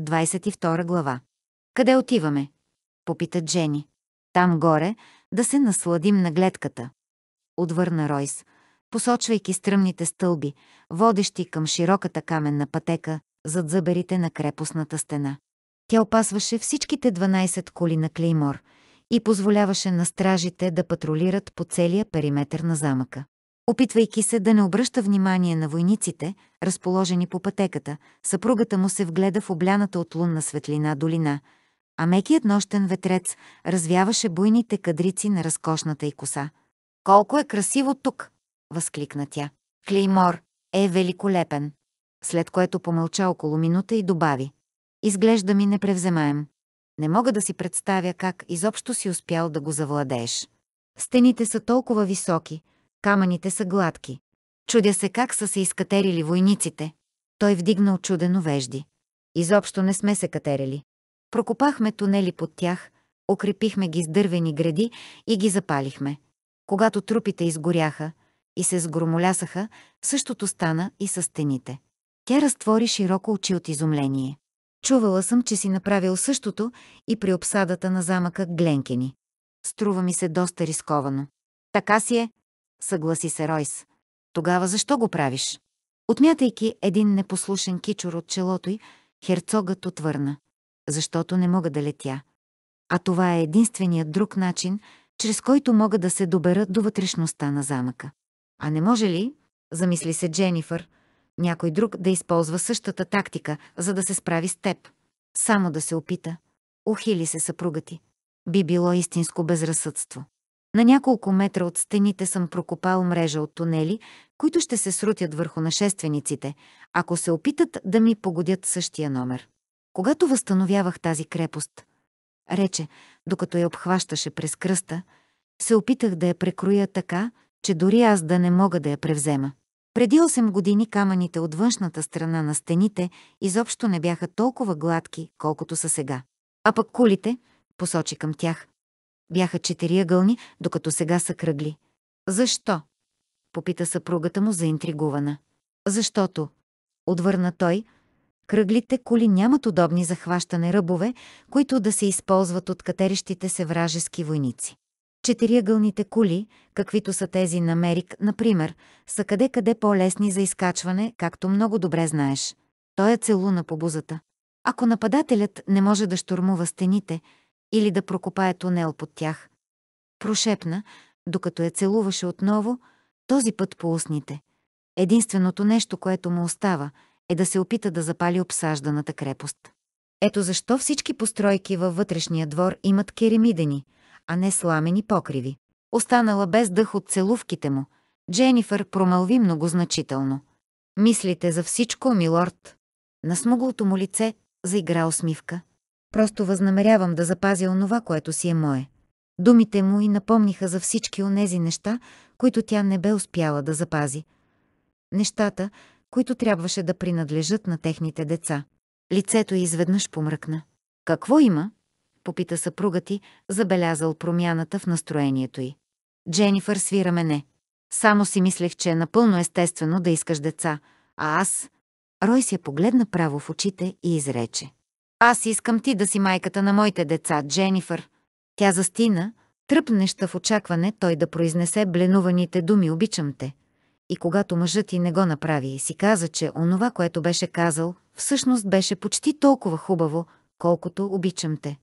22 глава. Къде отиваме? Попита Джени. Там горе, да се насладим на гледката. Отвърна Ройс, посочвайки стръмните стълби, водещи към широката каменна пътека зад зъберите на крепостната стена. Тя опасваше всичките 12 коли на Клеймор и позволяваше на стражите да патрулират по целия периметър на замъка. Опитвайки се да не обръща внимание на войниците, разположени по пътеката, съпругата му се вгледа в обляната от лунна светлина долина, а мекият нощен ветрец развяваше буйните кадрици на разкошната й коса. «Колко е красиво тук!» — възкликна тя. «Клеймор е великолепен!» След което помълча около минута и добави. «Изглежда ми непревземаем. Не мога да си представя как изобщо си успял да го завладееш. Стените са толкова високи, Камъните са гладки. Чудя се как са се изкатерили войниците. Той вдигна очудено вежди. Изобщо не сме се катерили. Прокопахме тунели под тях, укрепихме ги с дървени гради и ги запалихме. Когато трупите изгоряха и се сгромолясаха, същото стана и с стените. Тя разтвори широко очи от изумление. Чувала съм, че си направил същото и при обсадата на замъка Гленкени. Струва ми се доста рисковано. Така си е, съгласи се Ройс. Тогава защо го правиш? Отмятайки един непослушен кичор от челото й, херцогът отвърна. Защото не мога да летя. А това е единственият друг начин, чрез който мога да се добера до вътрешността на замъка. А не може ли, замисли се Дженифър, някой друг да използва същата тактика, за да се справи с теб? Само да се опита. Ухили се съпруга ти. Би било истинско безразсъдство. На няколко метра от стените съм прокопал мрежа от тунели, които ще се срутят върху нашествениците, ако се опитат да ми погодят същия номер. Когато възстановявах тази крепост, рече, докато я обхващаше през кръста, се опитах да я прекроя така, че дори аз да не мога да я превзема. Преди 8 години камъните от външната страна на стените изобщо не бяха толкова гладки, колкото са сега. А пък кулите, посочи към тях, бяха четириъгълни, докато сега са кръгли. Защо? Попита съпругата му заинтригувана. Защото, отвърна той, кръглите коли нямат удобни за хващане ръбове, които да се използват от катерещите се вражески войници. Четириъгълните кули, каквито са тези на Мерик, например, са къде-къде по-лесни за изкачване, както много добре знаеш. Той е целуна по бузата. Ако нападателят не може да штурмува стените, или да прокопае тунел под тях. Прошепна, докато я целуваше отново, този път по устните. Единственото нещо, което му остава, е да се опита да запали обсажданата крепост. Ето защо всички постройки във вътрешния двор имат керемидени, а не сламени покриви. Останала без дъх от целувките му, Дженифър промълви многозначително. Мислите за всичко, милорд. На смуглото му лице заигра усмивка. Просто възнамерявам да запазя онова, което си е мое. Думите му и напомниха за всички онези неща, които тя не бе успяла да запази. Нещата, които трябваше да принадлежат на техните деца. Лицето й изведнъж помръкна. «Какво има?» – попита съпруга ти, забелязал промяната в настроението й. «Дженифър свира мене. Само си мислех, че е напълно естествено да искаш деца, а аз...» Рой се погледна право в очите и изрече. Аз искам ти да си майката на моите деца, Дженифър. Тя застина, тръпнеща в очакване той да произнесе бленуваните думи «Обичам те». И когато мъжът и не го направи и си каза, че онова, което беше казал, всъщност беше почти толкова хубаво, колкото «Обичам те».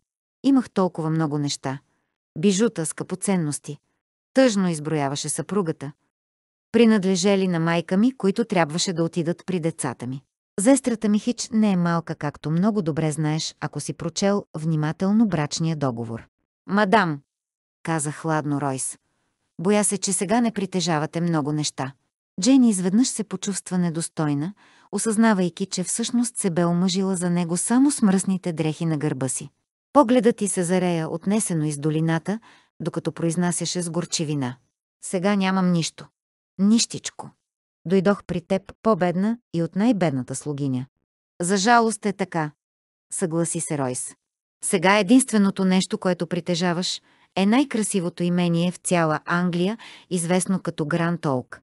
Имах толкова много неща. Бижута, скъпоценности. Тъжно изброяваше съпругата. Принадлежели на майка ми, които трябваше да отидат при децата ми. Зестрата ми Хич не е малка, както много добре знаеш, ако си прочел внимателно брачния договор. Мадам, каза хладно Ройс. Боя се, че сега не притежавате много неща. Джени изведнъж се почувства недостойна, осъзнавайки, че всъщност се бе омъжила за него само с мръсните дрехи на гърба си. Погледът ти се зарея отнесено из долината, докато произнасяше с горчивина. Сега нямам нищо. Нищичко. Дойдох при теб по-бедна и от най-бедната слугиня. За жалост е така, съгласи се Ройс. Сега единственото нещо, което притежаваш, е най-красивото имение в цяла Англия, известно като Гранд Олк.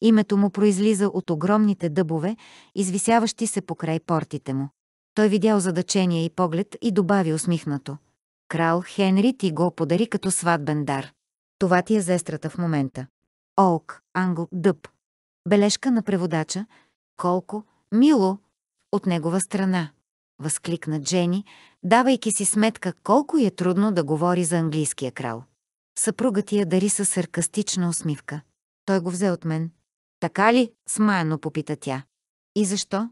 Името му произлиза от огромните дъбове, извисяващи се покрай портите му. Той видял задачения и поглед и добави усмихнато. Крал Хенри ти го подари като сватбен дар. Това ти е зестрата в момента. Олк, англ, дъб, Бележка на преводача. Колко мило от негова страна, възкликна Джени, давайки си сметка колко е трудно да говори за английския крал. Съпругът я дари със саркастична усмивка. Той го взе от мен. Така ли? Смаяно попита тя. И защо?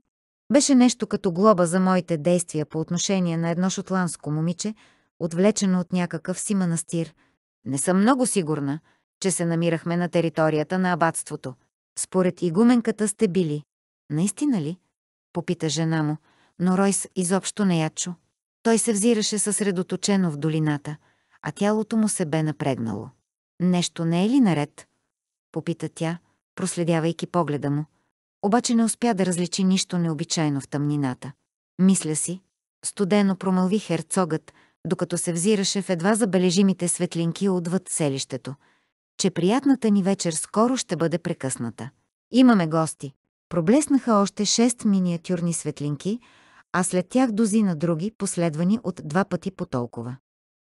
Беше нещо като глоба за моите действия по отношение на едно шотландско момиче, отвлечено от някакъв си манастир. Не съм много сигурна, че се намирахме на територията на абатството, според игуменката сте били. Наистина ли? Попита жена му, но Ройс изобщо не я чу. Той се взираше съсредоточено в долината, а тялото му се бе напрегнало. Нещо не е ли наред? Попита тя, проследявайки погледа му. Обаче не успя да различи нищо необичайно в тъмнината. Мисля си, студено промълви херцогът, докато се взираше в едва забележимите светлинки отвъд селището – че приятната ни вечер скоро ще бъде прекъсната. Имаме гости. Проблеснаха още шест миниатюрни светлинки, а след тях дози на други, последвани от два пъти по толкова.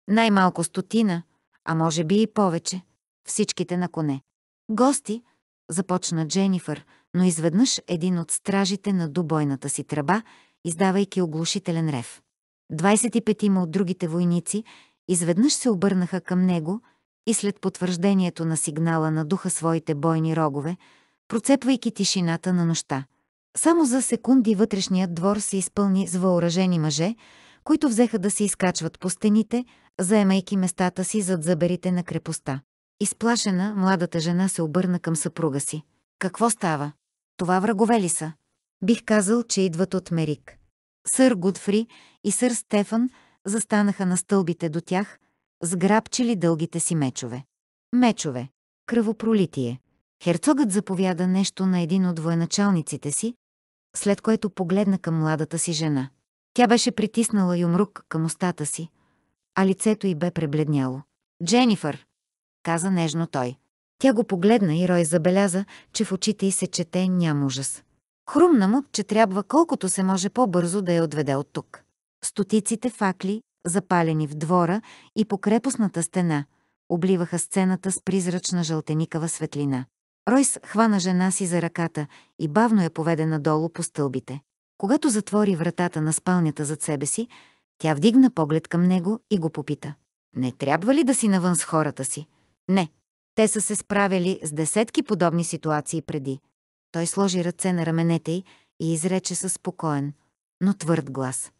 Най-малко стотина, а може би и повече. Всичките на коне. Гости, започна Дженифър, но изведнъж един от стражите на добойната си тръба, издавайки оглушителен рев. 25 от другите войници изведнъж се обърнаха към него – и след потвърждението на сигнала на духа своите бойни рогове, процепвайки тишината на нощта. Само за секунди вътрешният двор се изпълни с въоръжени мъже, които взеха да се изкачват по стените, заемайки местата си зад заберите на крепостта. Изплашена, младата жена се обърна към съпруга си. Какво става? Това врагове ли са? Бих казал, че идват от Мерик. Сър Гудфри и сър Стефан застанаха на стълбите до тях, сграбчили дългите си мечове. Мечове. Кръвопролитие. Херцогът заповяда нещо на един от военачалниците си, след което погледна към младата си жена. Тя беше притиснала юмрук към устата си, а лицето й бе пребледняло. «Дженифър!» каза нежно той. Тя го погледна и Рой забеляза, че в очите й се чете ням ужас. Хрумна му, че трябва колкото се може по-бързо да я отведе от тук. Стотиците факли, запалени в двора и по крепостната стена, обливаха сцената с призрачна жълтеникава светлина. Ройс хвана жена си за ръката и бавно я поведе надолу по стълбите. Когато затвори вратата на спалнята зад себе си, тя вдигна поглед към него и го попита. Не трябва ли да си навън с хората си? Не. Те са се справили с десетки подобни ситуации преди. Той сложи ръце на раменете й и изрече със спокоен, но твърд глас.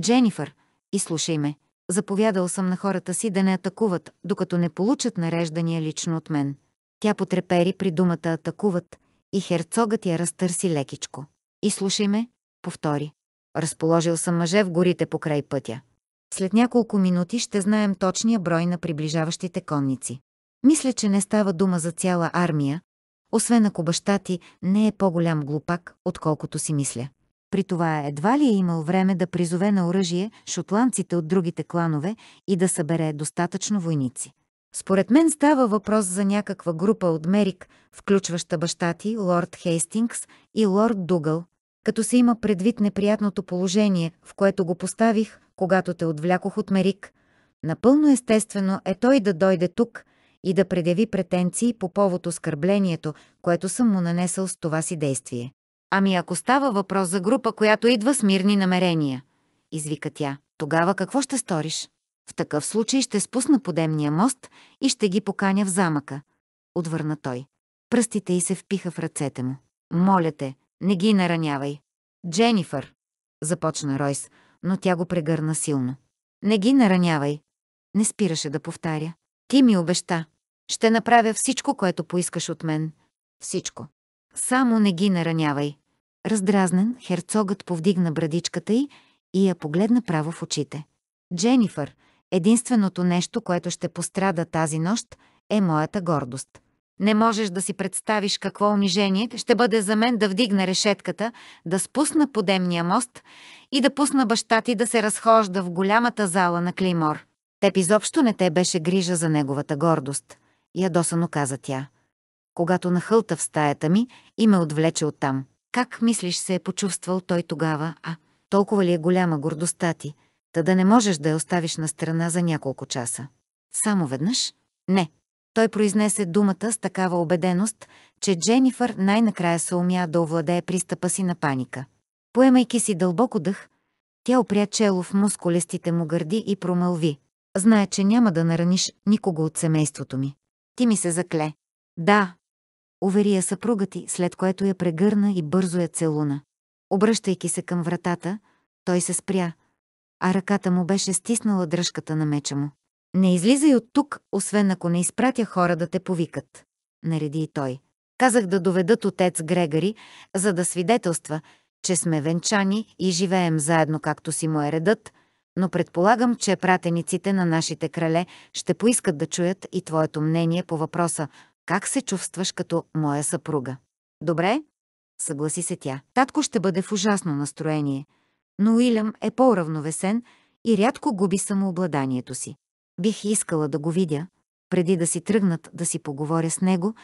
Дженифър, и слушай ме. Заповядал съм на хората си да не атакуват, докато не получат нареждания лично от мен. Тя потрепери при думата атакуват и херцогът я разтърси лекичко. И слушай ме, повтори. Разположил съм мъже в горите покрай пътя. След няколко минути ще знаем точния брой на приближаващите конници. Мисля, че не става дума за цяла армия, освен ако баща ти не е по-голям глупак, отколкото си мисля. При това едва ли е имал време да призове на оръжие шотландците от другите кланове и да събере достатъчно войници. Според мен става въпрос за някаква група от Мерик, включваща баща ти, лорд Хейстингс и лорд Дугъл, като се има предвид неприятното положение, в което го поставих, когато те отвлякох от Мерик. Напълно естествено е той да дойде тук и да предяви претенции по повод оскърблението, което съм му нанесъл с това си действие. Ами ако става въпрос за група, която идва с мирни намерения, извика тя, тогава какво ще сториш? В такъв случай ще спусна подемния мост и ще ги поканя в замъка, отвърна той. Пръстите й се впиха в ръцете му. Моля те, не ги наранявай. Дженифър, започна Ройс, но тя го прегърна силно. Не ги наранявай. Не спираше да повтаря. Ти ми обеща. Ще направя всичко, което поискаш от мен. Всичко. Само не ги наранявай. Раздразнен, херцогът повдигна брадичката й и я погледна право в очите. Дженифър, единственото нещо, което ще пострада тази нощ, е моята гордост. Не можеш да си представиш какво унижение ще бъде за мен да вдигна решетката, да спусна подемния мост и да пусна баща ти да се разхожда в голямата зала на Клеймор. Теб изобщо не те беше грижа за неговата гордост, ядосано каза тя когато нахълта в стаята ми и ме отвлече оттам. Как мислиш се е почувствал той тогава, а? Толкова ли е голяма гордостта ти, та да не можеш да я оставиш на страна за няколко часа? Само веднъж? Не. Той произнесе думата с такава убеденост, че Дженифър най-накрая се умя да овладее пристъпа си на паника. Поемайки си дълбоко дъх, тя опря чело в мускулестите му гърди и промълви. Знае, че няма да нараниш никого от семейството ми. Ти ми се закле. Да, увери я съпругът и, след което я прегърна и бързо я целуна. Обръщайки се към вратата, той се спря, а ръката му беше стиснала дръжката на меча му. Не излизай от тук, освен ако не изпратя хора да те повикат, нареди и той. Казах да доведат отец Грегори, за да свидетелства, че сме венчани и живеем заедно както си му е редът, но предполагам, че пратениците на нашите крале ще поискат да чуят и твоето мнение по въпроса, как се чувстваш като моя съпруга? Добре, съгласи се тя. Татко ще бъде в ужасно настроение, но Уилям е по-равновесен и рядко губи самообладанието си. Бих искала да го видя, преди да си тръгнат да си поговоря с него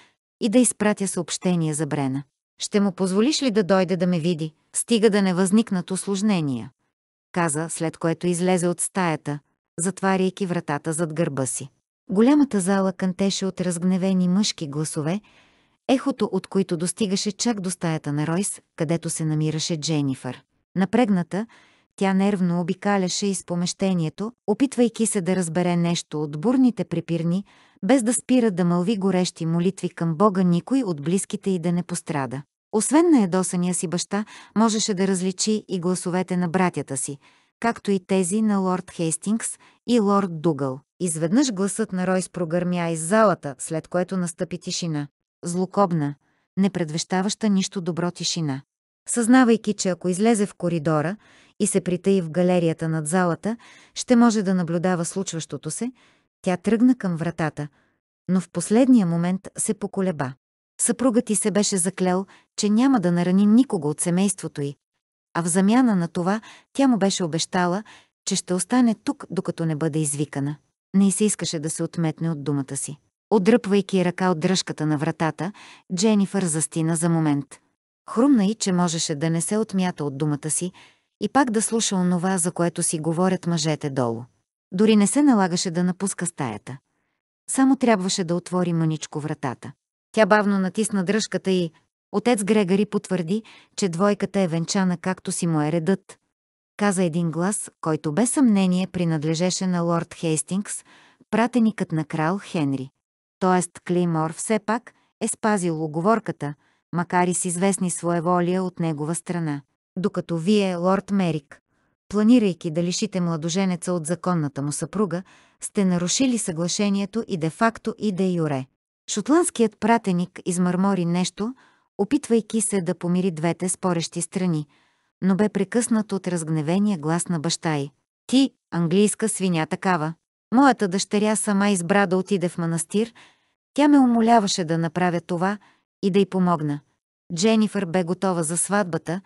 и да изпратя съобщение за Брена. Ще му позволиш ли да дойде да ме види, стига да не възникнат осложнения? Каза, след което излезе от стаята, затваряйки вратата зад гърба си. Голямата зала кънтеше от разгневени мъжки гласове, ехото от които достигаше чак до стаята на Ройс, където се намираше Дженифър. Напрегната, тя нервно обикаляше из помещението, опитвайки се да разбере нещо от бурните препирни, без да спира да мълви горещи молитви към Бога никой от близките и да не пострада. Освен на едосания си баща, можеше да различи и гласовете на братята си, както и тези на лорд Хейстингс и лорд Дугъл. Изведнъж гласът на Ройс прогърмя из залата, след което настъпи тишина. Злокобна, не предвещаваща нищо добро тишина. Съзнавайки, че ако излезе в коридора и се притаи в галерията над залата, ще може да наблюдава случващото се, тя тръгна към вратата, но в последния момент се поколеба. Съпругът ти се беше заклел, че няма да нарани никого от семейството й, а в замяна на това тя му беше обещала, че ще остане тук, докато не бъде извикана. Не се искаше да се отметне от думата си. Отдръпвайки ръка от дръжката на вратата, Дженифър застина за момент. Хрумна и, че можеше да не се отмята от думата си и пак да слуша онова, за което си говорят мъжете долу. Дори не се налагаше да напуска стаята. Само трябваше да отвори мъничко вратата. Тя бавно натисна дръжката и отец Грегари потвърди, че двойката е венчана както си му е редът каза един глас, който без съмнение принадлежеше на лорд Хейстингс, пратеникът на крал Хенри. Тоест Клеймор все пак е спазил оговорката, макар и с известни своеволия от негова страна. Докато вие, лорд Мерик, планирайки да лишите младоженеца от законната му съпруга, сте нарушили съглашението и де-факто и де-юре. Шотландският пратеник измърмори нещо, опитвайки се да помири двете спорещи страни – но бе прекъснат от разгневения глас на баща й. Ти, английска свиня такава. Моята дъщеря сама избра да отиде в манастир. Тя ме умоляваше да направя това и да й помогна. Дженифър бе готова за сватбата,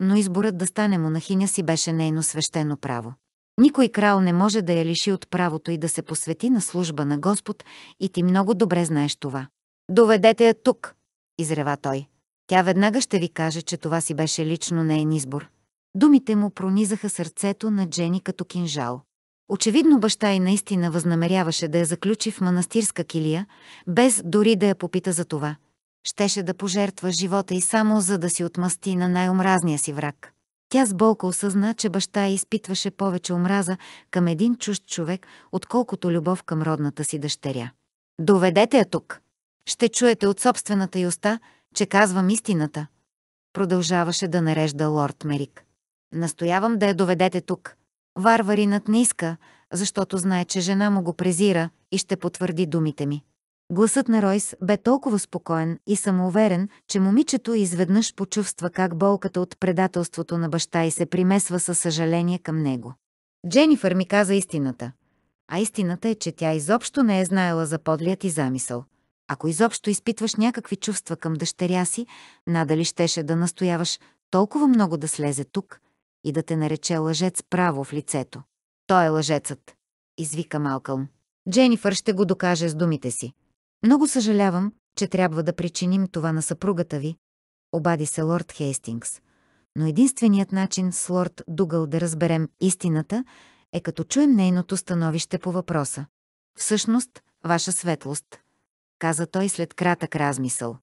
но изборът да стане монахиня си беше нейно свещено право. Никой крал не може да я лиши от правото и да се посвети на служба на Господ и ти много добре знаеш това. «Доведете я тук!» изрева той. Тя веднага ще ви каже, че това си беше лично нейен избор. Думите му пронизаха сърцето на Джени като кинжал. Очевидно баща и наистина възнамеряваше да я заключи в манастирска килия, без дори да я попита за това. Щеше да пожертва живота и само за да си отмъсти на най-омразния си враг. Тя с болка осъзна, че баща изпитваше повече омраза към един чужд човек, отколкото любов към родната си дъщеря. «Доведете я тук! Ще чуете от собствената й уста, че казвам истината. Продължаваше да нарежда лорд Мерик. Настоявам да я доведете тук. Варваринът не иска, защото знае, че жена му го презира и ще потвърди думите ми. Гласът на Ройс бе толкова спокоен и самоуверен, че момичето изведнъж почувства как болката от предателството на баща и се примесва със съжаление към него. Дженифър ми каза истината. А истината е, че тя изобщо не е знаела за подлият и замисъл. Ако изобщо изпитваш някакви чувства към дъщеря си, надали щеше да настояваш толкова много да слезе тук и да те нарече лъжец право в лицето. Той е лъжецът, извика Малкълм. Дженифър ще го докаже с думите си. Много съжалявам, че трябва да причиним това на съпругата ви, обади се лорд Хейстингс. Но единственият начин с лорд Дугъл да разберем истината е като чуем нейното становище по въпроса. Всъщност, ваша светлост, каза той след кратък размисъл.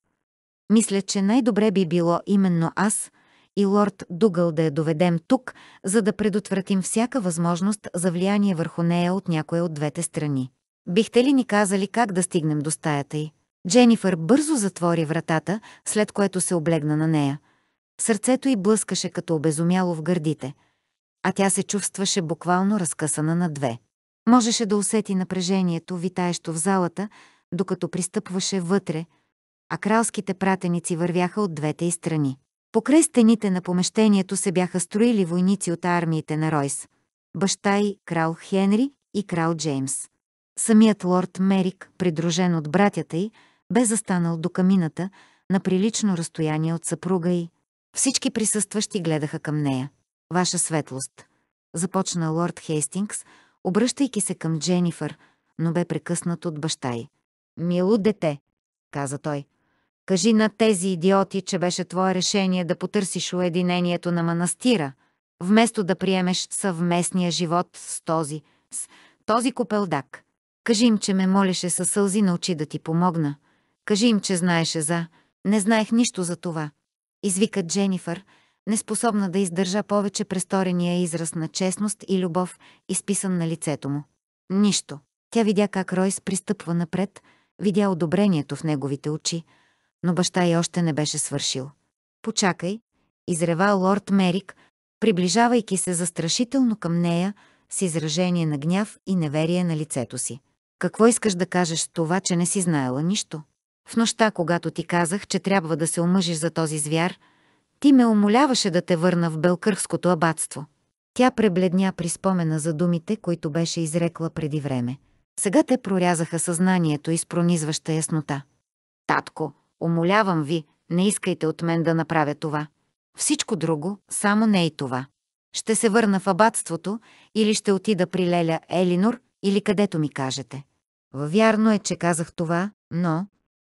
Мисля, че най-добре би било именно аз и лорд Дугъл да я доведем тук, за да предотвратим всяка възможност за влияние върху нея от някоя от двете страни. Бихте ли ни казали как да стигнем до стаята й? Дженифър бързо затвори вратата, след което се облегна на нея. Сърцето й блъскаше като обезумяло в гърдите, а тя се чувстваше буквално разкъсана на две. Можеше да усети напрежението, витаещо в залата, докато пристъпваше вътре, а кралските пратеници вървяха от двете и страни. Покрай стените на помещението се бяха строили войници от армиите на Ройс, баща й, крал Хенри и крал Джеймс. Самият лорд Мерик, придружен от братята й, бе застанал до камината на прилично разстояние от съпруга й. Всички присъстващи гледаха към нея. «Ваша светлост», започна лорд Хейстингс, обръщайки се към Дженифър, но бе прекъснат от баща й. Мило дете, каза той. Кажи на тези идиоти, че беше твое решение да потърсиш уединението на манастира, вместо да приемеш съвместния живот с този, с този купелдак. Кажи им, че ме молеше със сълзи на очи да ти помогна. Кажи им, че знаеше за... Не знаех нищо за това. Извика Дженифър, неспособна да издържа повече престорения израз на честност и любов, изписан на лицето му. Нищо. Тя видя как Ройс пристъпва напред, видя одобрението в неговите очи, но баща й още не беше свършил. «Почакай», изрева лорд Мерик, приближавайки се застрашително към нея с изражение на гняв и неверие на лицето си. «Какво искаш да кажеш това, че не си знаела нищо? В нощта, когато ти казах, че трябва да се омъжиш за този звяр, ти ме умоляваше да те върна в Белкърхското абатство». Тя пребледня при спомена за думите, които беше изрекла преди време. Сега те прорязаха съзнанието и с пронизваща яснота. Татко, умолявам ви, не искайте от мен да направя това. Всичко друго, само не и това. Ще се върна в абатството или ще отида при Леля Елинор или където ми кажете. Вярно е, че казах това, но...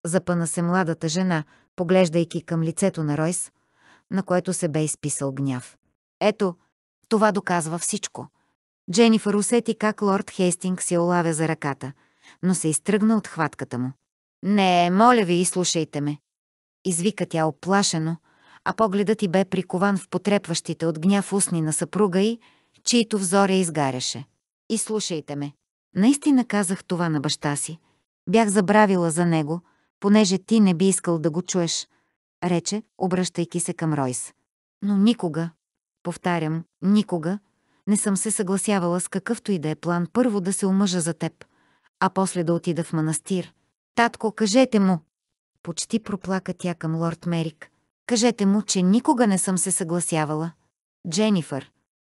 Запъна се младата жена, поглеждайки към лицето на Ройс, на което се бе изписал гняв. Ето, това доказва всичко. Дженифър усети как лорд Хейстинг се олавя за ръката, но се изтръгна от хватката му. «Не, моля ви, слушайте ме!» Извика тя оплашено, а погледът й бе прикован в потрепващите от гняв устни на съпруга й, чието взор я изгаряше. слушайте ме!» Наистина казах това на баща си. Бях забравила за него, понеже ти не би искал да го чуеш, рече, обръщайки се към Ройс. Но никога, повтарям, никога, не съм се съгласявала с какъвто и да е план първо да се омъжа за теб, а после да отида в манастир. Татко, кажете му! Почти проплака тя към лорд Мерик. Кажете му, че никога не съм се съгласявала. Дженифър,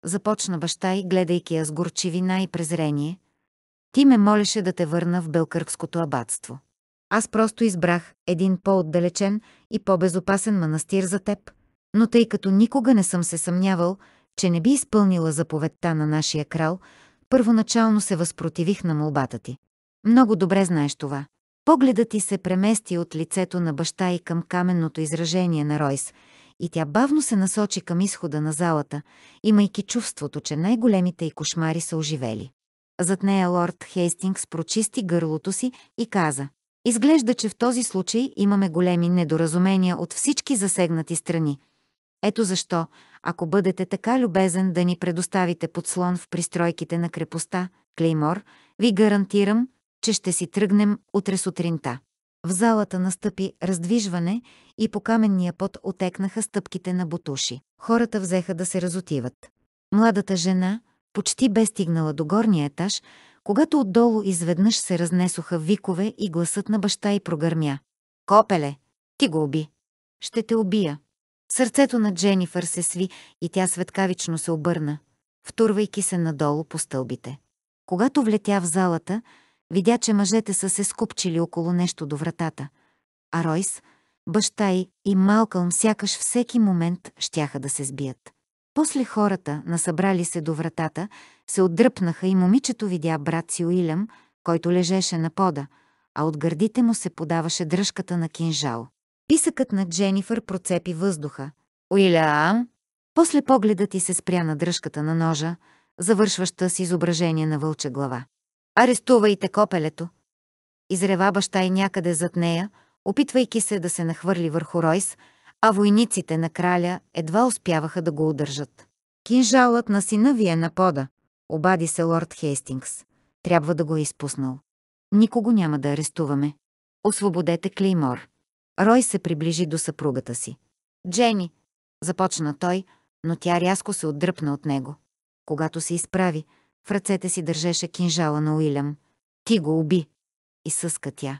започна баща и гледайки я с горчивина и презрение, ти ме молеше да те върна в Белкъркското абатство. Аз просто избрах един по-отдалечен и по-безопасен манастир за теб, но тъй като никога не съм се съмнявал, че не би изпълнила заповедта на нашия крал, първоначално се възпротивих на молбата ти. Много добре знаеш това. Погледът ти се премести от лицето на баща и към каменното изражение на Ройс, и тя бавно се насочи към изхода на залата, имайки чувството, че най-големите и кошмари са оживели. Зад нея лорд Хейстингс прочисти гърлото си и каза «Изглежда, че в този случай имаме големи недоразумения от всички засегнати страни, ето защо, ако бъдете така любезен да ни предоставите подслон в пристройките на крепостта, Клеймор, ви гарантирам, че ще си тръгнем утре сутринта. В залата настъпи раздвижване и по каменния пот отекнаха стъпките на бутуши. Хората взеха да се разотиват. Младата жена почти бе стигнала до горния етаж, когато отдолу изведнъж се разнесоха викове и гласът на баща й прогърмя. «Копеле, ти го уби!» «Ще те убия!» Сърцето на Дженифър се сви и тя светкавично се обърна, втурвайки се надолу по стълбите. Когато влетя в залата, видя, че мъжете са се скупчили около нещо до вратата, а Ройс, баща й и Малкълм сякаш всеки момент щяха да се сбият. После хората, насъбрали се до вратата, се отдръпнаха и момичето видя брат си Уилям, който лежеше на пода, а от гърдите му се подаваше дръжката на кинжал. Писъкът на Дженифър процепи въздуха. Уилям! После погледът ти се спря на дръжката на ножа, завършваща с изображение на вълча глава. Арестувайте копелето! Изрева баща и някъде зад нея, опитвайки се да се нахвърли върху Ройс, а войниците на краля едва успяваха да го удържат. Кинжалът на сина ви е на пода, обади се лорд Хейстингс. Трябва да го е изпуснал. Никого няма да арестуваме. Освободете Клеймор. Рой се приближи до съпругата си. Джени, започна той, но тя рязко се отдръпна от него. Когато се изправи, в ръцете си държеше кинжала на Уилям. Ти го уби! Изсъска тя,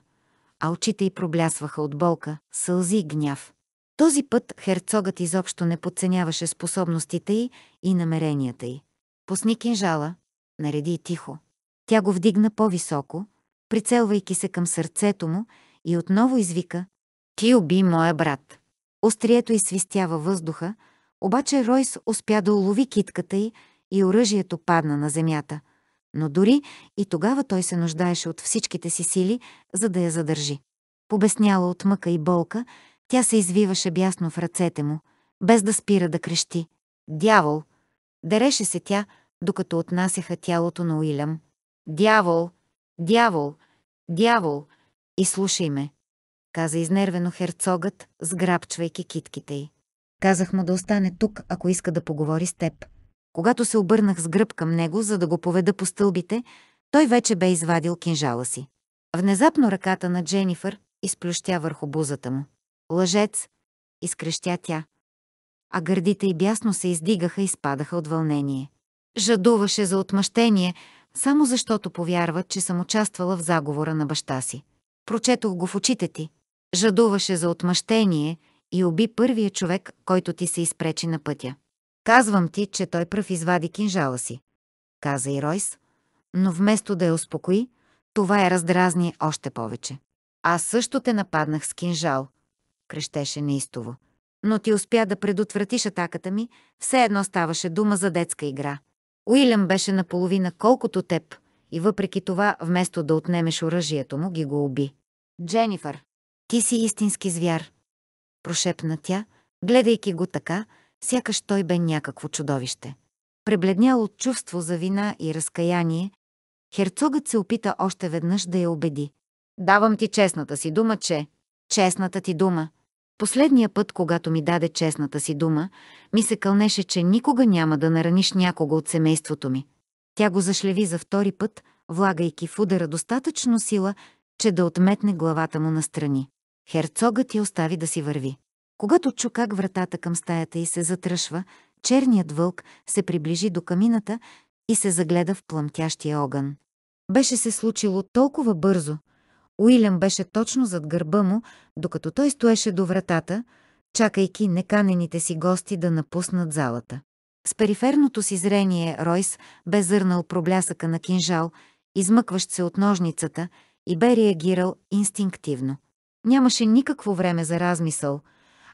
а очите й проблясваха от болка, сълзи и гняв. Този път херцогът изобщо не подценяваше способностите й и намеренията й. Пусни кинжала, нареди и тихо. Тя го вдигна по-високо, прицелвайки се към сърцето му и отново извика ти уби моя брат. Острието свистява въздуха, обаче Ройс успя да улови китката й и оръжието падна на земята. Но дори и тогава той се нуждаеше от всичките си сили, за да я задържи. Побесняла от мъка и болка, тя се извиваше бясно в ръцете му, без да спира да крещи. «Дявол!» Дереше се тя, докато отнасяха тялото на Уилям. «Дявол! Дявол! Дявол! И слушай ме! каза изнервено херцогът, сграбчвайки китките й. Казах му да остане тук, ако иска да поговори с теб. Когато се обърнах с гръб към него, за да го поведа по стълбите, той вече бе извадил кинжала си. Внезапно ръката на Дженифър изплющя върху бузата му. Лъжец! изкрещя тя. А гърдите й бясно се издигаха и спадаха от вълнение. Жадуваше за отмъщение, само защото повярва, че съм участвала в заговора на баща си. Прочетох го в очите ти, жадуваше за отмъщение и уби първия човек, който ти се изпречи на пътя. Казвам ти, че той пръв извади кинжала си, каза и Ройс, но вместо да я успокои, това е раздразни още повече. Аз също те нападнах с кинжал, крещеше неистово. Но ти успя да предотвратиш атаката ми, все едно ставаше дума за детска игра. Уилям беше наполовина колкото теб и въпреки това, вместо да отнемеш оръжието му, ги го уби. Дженифър, ти си истински звяр, прошепна тя, гледайки го така, сякаш той бе някакво чудовище. Пребледнял от чувство за вина и разкаяние, херцогът се опита още веднъж да я убеди. Давам ти честната си дума, че... Честната ти дума. Последния път, когато ми даде честната си дума, ми се кълнеше, че никога няма да нараниш някого от семейството ми. Тя го зашлеви за втори път, влагайки в удара достатъчно сила, че да отметне главата му настрани. Херцогът я остави да си върви. Когато чу как вратата към стаята й се затръшва, черният вълк се приближи до камината и се загледа в плъмтящия огън. Беше се случило толкова бързо. Уилям беше точно зад гърба му, докато той стоеше до вратата, чакайки неканените си гости да напуснат залата. С периферното си зрение Ройс бе зърнал проблясъка на кинжал, измъкващ се от ножницата, и бе реагирал инстинктивно. Нямаше никакво време за размисъл.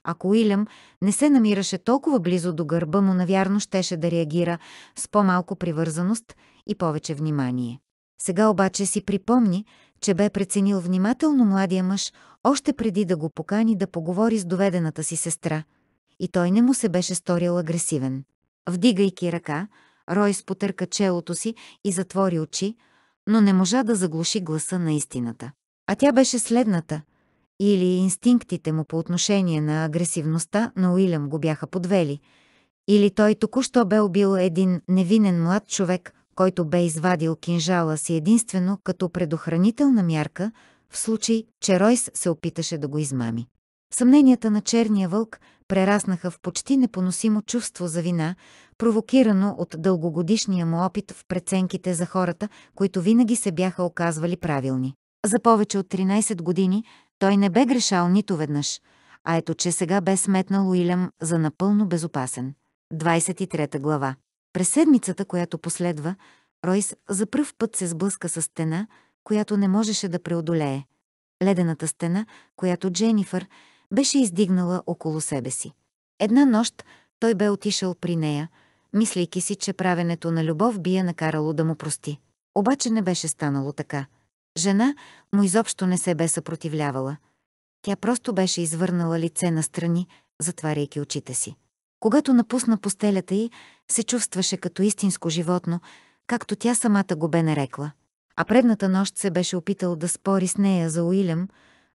Ако Уилям не се намираше толкова близо до гърба му, навярно щеше да реагира с по-малко привързаност и повече внимание. Сега обаче си припомни, че бе преценил внимателно младия мъж още преди да го покани да поговори с доведената си сестра. И той не му се беше сторил агресивен. Вдигайки ръка, Ройс потърка челото си и затвори очи, но не можа да заглуши гласа на истината. А тя беше следната или инстинктите му по отношение на агресивността на Уилям го бяха подвели, или той току-що бе убил един невинен млад човек, който бе извадил кинжала си единствено като предохранителна мярка, в случай, че Ройс се опиташе да го измами. Съмненията на черния вълк прераснаха в почти непоносимо чувство за вина, провокирано от дългогодишния му опит в преценките за хората, които винаги се бяха оказвали правилни. За повече от 13 години той не бе грешал нито веднъж, а ето че сега бе сметнал Уилям за напълно безопасен. 23 глава През седмицата, която последва, Ройс за пръв път се сблъска с стена, която не можеше да преодолее. Ледената стена, която Дженифър беше издигнала около себе си. Една нощ той бе отишъл при нея, мислейки си, че правенето на любов би я накарало да му прости. Обаче не беше станало така. Жена му изобщо не се бе съпротивлявала. Тя просто беше извърнала лице настрани, затваряйки очите си. Когато напусна постелята й, се чувстваше като истинско животно, както тя самата го бе нарекла. А предната нощ се беше опитал да спори с нея за Уилям,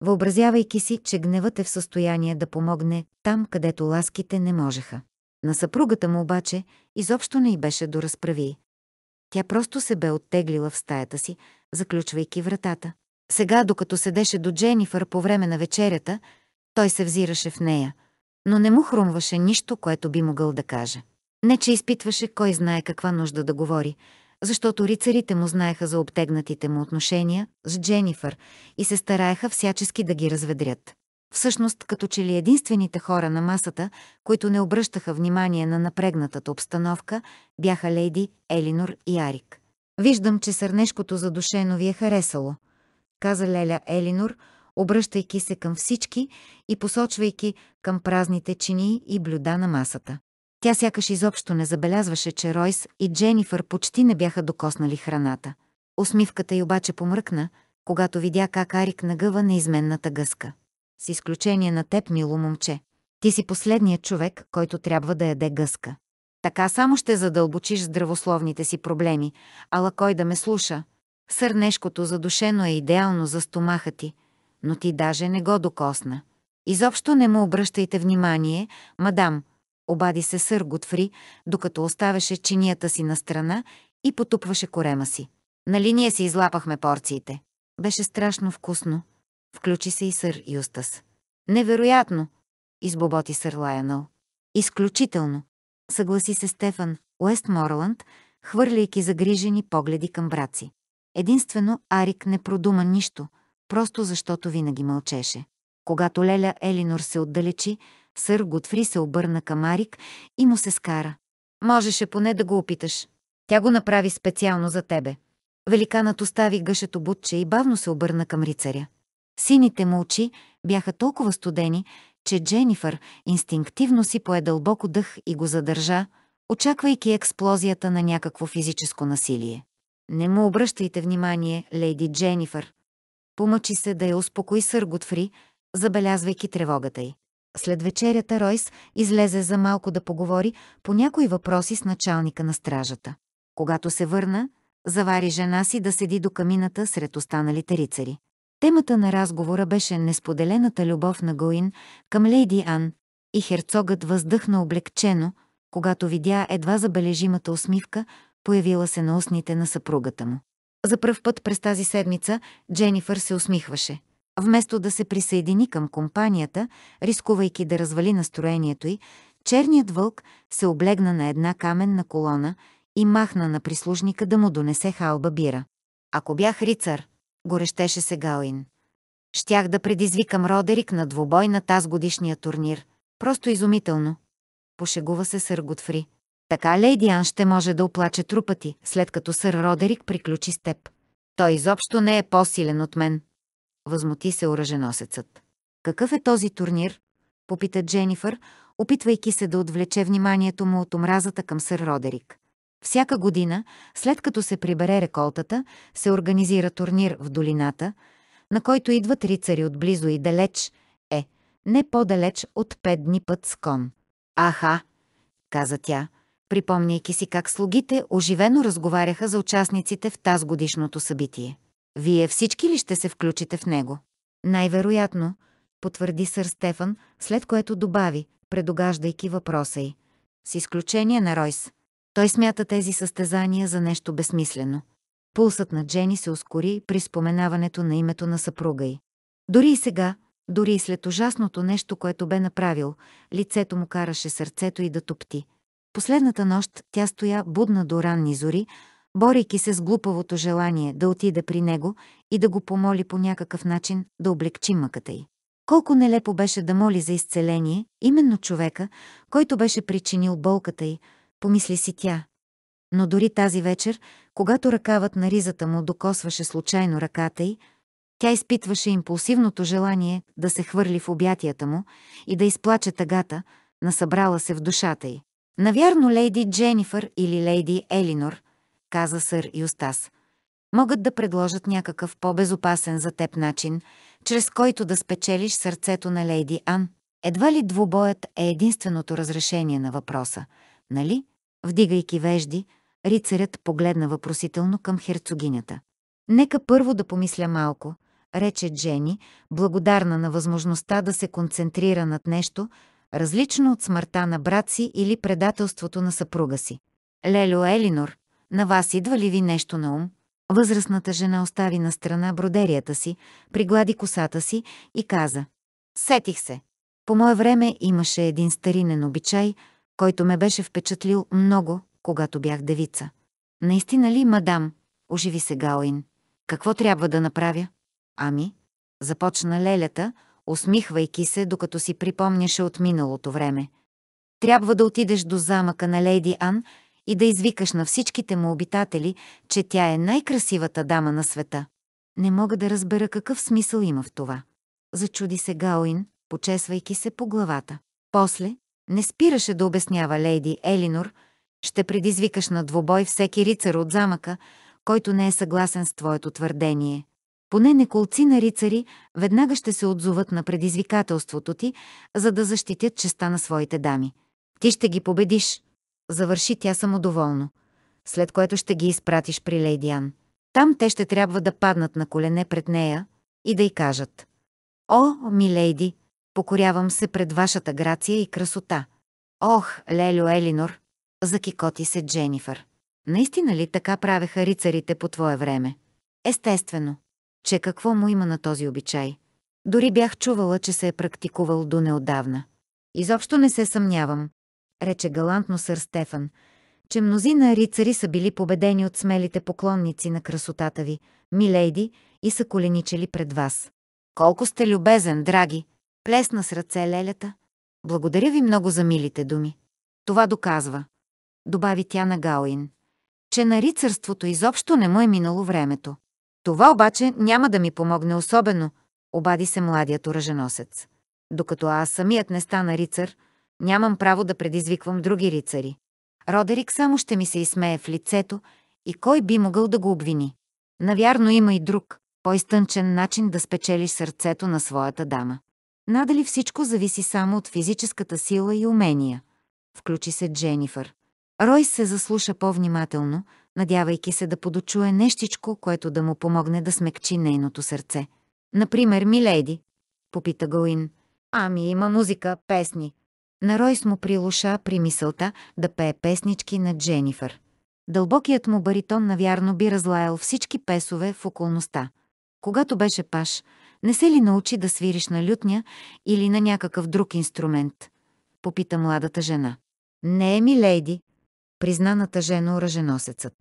въобразявайки си, че гневът е в състояние да помогне там, където ласките не можеха. На съпругата му обаче изобщо не й беше до разправи. Тя просто се бе оттеглила в стаята си, заключвайки вратата. Сега, докато седеше до Дженифър по време на вечерята, той се взираше в нея, но не му хрумваше нищо, което би могъл да каже. Не, че изпитваше кой знае каква нужда да говори, защото рицарите му знаеха за обтегнатите му отношения с Дженифър и се стараеха всячески да ги разведрят. Всъщност, като че ли единствените хора на масата, които не обръщаха внимание на напрегнатата обстановка, бяха Лейди Елинор и Арик. Виждам, че сърнешкото задушено ви е харесало, каза Леля Елинор, обръщайки се към всички и посочвайки към празните чини и блюда на масата. Тя сякаш изобщо не забелязваше, че Ройс и Дженифър почти не бяха докоснали храната. Усмивката й обаче помръкна, когато видя как Арик нагъва неизменната гъска. С изключение на теб, мило момче. Ти си последният човек, който трябва да яде гъска. Така само ще задълбочиш здравословните си проблеми, ала кой да ме слуша? Сърнешкото задушено е идеално за стомаха ти, но ти даже не го докосна. Изобщо не му обръщайте внимание, мадам, обади се сър Готфри, докато оставяше чинията си на страна и потупваше корема си. Нали ние си излапахме порциите? Беше страшно вкусно. Включи се и сър Юстас. Невероятно, избоботи сър Лайонъл. Изключително съгласи се Стефан Уестморланд, хвърляйки загрижени погледи към брат си. Единствено Арик не продума нищо, просто защото винаги мълчеше. Когато Леля Елинор се отдалечи, сър Готфри се обърна към Арик и му се скара. Можеше поне да го опиташ. Тя го направи специално за тебе. Великанът остави гъшето бутче и бавно се обърна към рицаря. Сините му очи бяха толкова студени, че Дженифър инстинктивно си пое дълбоко дъх и го задържа, очаквайки експлозията на някакво физическо насилие. Не му обръщайте внимание, лейди Дженифър. Помъчи се да я успокои сър Готфри, забелязвайки тревогата й. След вечерята Ройс излезе за малко да поговори по някои въпроси с началника на стражата. Когато се върна, завари жена си да седи до камината сред останалите рицари. Темата на разговора беше несподелената любов на Гоин към Лейди Ан и херцогът въздъхна облегчено, когато видя едва забележимата усмивка, появила се на устните на съпругата му. За пръв път през тази седмица Дженифър се усмихваше. Вместо да се присъедини към компанията, рискувайки да развали настроението й, черният вълк се облегна на една каменна колона и махна на прислужника да му донесе халба бира. Ако бях рицар, горещеше се Галин. Щях да предизвикам Родерик на двубой на таз годишния турнир. Просто изумително. Пошегува се сър Готфри. Така Лейди Ан ще може да оплаче трупа ти, след като сър Родерик приключи с теб. Той изобщо не е по-силен от мен. Възмути се оръженосецът. Какъв е този турнир? Попита Дженифър, опитвайки се да отвлече вниманието му от омразата към сър Родерик. Всяка година, след като се прибере реколтата, се организира турнир в долината, на който идват рицари от близо и далеч, е, не по-далеч от пет дни път с кон. Аха, каза тя, припомняйки си как слугите оживено разговаряха за участниците в таз годишното събитие. Вие всички ли ще се включите в него? Най-вероятно, потвърди сър Стефан, след което добави, предогаждайки въпроса й. С изключение на Ройс. Той смята тези състезания за нещо безсмислено. Пулсът на Джени се ускори при споменаването на името на съпруга й. Дори и сега, дори и след ужасното нещо, което бе направил, лицето му караше сърцето й да топти. Последната нощ тя стоя будна до ранни зори, борейки се с глупавото желание да отиде при него и да го помоли по някакъв начин да облегчи мъката й. Колко нелепо беше да моли за изцеление именно човека, който беше причинил болката й, помисли си тя. Но дори тази вечер, когато ръкавът на ризата му докосваше случайно ръката й, тя изпитваше импулсивното желание да се хвърли в обятията му и да изплаче тъгата, насъбрала се в душата й. Навярно лейди Дженифър или лейди Елинор, каза сър Юстас, могат да предложат някакъв по-безопасен за теб начин, чрез който да спечелиш сърцето на лейди Ан. Едва ли двубоят е единственото разрешение на въпроса – нали? Вдигайки вежди, рицарят погледна въпросително към херцогинята. Нека първо да помисля малко, рече Джени, благодарна на възможността да се концентрира над нещо, различно от смъртта на брат си или предателството на съпруга си. Лелю Елинор, на вас идва ли ви нещо на ум? Възрастната жена остави на страна бродерията си, приглади косата си и каза. Сетих се. По мое време имаше един старинен обичай – който ме беше впечатлил много, когато бях девица. Наистина ли, мадам? Оживи се Гауин, Какво трябва да направя? Ами, започна лелята, усмихвайки се, докато си припомняше от миналото време. Трябва да отидеш до замъка на Лейди Ан и да извикаш на всичките му обитатели, че тя е най-красивата дама на света. Не мога да разбера какъв смисъл има в това. Зачуди се Гауин, почесвайки се по главата. После, не спираше да обяснява лейди Елинор, ще предизвикаш на двобой всеки рицар от замъка, който не е съгласен с твоето твърдение. Поне неколци на рицари веднага ще се отзоват на предизвикателството ти, за да защитят честа на своите дами. Ти ще ги победиш, завърши тя самодоволно, след което ще ги изпратиш при Лейди Ан. Там те ще трябва да паднат на колене пред нея и да й кажат. О, ми, Лейди! Покорявам се пред вашата грация и красота. Ох, Лелю Елинор, закикоти се Дженифър. Наистина ли така правеха рицарите по твое време? Естествено. Че какво му има на този обичай? Дори бях чувала, че се е практикувал до неодавна. Изобщо не се съмнявам, рече галантно сър Стефан, че мнозина рицари са били победени от смелите поклонници на красотата ви, милейди, и са коленичели пред вас. Колко сте любезен, драги! Плесна с ръце лелята. Благодаря ви много за милите думи. Това доказва, добави тя на Гауин, че на рицарството изобщо не му е минало времето. Това обаче няма да ми помогне особено, обади се младият оръженосец. Докато аз самият не стана рицар, нямам право да предизвиквам други рицари. Родерик само ще ми се изсмее в лицето и кой би могъл да го обвини. Навярно има и друг, по-изтънчен начин да спечелиш сърцето на своята дама. Надали всичко зависи само от физическата сила и умения. Включи се Дженифър. Рой се заслуша по-внимателно, надявайки се да подочуе нещичко, което да му помогне да смекчи нейното сърце. Например, Милейди, попита Гоин. Ами има музика, песни. На Ройс му прилуша при мисълта да пее песнички на Дженифър. Дълбокият му баритон навярно би разлаял всички песове в околността. Когато беше паш, не се ли научи да свириш на лютня или на някакъв друг инструмент? Попита младата жена. Не е ми, лейди, призна натъжено оръженосецът.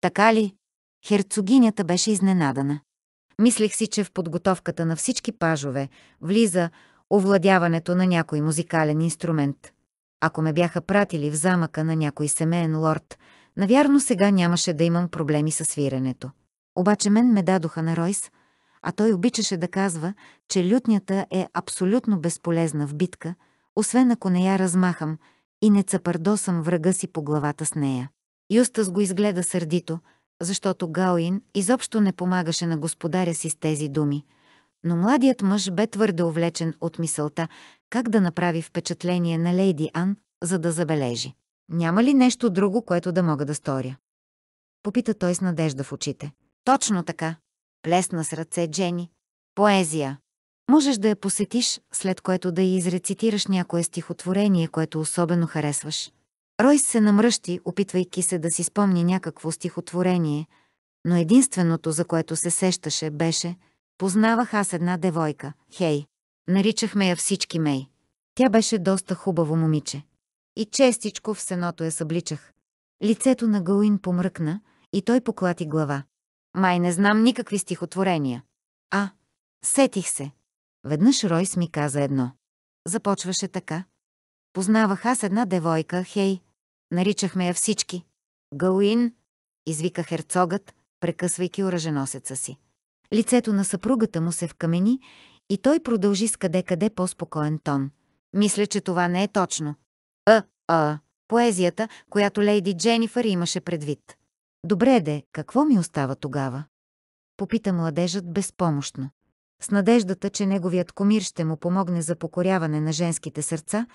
Така ли? Херцогинята беше изненадана. Мислех си, че в подготовката на всички пажове влиза овладяването на някой музикален инструмент. Ако ме бяха пратили в замъка на някой семейен лорд, навярно сега нямаше да имам проблеми с свиренето. Обаче мен ме дадоха на Ройс, а той обичаше да казва, че лютнята е абсолютно безполезна в битка, освен ако не я размахам и не цапардосам врага си по главата с нея. Юстас го изгледа сърдито, защото Гауин изобщо не помагаше на господаря си с тези думи, но младият мъж бе твърде увлечен от мисълта как да направи впечатление на лейди Ан, за да забележи. Няма ли нещо друго, което да мога да сторя? Попита той с надежда в очите. Точно така, Плесна с ръце Джени. Поезия. Можеш да я посетиш, след което да й изрецитираш някое стихотворение, което особено харесваш. Ройс се намръщи, опитвайки се да си спомни някакво стихотворение, но единственото, за което се сещаше, беше «Познавах аз една девойка, Хей. Наричахме я всички Мей. Тя беше доста хубаво момиче. И честичко в сеното я събличах. Лицето на Гауин помръкна и той поклати глава. Май не знам никакви стихотворения. А, сетих се. Веднъж Ройс ми каза едно. Започваше така. Познавах аз една девойка, хей. Наричахме я всички. Гауин, извика херцогът, прекъсвайки оръженосеца си. Лицето на съпругата му се вкамени и той продължи с къде-къде по-спокоен тон. Мисля, че това не е точно. А, а, поезията, която лейди Дженифър имаше предвид. Добре де, какво ми остава тогава? Попита младежът безпомощно. С надеждата, че неговият комир ще му помогне за покоряване на женските сърца,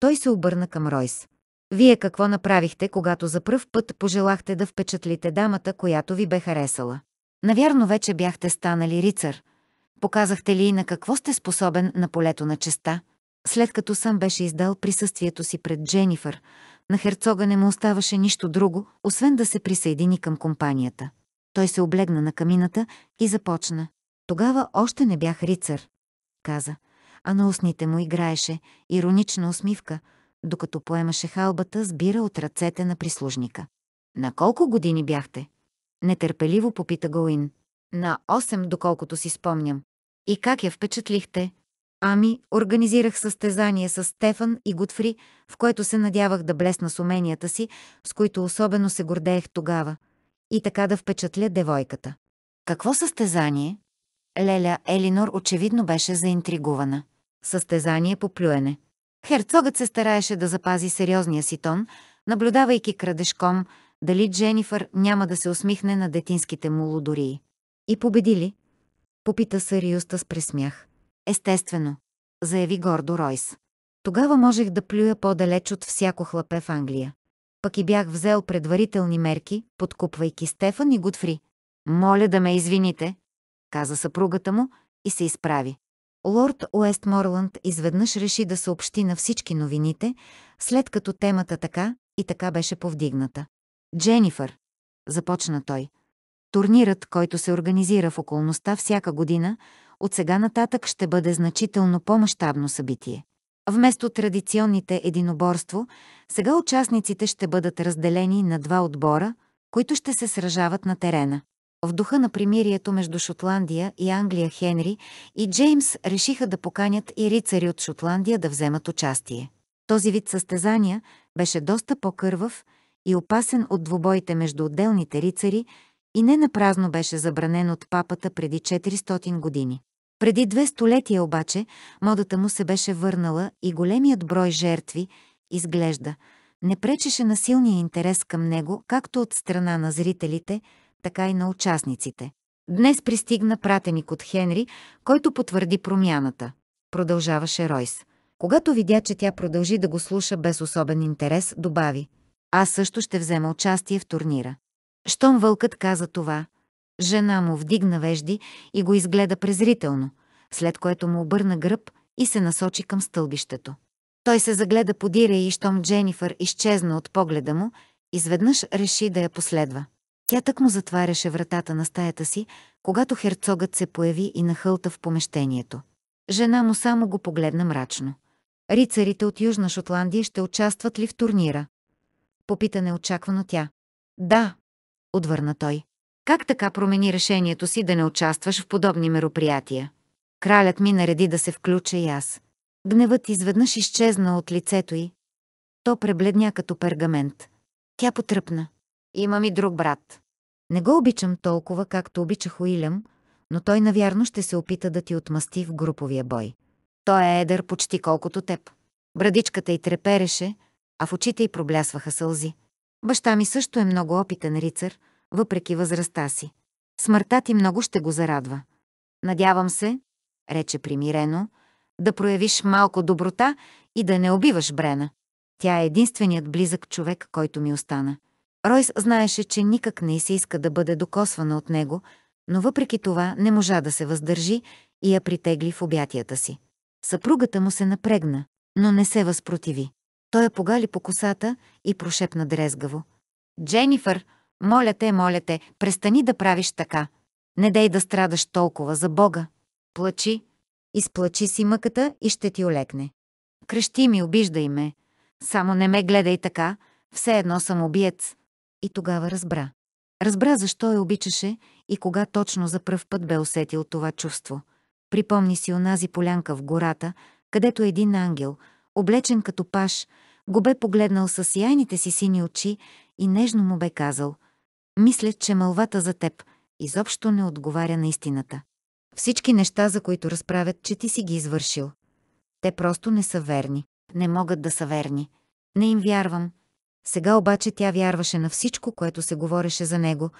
той се обърна към Ройс. Вие какво направихте, когато за пръв път пожелахте да впечатлите дамата, която ви бе харесала? Навярно вече бяхте станали рицар. Показахте ли и на какво сте способен на полето на честа? След като сам беше издал присъствието си пред Дженифър, на херцога не му оставаше нищо друго, освен да се присъедини към компанията. Той се облегна на камината и започна. Тогава още не бях рицар, каза, а на устните му играеше иронична усмивка, докато поемаше халбата, сбира от ръцете на прислужника. На колко години бяхте? Нетърпеливо попита Гоин. На 8, доколкото си спомням. И как я впечатлихте? Ами, организирах състезание с Стефан и Гутфри, в което се надявах да блесна с уменията си, с които особено се гордеех тогава, и така да впечатля девойката. Какво състезание? Леля Елинор очевидно беше заинтригувана. Състезание по плюене. Херцогът се стараеше да запази сериозния си тон, наблюдавайки крадешком дали Дженифър няма да се усмихне на детинските му лудории. И победили? Попита Сариуста с пресмях. Естествено, заяви гордо Ройс. Тогава можех да плюя по-далеч от всяко хлапе в Англия. Пък и бях взел предварителни мерки, подкупвайки Стефан и Гудфри. Моля да ме извините, каза съпругата му и се изправи. Лорд Уестморланд изведнъж реши да съобщи на всички новините, след като темата така и така беше повдигната. Дженифър, започна той. Турнират, който се организира в околността всяка година, от сега нататък ще бъде значително по-мащабно събитие. Вместо традиционните единоборство, сега участниците ще бъдат разделени на два отбора, които ще се сражават на терена. В духа на примирието между Шотландия и Англия Хенри и Джеймс решиха да поканят и рицари от Шотландия да вземат участие. Този вид състезания беше доста по-кървав и опасен от двубоите между отделните рицари и не напразно беше забранен от папата преди 400 години. Преди две столетия обаче модата му се беше върнала и големият брой жертви, изглежда, не пречеше на силния интерес към него както от страна на зрителите, така и на участниците. Днес пристигна пратеник от Хенри, който потвърди промяната. Продължаваше Ройс. Когато видя, че тя продължи да го слуша без особен интерес, добави. Аз също ще взема участие в турнира. Щом вълкът каза това, Жена му вдигна вежди и го изгледа презрително, след което му обърна гръб и се насочи към стълбището. Той се загледа подире и щом Дженифър изчезна от погледа му, изведнъж реши да я последва. Тя так му затваряше вратата на стаята си, когато херцогът се появи и нахълта в помещението. Жена му само го погледна мрачно. Рицарите от Южна Шотландия ще участват ли в турнира? Попита неочаквано тя. Да, отвърна той. Как така промени решението си да не участваш в подобни мероприятия? Кралят ми нареди да се включа и аз. Гневът изведнъж изчезна от лицето й. То пребледня като пергамент. Тя потръпна. Имам и друг брат. Не го обичам толкова, както обичах Уилям, но той навярно ще се опита да ти отмъсти в груповия бой. Той е едър почти колкото теб. Брадичката й трепереше, а в очите й проблясваха сълзи. Баща ми също е много опитен рицар – въпреки възрастта си. Смъртта ти много ще го зарадва. Надявам се, рече примирено, да проявиш малко доброта и да не убиваш Брена. Тя е единственият близък човек, който ми остана. Ройс знаеше, че никак не се иска да бъде докосвана от него, но въпреки това не можа да се въздържи и я притегли в обятията си. Съпругата му се напрегна, но не се възпротиви. Той я погали по косата и прошепна дрезгаво. «Дженифър, моля те, моля те, престани да правиш така. Не дай да страдаш толкова за Бога. Плачи, изплачи си мъката и ще ти олекне. Крещи ми, обиждай ме. Само не ме гледай така, все едно съм убиец. И тогава разбра. Разбра защо я обичаше и кога точно за пръв път бе усетил това чувство. Припомни си онази полянка в гората, където един ангел, облечен като паш, го бе погледнал с сияйните си сини очи и нежно му бе казал – мисля, че мълвата за теб изобщо не отговаря на истината. Всички неща, за които разправят, че ти си ги извършил, те просто не са верни. Не могат да са верни. Не им вярвам. Сега обаче тя вярваше на всичко, което се говореше за него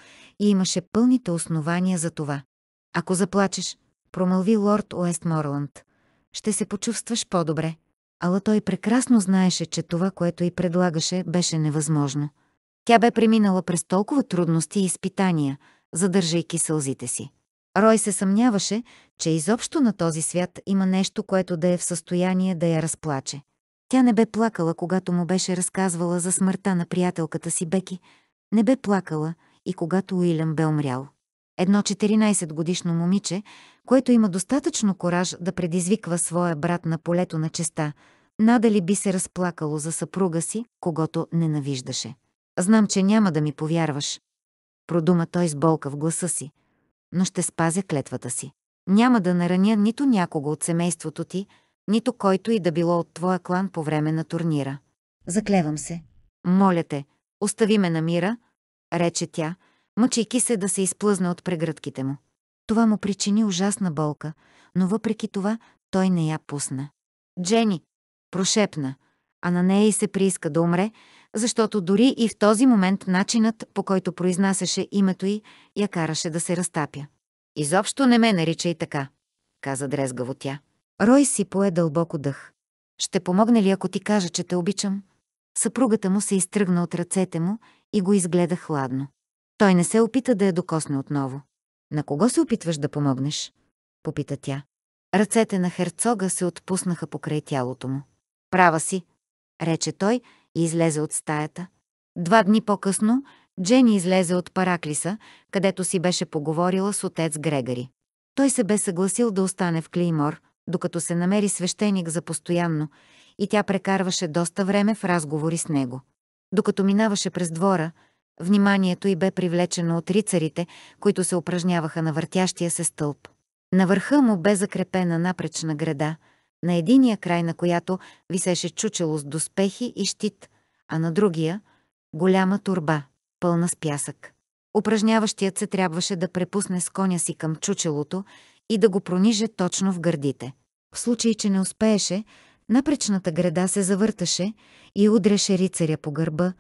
и имаше пълните основания за това. Ако заплачеш, промълви лорд Уестморланд, ще се почувстваш по-добре. Ала той прекрасно знаеше, че това, което й предлагаше, беше невъзможно. Тя бе преминала през толкова трудности и изпитания, задържайки сълзите си. Рой се съмняваше, че изобщо на този свят има нещо, което да е в състояние да я разплаче. Тя не бе плакала, когато му беше разказвала за смъртта на приятелката си Беки. Не бе плакала и когато Уилям бе умрял. Едно 14-годишно момиче, което има достатъчно кораж да предизвиква своя брат на полето на честа, надали би се разплакало за съпруга си, когато ненавиждаше. Знам, че няма да ми повярваш. Продума той с болка в гласа си. Но ще спазя клетвата си. Няма да нараня нито някого от семейството ти, нито който и да било от твоя клан по време на турнира. Заклевам се. Моля те, остави ме на мира, рече тя, мъчейки се да се изплъзне от прегръдките му. Това му причини ужасна болка, но въпреки това той не я пусна. Джени, прошепна, а на нея и се прииска да умре, защото дори и в този момент начинът, по който произнасяше името й, я караше да се разтапя. «Изобщо не ме наричай така», каза дрезгаво тя. Рой си пое дълбоко дъх. «Ще помогне ли, ако ти кажа, че те обичам?» Съпругата му се изтръгна от ръцете му и го изгледа хладно. Той не се опита да я докосне отново. «На кого се опитваш да помогнеш?» попита тя. Ръцете на херцога се отпуснаха покрай тялото му. «Права си», рече той и излезе от стаята. Два дни по-късно Джени излезе от Параклиса, където си беше поговорила с отец Грегари. Той се бе съгласил да остане в Клеймор, докато се намери свещеник за постоянно, и тя прекарваше доста време в разговори с него. Докато минаваше през двора, вниманието й бе привлечено от рицарите, които се упражняваха на въртящия се стълб. На върха му бе закрепена напречна града – на единия край на която висеше чучело с доспехи и щит, а на другия – голяма турба, пълна с пясък. Упражняващият се трябваше да препусне с коня си към чучелото и да го прониже точно в гърдите. В случай, че не успееше, напречната града се завърташе и удреше рицаря по гърба,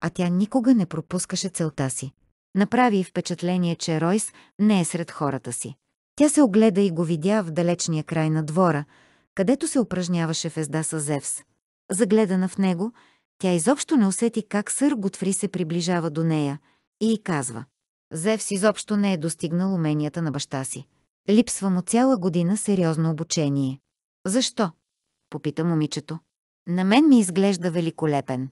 а тя никога не пропускаше целта си. Направи впечатление, че Ройс не е сред хората си. Тя се огледа и го видя в далечния край на двора – където се упражняваше в езда с Зевс. Загледана в него, тя изобщо не усети как сър Готфри се приближава до нея и й казва. Зевс изобщо не е достигнал уменията на баща си. Липсва му цяла година сериозно обучение. Защо? Попита момичето. На мен ми изглежда великолепен.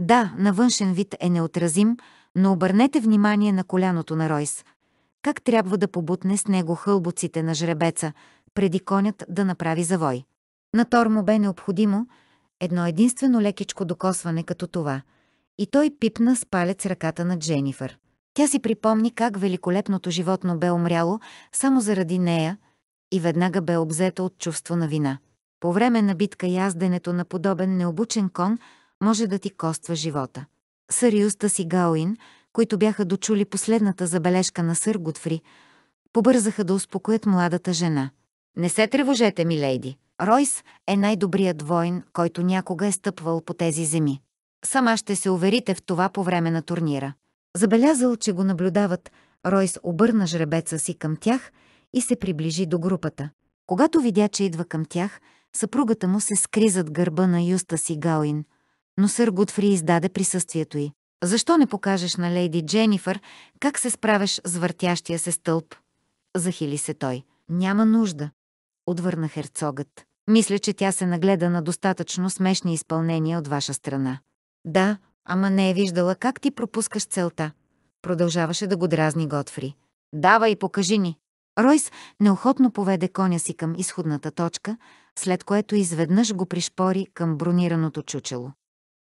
Да, на външен вид е неотразим, но обърнете внимание на коляното на Ройс. Как трябва да побутне с него хълбоците на жребеца, преди конят да направи завой. На Тор му бе необходимо едно единствено лекичко докосване като това, и той пипна с палец ръката на Дженифър. Тя си припомни как великолепното животно бе умряло само заради нея и веднага бе обзета от чувство на вина. По време на битка язденето на подобен необучен кон може да ти коства живота. Сър Юстас и Гауин, които бяха дочули последната забележка на сър Готфри, побързаха да успокоят младата жена – не се тревожете, милейди. Ройс е най-добрият воин, който някога е стъпвал по тези земи. Сама ще се уверите в това по време на турнира. Забелязал, че го наблюдават, Ройс обърна жребеца си към тях и се приближи до групата. Когато видя, че идва към тях, съпругата му се скри зад гърба на Юста си Гауин, но сър Гудфри издаде присъствието й. Защо не покажеш на Лейди Дженифър как се справяш с въртящия се стълб? Захили се той. Няма нужда отвърна херцогът. Мисля, че тя се нагледа на достатъчно смешни изпълнения от ваша страна. Да, ама не е виждала как ти пропускаш целта. Продължаваше да го дразни Готфри. Давай, покажи ни. Ройс неохотно поведе коня си към изходната точка, след което изведнъж го пришпори към бронираното чучело.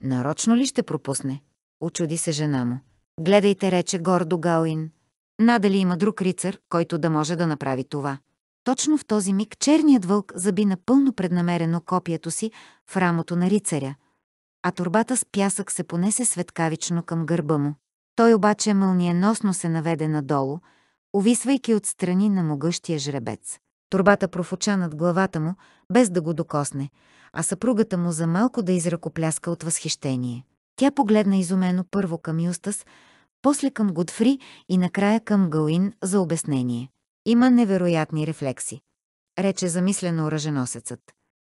Нарочно ли ще пропусне? Очуди се жена му. Гледайте, рече гордо Гауин. Надали има друг рицар, който да може да направи това. Точно в този миг черният вълк заби напълно преднамерено копието си в рамото на рицаря, а турбата с пясък се понесе светкавично към гърба му. Той обаче мълниеносно се наведе надолу, увисвайки от страни на могъщия жребец. Турбата профуча над главата му, без да го докосне, а съпругата му за малко да изръкопляска от възхищение. Тя погледна изумено първо към Юстас, после към Годфри и накрая към Гауин за обяснение. Има невероятни рефлекси. Рече замислено оръженосецът.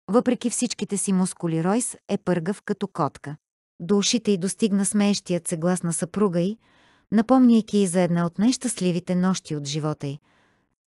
Въпреки всичките си мускули Ройс е пъргав като котка. До ушите й достигна смеещият се глас на съпруга й, напомняйки й за една от най-щастливите нощи от живота й.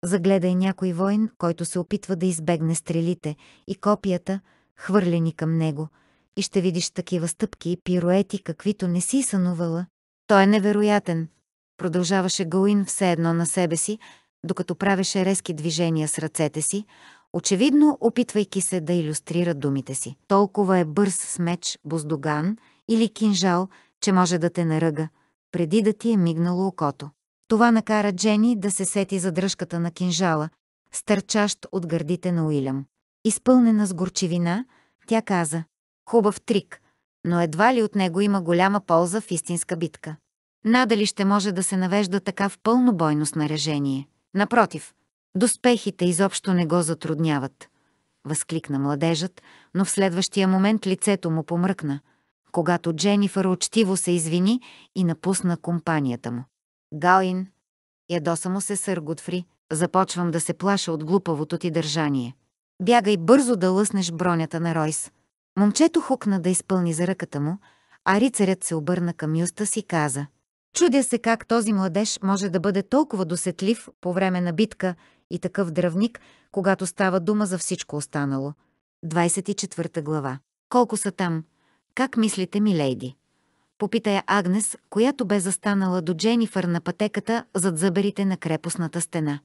Загледай някой воин, който се опитва да избегне стрелите и копията, хвърлени към него, и ще видиш такива стъпки и пируети, каквито не си сънувала. Той е невероятен. Продължаваше Гауин все едно на себе си, докато правеше резки движения с ръцете си, очевидно опитвайки се да иллюстрира думите си. Толкова е бърз с меч, боздоган или кинжал, че може да те наръга, преди да ти е мигнало окото. Това накара Джени да се сети за дръжката на кинжала, стърчащ от гърдите на Уилям. Изпълнена с горчивина, тя каза «Хубав трик, но едва ли от него има голяма полза в истинска битка. Надали ще може да се навежда така в пълно бойно снаряжение». Напротив, доспехите изобщо не го затрудняват. Възкликна младежът, но в следващия момент лицето му помръкна, когато Дженифър учтиво се извини и напусна компанията му. Гауин, ядоса му се сър Готфри, започвам да се плаша от глупавото ти държание. Бягай бързо да лъснеш бронята на Ройс. Момчето хукна да изпълни за ръката му, а рицарят се обърна към Юста си и каза – Чудя се как този младеж може да бъде толкова досетлив по време на битка и такъв дръвник, когато става дума за всичко останало. 24 глава. Колко са там? Как мислите, милейди? Попита я Агнес, която бе застанала до Дженифър на пътеката зад зъберите на крепостната стена.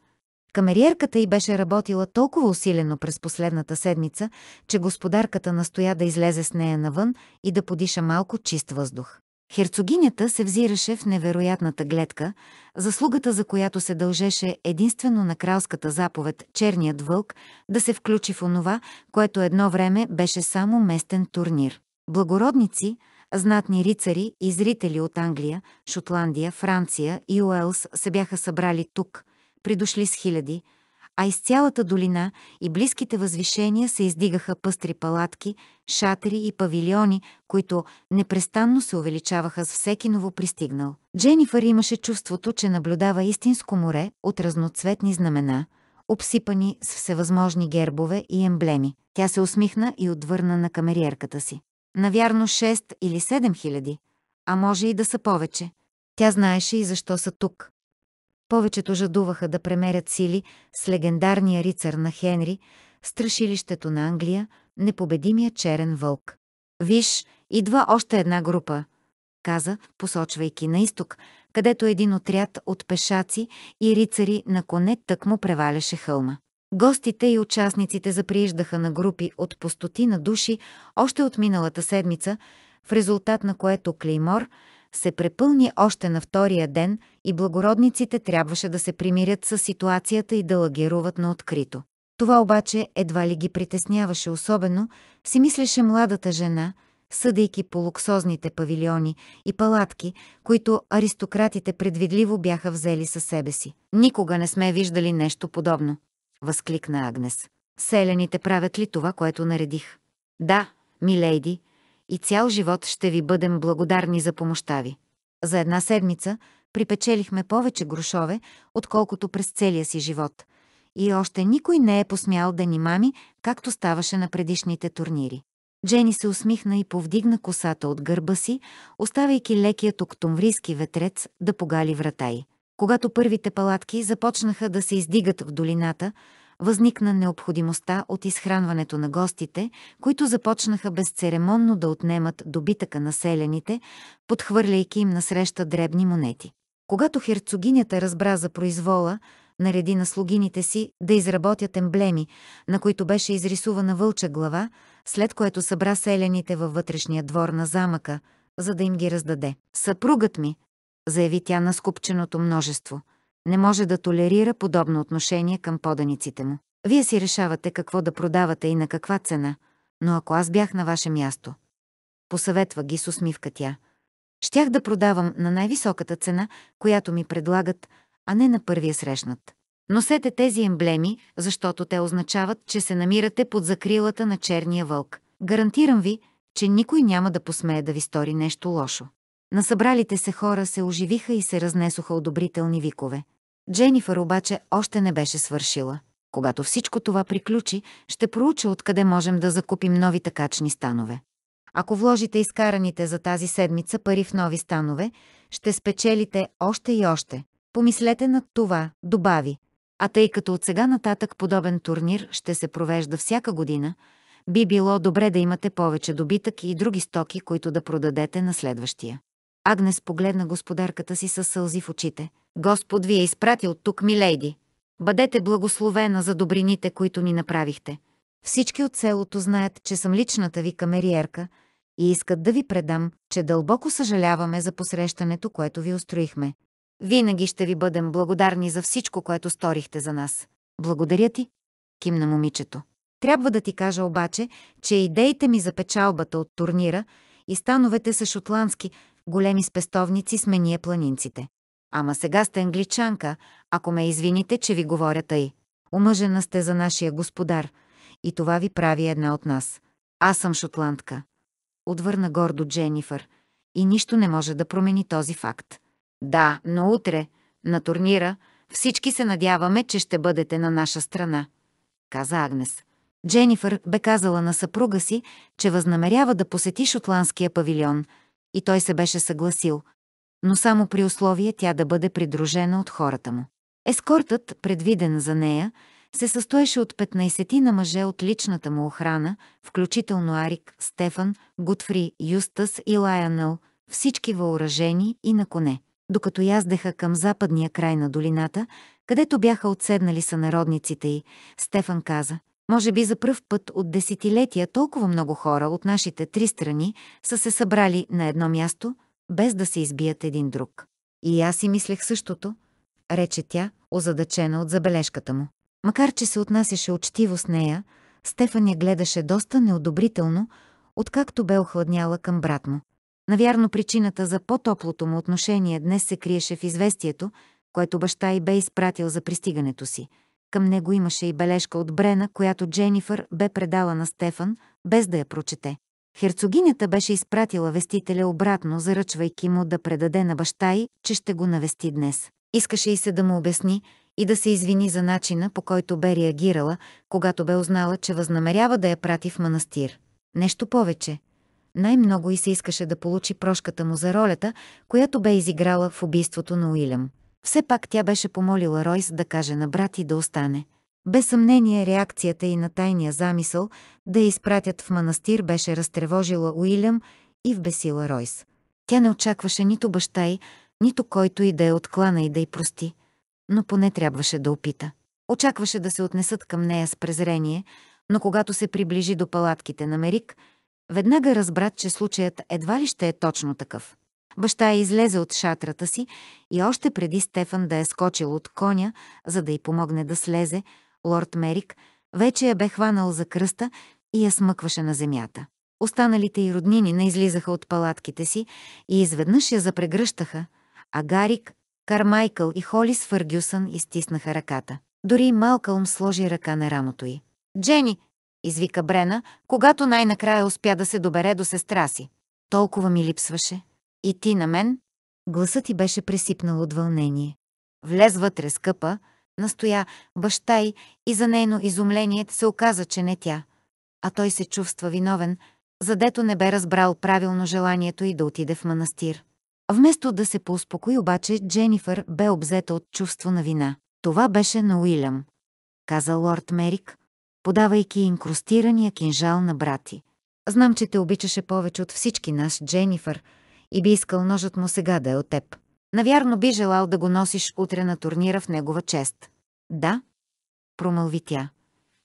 Камериерката й беше работила толкова усилено през последната седмица, че господарката настоя да излезе с нея навън и да подиша малко чист въздух. Херцогинята се взираше в невероятната гледка, заслугата за която се дължеше единствено на кралската заповед Черният вълк да се включи в онова, което едно време беше само местен турнир. Благородници, знатни рицари и зрители от Англия, Шотландия, Франция и Уелс се бяха събрали тук, придошли с хиляди – а из цялата долина и близките възвишения се издигаха пъстри палатки, шатери и павилиони, които непрестанно се увеличаваха с всеки ново пристигнал. Дженифър имаше чувството, че наблюдава истинско море от разноцветни знамена, обсипани с всевъзможни гербове и емблеми. Тя се усмихна и отвърна на камериерката си. Навярно 6 или 7 хиляди, а може и да са повече. Тя знаеше и защо са тук. Повечето жадуваха да премерят сили с легендарния рицар на Хенри, страшилището на Англия, непобедимия черен вълк. «Виж, идва още една група», каза, посочвайки на изток, където един отряд от пешаци и рицари на коне тък му преваляше хълма. Гостите и участниците заприиждаха на групи от по стотина души още от миналата седмица, в резултат на което Клеймор – се препълни още на втория ден и благородниците трябваше да се примирят с ситуацията и да лагеруват на открито. Това обаче едва ли ги притесняваше особено, си мислеше младата жена, съдейки по луксозните павилиони и палатки, които аристократите предвидливо бяха взели със себе си. «Никога не сме виждали нещо подобно», възкликна Агнес. Селените правят ли това, което наредих?» «Да, милейди», и цял живот ще ви бъдем благодарни за помощта ви. За една седмица припечелихме повече грошове, отколкото през целия си живот. И още никой не е посмял да ни мами, както ставаше на предишните турнири. Джени се усмихна и повдигна косата от гърба си, оставяйки лекият октомврийски ветрец да погали врата й. Когато първите палатки започнаха да се издигат в долината, възникна необходимостта от изхранването на гостите, които започнаха безцеремонно да отнемат добитъка на селяните, подхвърляйки им насреща дребни монети. Когато херцогинята разбра за произвола, нареди на слугините си да изработят емблеми, на които беше изрисувана вълча глава, след което събра селяните във вътрешния двор на замъка, за да им ги раздаде. Съпругът ми, заяви тя на скупченото множество – не може да толерира подобно отношение към поданиците му. Вие си решавате какво да продавате и на каква цена, но ако аз бях на ваше място, посъветва ги с усмивка тя, щях да продавам на най-високата цена, която ми предлагат, а не на първия срещнат. Носете тези емблеми, защото те означават, че се намирате под закрилата на черния вълк. Гарантирам ви, че никой няма да посмее да ви стори нещо лошо. На събралите се хора се оживиха и се разнесоха одобрителни викове. Дженифър обаче още не беше свършила. Когато всичко това приключи, ще проуча откъде можем да закупим нови такачни станове. Ако вложите изкараните за тази седмица пари в нови станове, ще спечелите още и още. Помислете над това, добави. А тъй като от сега нататък подобен турнир ще се провежда всяка година, би било добре да имате повече добитък и други стоки, които да продадете на следващия. Агнес погледна господарката си със сълзи в очите – Господ ви е изпратил тук, милейди. Бъдете благословена за добрините, които ни направихте. Всички от селото знаят, че съм личната ви камериерка и искат да ви предам, че дълбоко съжаляваме за посрещането, което ви устроихме. Винаги ще ви бъдем благодарни за всичко, което сторихте за нас. Благодаря ти, кимна момичето. Трябва да ти кажа обаче, че идеите ми за печалбата от турнира и становете са шотландски, големи спестовници с мения планинците. Ама сега сте англичанка, ако ме извините, че ви говоря тъй. Омъжена сте за нашия господар и това ви прави една от нас. Аз съм шотландка. Отвърна гордо Дженифър и нищо не може да промени този факт. Да, но утре, на турнира, всички се надяваме, че ще бъдете на наша страна, каза Агнес. Дженифър бе казала на съпруга си, че възнамерява да посети шотландския павилион, и той се беше съгласил – но само при условие тя да бъде придружена от хората му. Ескортът, предвиден за нея, се състоеше от 15 на мъже от личната му охрана, включително Арик, Стефан, Гудфри, Юстас и Лайонел, всички въоръжени и на коне. Докато яздеха към западния край на долината, където бяха отседнали сънародниците й, Стефан каза, може би за пръв път от десетилетия толкова много хора от нашите три страни са се събрали на едно място – без да се избият един друг. И аз си мислех същото, рече тя, озадачена от забележката му. Макар, че се отнасяше учтиво с нея, Стефан я гледаше доста неодобрително, откакто бе охладняла към брат му. Навярно причината за по-топлото му отношение днес се криеше в известието, което баща й бе изпратил за пристигането си. Към него имаше и бележка от Брена, която Дженифър бе предала на Стефан, без да я прочете. Херцогинята беше изпратила вестителя обратно, заръчвайки му да предаде на баща й, че ще го навести днес. Искаше и се да му обясни и да се извини за начина, по който бе реагирала, когато бе узнала, че възнамерява да я прати в манастир. Нещо повече. Най-много и се искаше да получи прошката му за ролята, която бе изиграла в убийството на Уилям. Все пак тя беше помолила Ройс да каже на брат и да остане. Без съмнение реакцията и на тайния замисъл да я изпратят в манастир беше разтревожила Уилям и вбесила Ройс. Тя не очакваше нито баща й, нито който и да я отклана и да й прости, но поне трябваше да опита. Очакваше да се отнесат към нея с презрение, но когато се приближи до палатките на Мерик, веднага разбра, че случаят едва ли ще е точно такъв. Баща я излезе от шатрата си и още преди Стефан да е скочил от коня, за да й помогне да слезе, лорд Мерик, вече я бе хванал за кръста и я смъкваше на земята. Останалите и роднини не излизаха от палатките си и изведнъж я запрегръщаха, а Гарик, Кармайкъл и Холис Фъргюсън изтиснаха ръката. Дори Малкълм сложи ръка на рамото й. «Джени!» – извика Брена, когато най-накрая успя да се добере до сестра си. Толкова ми липсваше. И ти на мен? Гласът ти беше пресипнал от вълнение. Влез вътре, скъпа, настоя баща й и за нейно изумление се оказа, че не тя. А той се чувства виновен, задето не бе разбрал правилно желанието й да отиде в манастир. Вместо да се поуспокои обаче, Дженифър бе обзета от чувство на вина. Това беше на Уилям, каза лорд Мерик, подавайки инкрустирания кинжал на брати. Знам, че те обичаше повече от всички нас, Дженифър, и би искал ножът му сега да е от теб. Навярно би желал да го носиш утре на турнира в негова чест. Да? Промълви тя.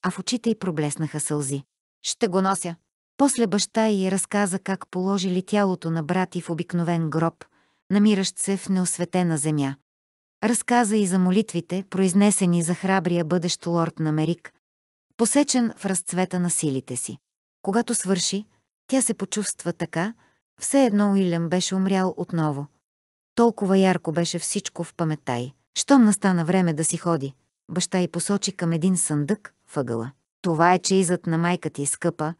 А в очите й проблеснаха сълзи. Ще го нося. После баща й разказа как положили тялото на брат и в обикновен гроб, намиращ се в неосветена земя. Разказа и за молитвите, произнесени за храбрия бъдещ лорд на Мерик, посечен в разцвета на силите си. Когато свърши, тя се почувства така, все едно Уилям беше умрял отново. Толкова ярко беше всичко в паметта й. Щом настана време да си ходи, баща й посочи към един съндък въгъла. Това е чеизът на майка ти, скъпа,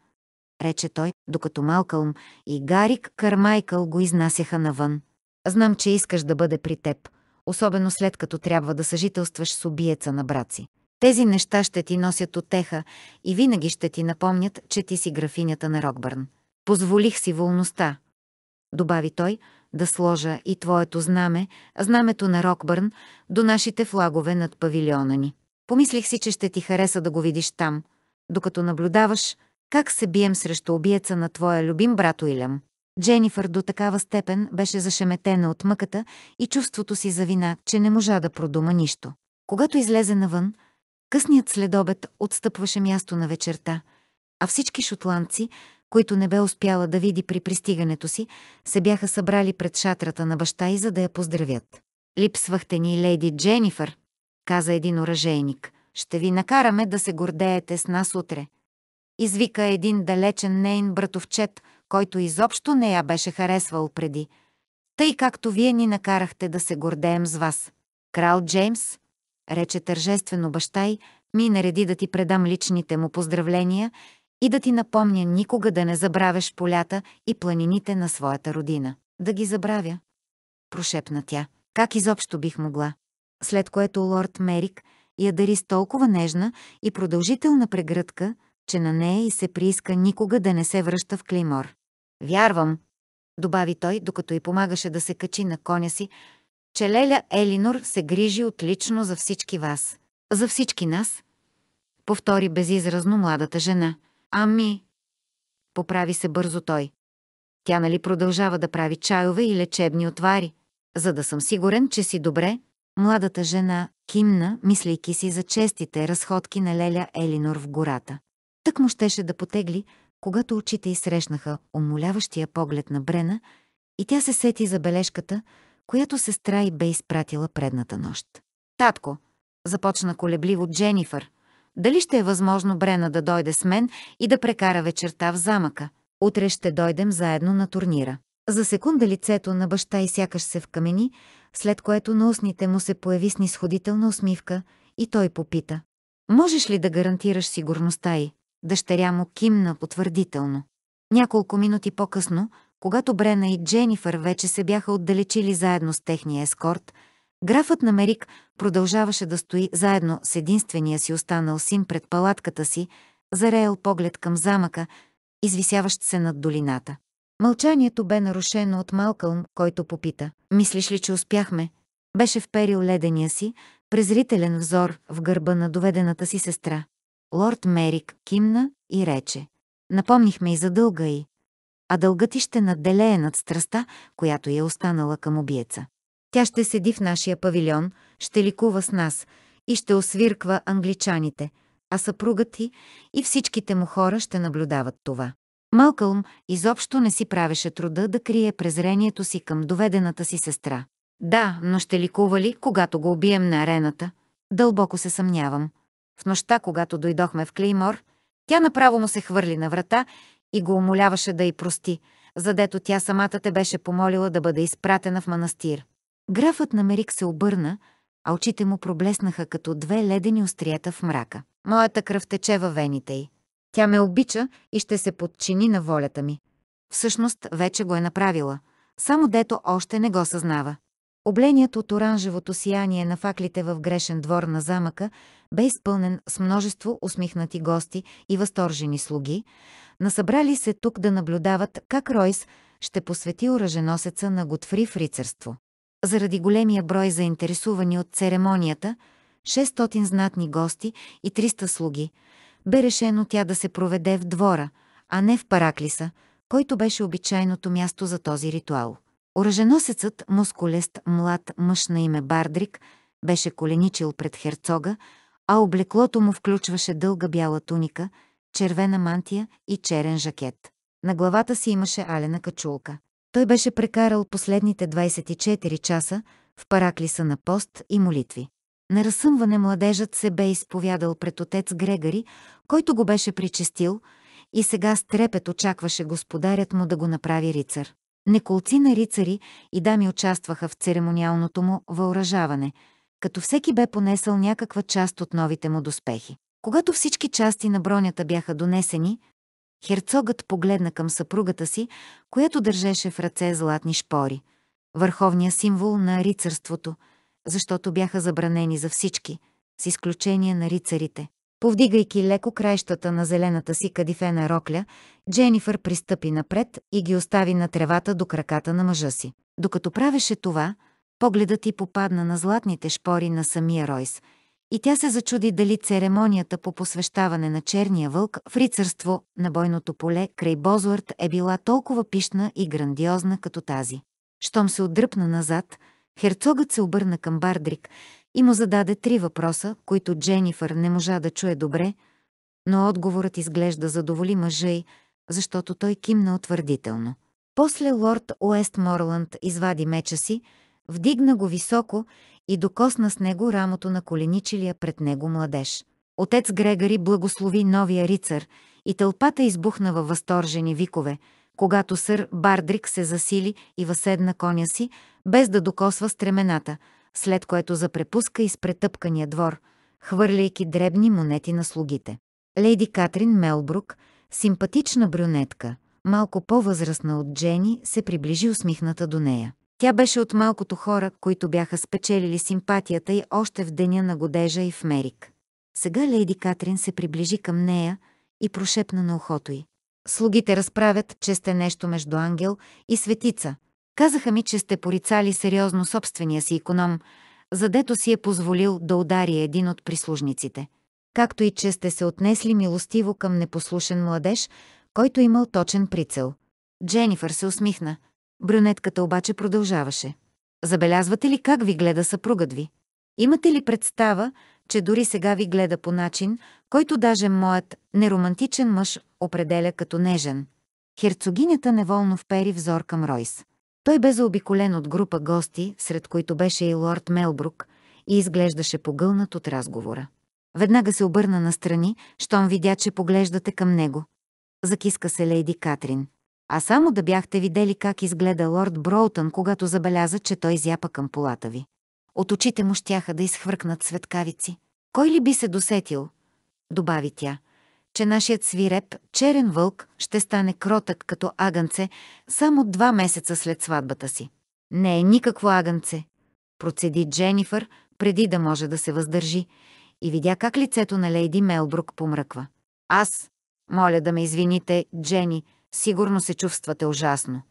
рече той, докато Малкълм и Гарик Кармайкъл го изнасяха навън. Знам, че искаш да бъде при теб, особено след като трябва да съжителстваш с убиеца на брат си. Тези неща ще ти носят отеха и винаги ще ти напомнят, че ти си графинята на Рокбърн. Позволих си волността, добави той, да сложа и твоето знаме, знамето на Рокбърн, до нашите флагове над павилиона ни. Помислих си, че ще ти хареса да го видиш там, докато наблюдаваш как се бием срещу убиеца на твоя любим брат Уилям. Дженифър до такава степен беше зашеметена от мъката и чувството си за вина, че не можа да продума нищо. Когато излезе навън, късният следобед отстъпваше място на вечерта, а всички шотландци които не бе успяла да види при пристигането си, се бяха събрали пред шатрата на баща и за да я поздравят. «Липсвахте ни, леди Дженифър», каза един оръжейник. «Ще ви накараме да се гордеете с нас утре». Извика един далечен нейн братовчет, който изобщо не я беше харесвал преди. Тъй както вие ни накарахте да се гордеем с вас. Крал Джеймс, рече тържествено баща й, ми нареди да ти предам личните му поздравления и да ти напомня никога да не забравяш полята и планините на своята родина. Да ги забравя, прошепна тя. Как изобщо бих могла? След което лорд Мерик я дари с толкова нежна и продължителна прегръдка, че на нея и се прииска никога да не се връща в Клеймор. Вярвам, добави той, докато й помагаше да се качи на коня си, че Леля Елинор се грижи отлично за всички вас. За всички нас, повтори безизразно младата жена. Ами... Поправи се бързо той. Тя нали продължава да прави чайове и лечебни отвари. За да съм сигурен, че си добре, младата жена кимна, мислейки си за честите разходки на Леля Елинор в гората. Тък му щеше да потегли, когато очите й срещнаха умоляващия поглед на Брена и тя се сети за бележката, която сестра й бе изпратила предната нощ. «Татко», започна колебливо Дженифър, дали ще е възможно Брена да дойде с мен и да прекара вечерта в замъка? Утре ще дойдем заедно на турнира. За секунда лицето на баща и сякаш се вкамени, след което на устните му се появи снисходителна усмивка и той попита. Можеш ли да гарантираш сигурността й? Дъщеря му кимна потвърдително. Няколко минути по-късно, когато Брена и Дженифър вече се бяха отдалечили заедно с техния ескорт, Графът на Мерик продължаваше да стои заедно с единствения си останал син пред палатката си, зареял поглед към замъка, извисяващ се над долината. Мълчанието бе нарушено от Малкълм, който попита. «Мислиш ли, че успяхме?» Беше вперил ледения си, презрителен взор в гърба на доведената си сестра. Лорд Мерик кимна и рече. Напомнихме и за дълга й. А дългът ти ще надделее над страста, която е останала към убиеца. Тя ще седи в нашия павилион, ще ликува с нас и ще освирква англичаните, а съпругът ти и всичките му хора ще наблюдават това. Малкълм изобщо не си правеше труда да крие презрението си към доведената си сестра. Да, но ще ликува ли, когато го убием на арената? Дълбоко се съмнявам. В нощта, когато дойдохме в Клеймор, тя направо му се хвърли на врата и го умоляваше да й прости, задето тя самата те беше помолила да бъде изпратена в манастир. Графът на Мерик се обърна, а очите му проблеснаха като две ледени острията в мрака. Моята кръв тече във вените й. Тя ме обича и ще се подчини на волята ми. Всъщност вече го е направила, само дето още не го съзнава. Обленият от оранжевото сияние на факлите в грешен двор на замъка бе изпълнен с множество усмихнати гости и възторжени слуги, насъбрали се тук да наблюдават как Ройс ще посвети оръженосеца на Готфри в рицарство заради големия брой заинтересувани от церемонията, 600 знатни гости и 300 слуги, бе решено тя да се проведе в двора, а не в Параклиса, който беше обичайното място за този ритуал. Оръженосецът, мускулест млад мъж на име Бардрик, беше коленичил пред херцога, а облеклото му включваше дълга бяла туника, червена мантия и черен жакет. На главата си имаше алена качулка. Той беше прекарал последните 24 часа в параклиса на пост и молитви. На разсъмване младежът се бе изповядал пред отец Грегари, който го беше причестил, и сега с трепет очакваше господарят му да го направи рицар. Неколци на рицари и дами участваха в церемониалното му въоръжаване, като всеки бе понесъл някаква част от новите му доспехи. Когато всички части на бронята бяха донесени, Херцогът погледна към съпругата си, която държеше в ръце златни шпори, върховния символ на рицарството, защото бяха забранени за всички, с изключение на рицарите. Повдигайки леко краищата на зелената си кадифена рокля, Дженифър пристъпи напред и ги остави на тревата до краката на мъжа си. Докато правеше това, погледът й попадна на златните шпори на самия Ройс – и тя се зачуди дали церемонията по посвещаване на черния вълк в рицарство на бойното поле край Бозуарт е била толкова пишна и грандиозна като тази. Щом се отдръпна назад, херцогът се обърна към Бардрик и му зададе три въпроса, които Дженифър не можа да чуе добре, но отговорът изглежда задоволи мъжа й, защото той кимна утвърдително. После лорд Уест Морланд извади меча си, вдигна го високо и докосна с него рамото на коленичилия пред него младеж. Отец Грегари благослови новия рицар и тълпата избухна във възторжени викове, когато сър Бардрик се засили и въседна коня си, без да докосва стремената, след което запрепуска из претъпкания двор, хвърляйки дребни монети на слугите. Лейди Катрин Мелбрук, симпатична брюнетка, малко по-възрастна от Джени, се приближи усмихната до нея. Тя беше от малкото хора, които бяха спечелили симпатията й още в деня на годежа и в Мерик. Сега Лейди Катрин се приближи към нея и прошепна на ухото й. Слугите разправят, че сте нещо между ангел и светица. Казаха ми, че сте порицали сериозно собствения си економ, задето си е позволил да удари един от прислужниците. Както и че сте се отнесли милостиво към непослушен младеж, който имал точен прицел. Дженифър се усмихна – Брюнетката обаче продължаваше. Забелязвате ли как ви гледа съпругът ви? Имате ли представа, че дори сега ви гледа по начин, който даже моят неромантичен мъж определя като нежен? Херцогинята неволно впери взор към Ройс. Той бе заобиколен от група гости, сред които беше и лорд Мелбрук, и изглеждаше погълнат от разговора. Веднага се обърна настрани, щом видя, че поглеждате към него. Закиска се лейди Катрин. А само да бяхте видели как изгледа лорд Броутън, когато забеляза, че той зяпа към полата ви. От очите му щяха да изхвъркнат светкавици. Кой ли би се досетил? Добави тя че нашият свиреп, черен вълк, ще стане кротък като агънце само два месеца след сватбата си. Не е никакво агънце, процеди Дженифър, преди да може да се въздържи, и видя как лицето на лейди Мелбрук помръква. Аз, моля да ме извините, Джени, Сигурно се чувствате ужасно.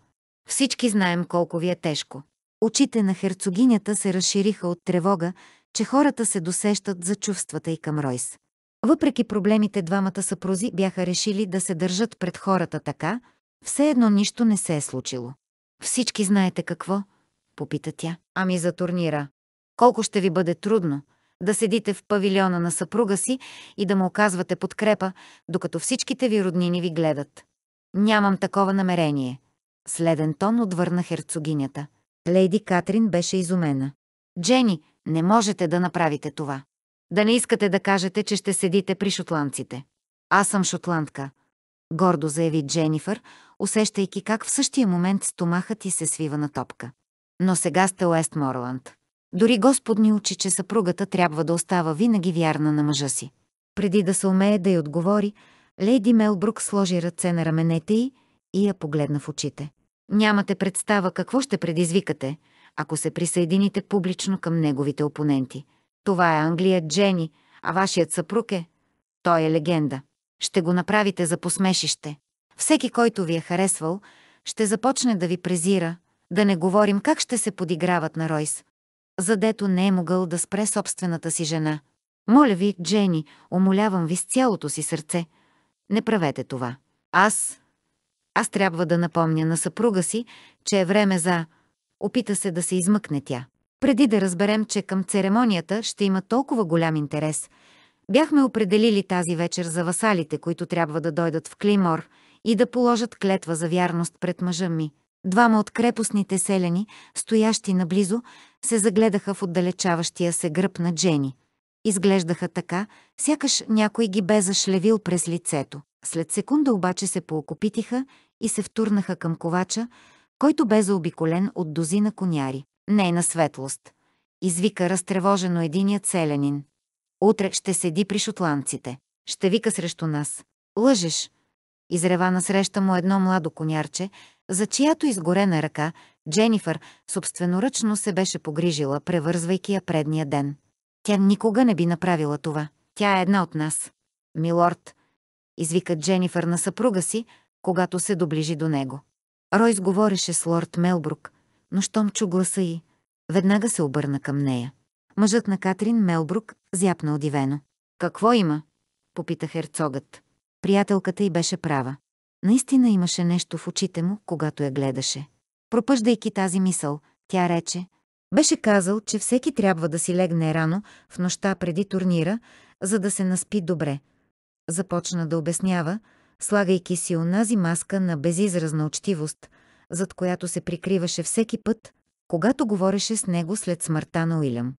Всички знаем колко ви е тежко. Очите на херцогинята се разшириха от тревога, че хората се досещат за чувствата и към Ройс. Въпреки проблемите, двамата съпрузи бяха решили да се държат пред хората така, все едно нищо не се е случило. Всички знаете какво? Попита тя. Ами за турнира. Колко ще ви бъде трудно да седите в павилиона на съпруга си и да му оказвате подкрепа, докато всичките ви роднини ви гледат. Нямам такова намерение. Следен тон отвърна херцогинята. Лейди Катрин беше изумена. Джени, не можете да направите това. Да не искате да кажете, че ще седите при шотландците. Аз съм шотландка. Гордо заяви Дженифър, усещайки как в същия момент стомахът ти се свива на топка. Но сега сте уест Морланд. Дори Господ ни учи, че съпругата трябва да остава винаги вярна на мъжа си. Преди да се умее да й отговори, Лейди Мелбрук сложи ръце на раменете й и я погледна в очите. Нямате представа какво ще предизвикате, ако се присъедините публично към неговите опоненти. Това е Англия Джени, а вашият съпруг е... Той е легенда. Ще го направите за посмешище. Всеки, който ви е харесвал, ще започне да ви презира, да не говорим как ще се подиграват на Ройс, задето не е могъл да спре собствената си жена. Моля ви, Джени, умолявам ви с цялото си сърце – не правете това. Аз... Аз трябва да напомня на съпруга си, че е време за... Опита се да се измъкне тя. Преди да разберем, че към церемонията ще има толкова голям интерес, бяхме определили тази вечер за васалите, които трябва да дойдат в Клеймор и да положат клетва за вярност пред мъжа ми. Двама от крепостните селяни, стоящи наблизо, се загледаха в отдалечаващия се гръб на Джени. Изглеждаха така, сякаш някой ги бе зашлевил през лицето. След секунда обаче се поокопитиха и се втурнаха към ковача, който бе заобиколен от дозина коняри. Нейна светлост. Извика разтревожено единият селянин. Утре ще седи при шотландците. Ще вика срещу нас. Лъжеш. Изрева насреща му едно младо конярче, за чиято изгорена ръка Дженифър собственоръчно се беше погрижила, превързвайки я предния ден. Тя никога не би направила това. Тя е една от нас. Милорд, извика Дженифър на съпруга си, когато се доближи до него. Ройс говореше с лорд Мелбрук, но щом чу гласа й, веднага се обърна към нея. Мъжът на Катрин Мелбрук зяпна удивено. «Какво има?» – попита херцогът. Приятелката й беше права. Наистина имаше нещо в очите му, когато я гледаше. Пропъждайки тази мисъл, тя рече – беше казал, че всеки трябва да си легне рано в нощта преди турнира, за да се наспи добре. Започна да обяснява, слагайки си онази маска на безизразна учтивост, зад която се прикриваше всеки път, когато говореше с него след смъртта на Уилям.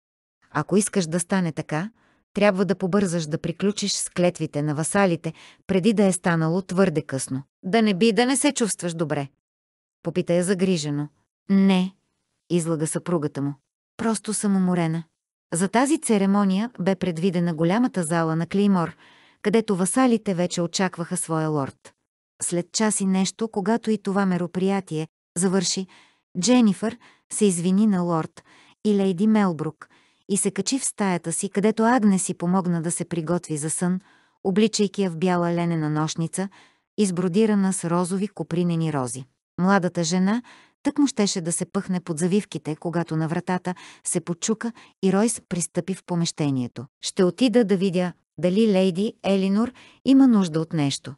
Ако искаш да стане така, трябва да побързаш да приключиш с клетвите на васалите, преди да е станало твърде късно. Да не би да не се чувстваш добре. Попита я загрижено. Не, излага съпругата му. Просто съм уморена. За тази церемония бе предвидена голямата зала на Клеймор, където васалите вече очакваха своя лорд. След час и нещо, когато и това мероприятие завърши, Дженифър се извини на лорд и лейди Мелбрук и се качи в стаята си, където Агне си помогна да се приготви за сън, обличайки я в бяла ленена нощница, избродирана с розови копринени рози. Младата жена Тък му щеше да се пъхне под завивките, когато на вратата се почука и Ройс пристъпи в помещението. «Ще отида да видя дали лейди Елинор има нужда от нещо»,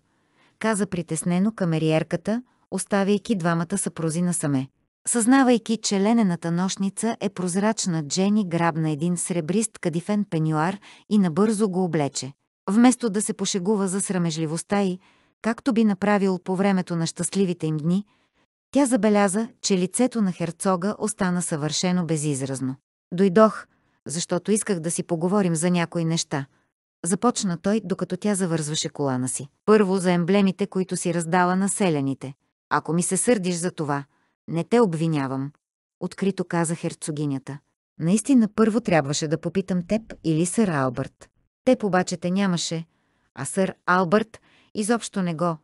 каза притеснено камериерката, оставяйки двамата съпрузи насаме. Съзнавайки, че ленената нощница е прозрачна, Джени грабна един сребрист кадифен пенюар и набързо го облече. Вместо да се пошегува за срамежливостта й, както би направил по времето на щастливите им дни – тя забеляза, че лицето на херцога остана съвършено безизразно. Дойдох, защото исках да си поговорим за някои неща. Започна той, докато тя завързваше колана си. Първо за емблемите, които си раздала на селяните. Ако ми се сърдиш за това, не те обвинявам. Открито каза херцогинята. Наистина първо трябваше да попитам теб или сър Албърт. Теб обаче те нямаше, а сър Албърт изобщо не го.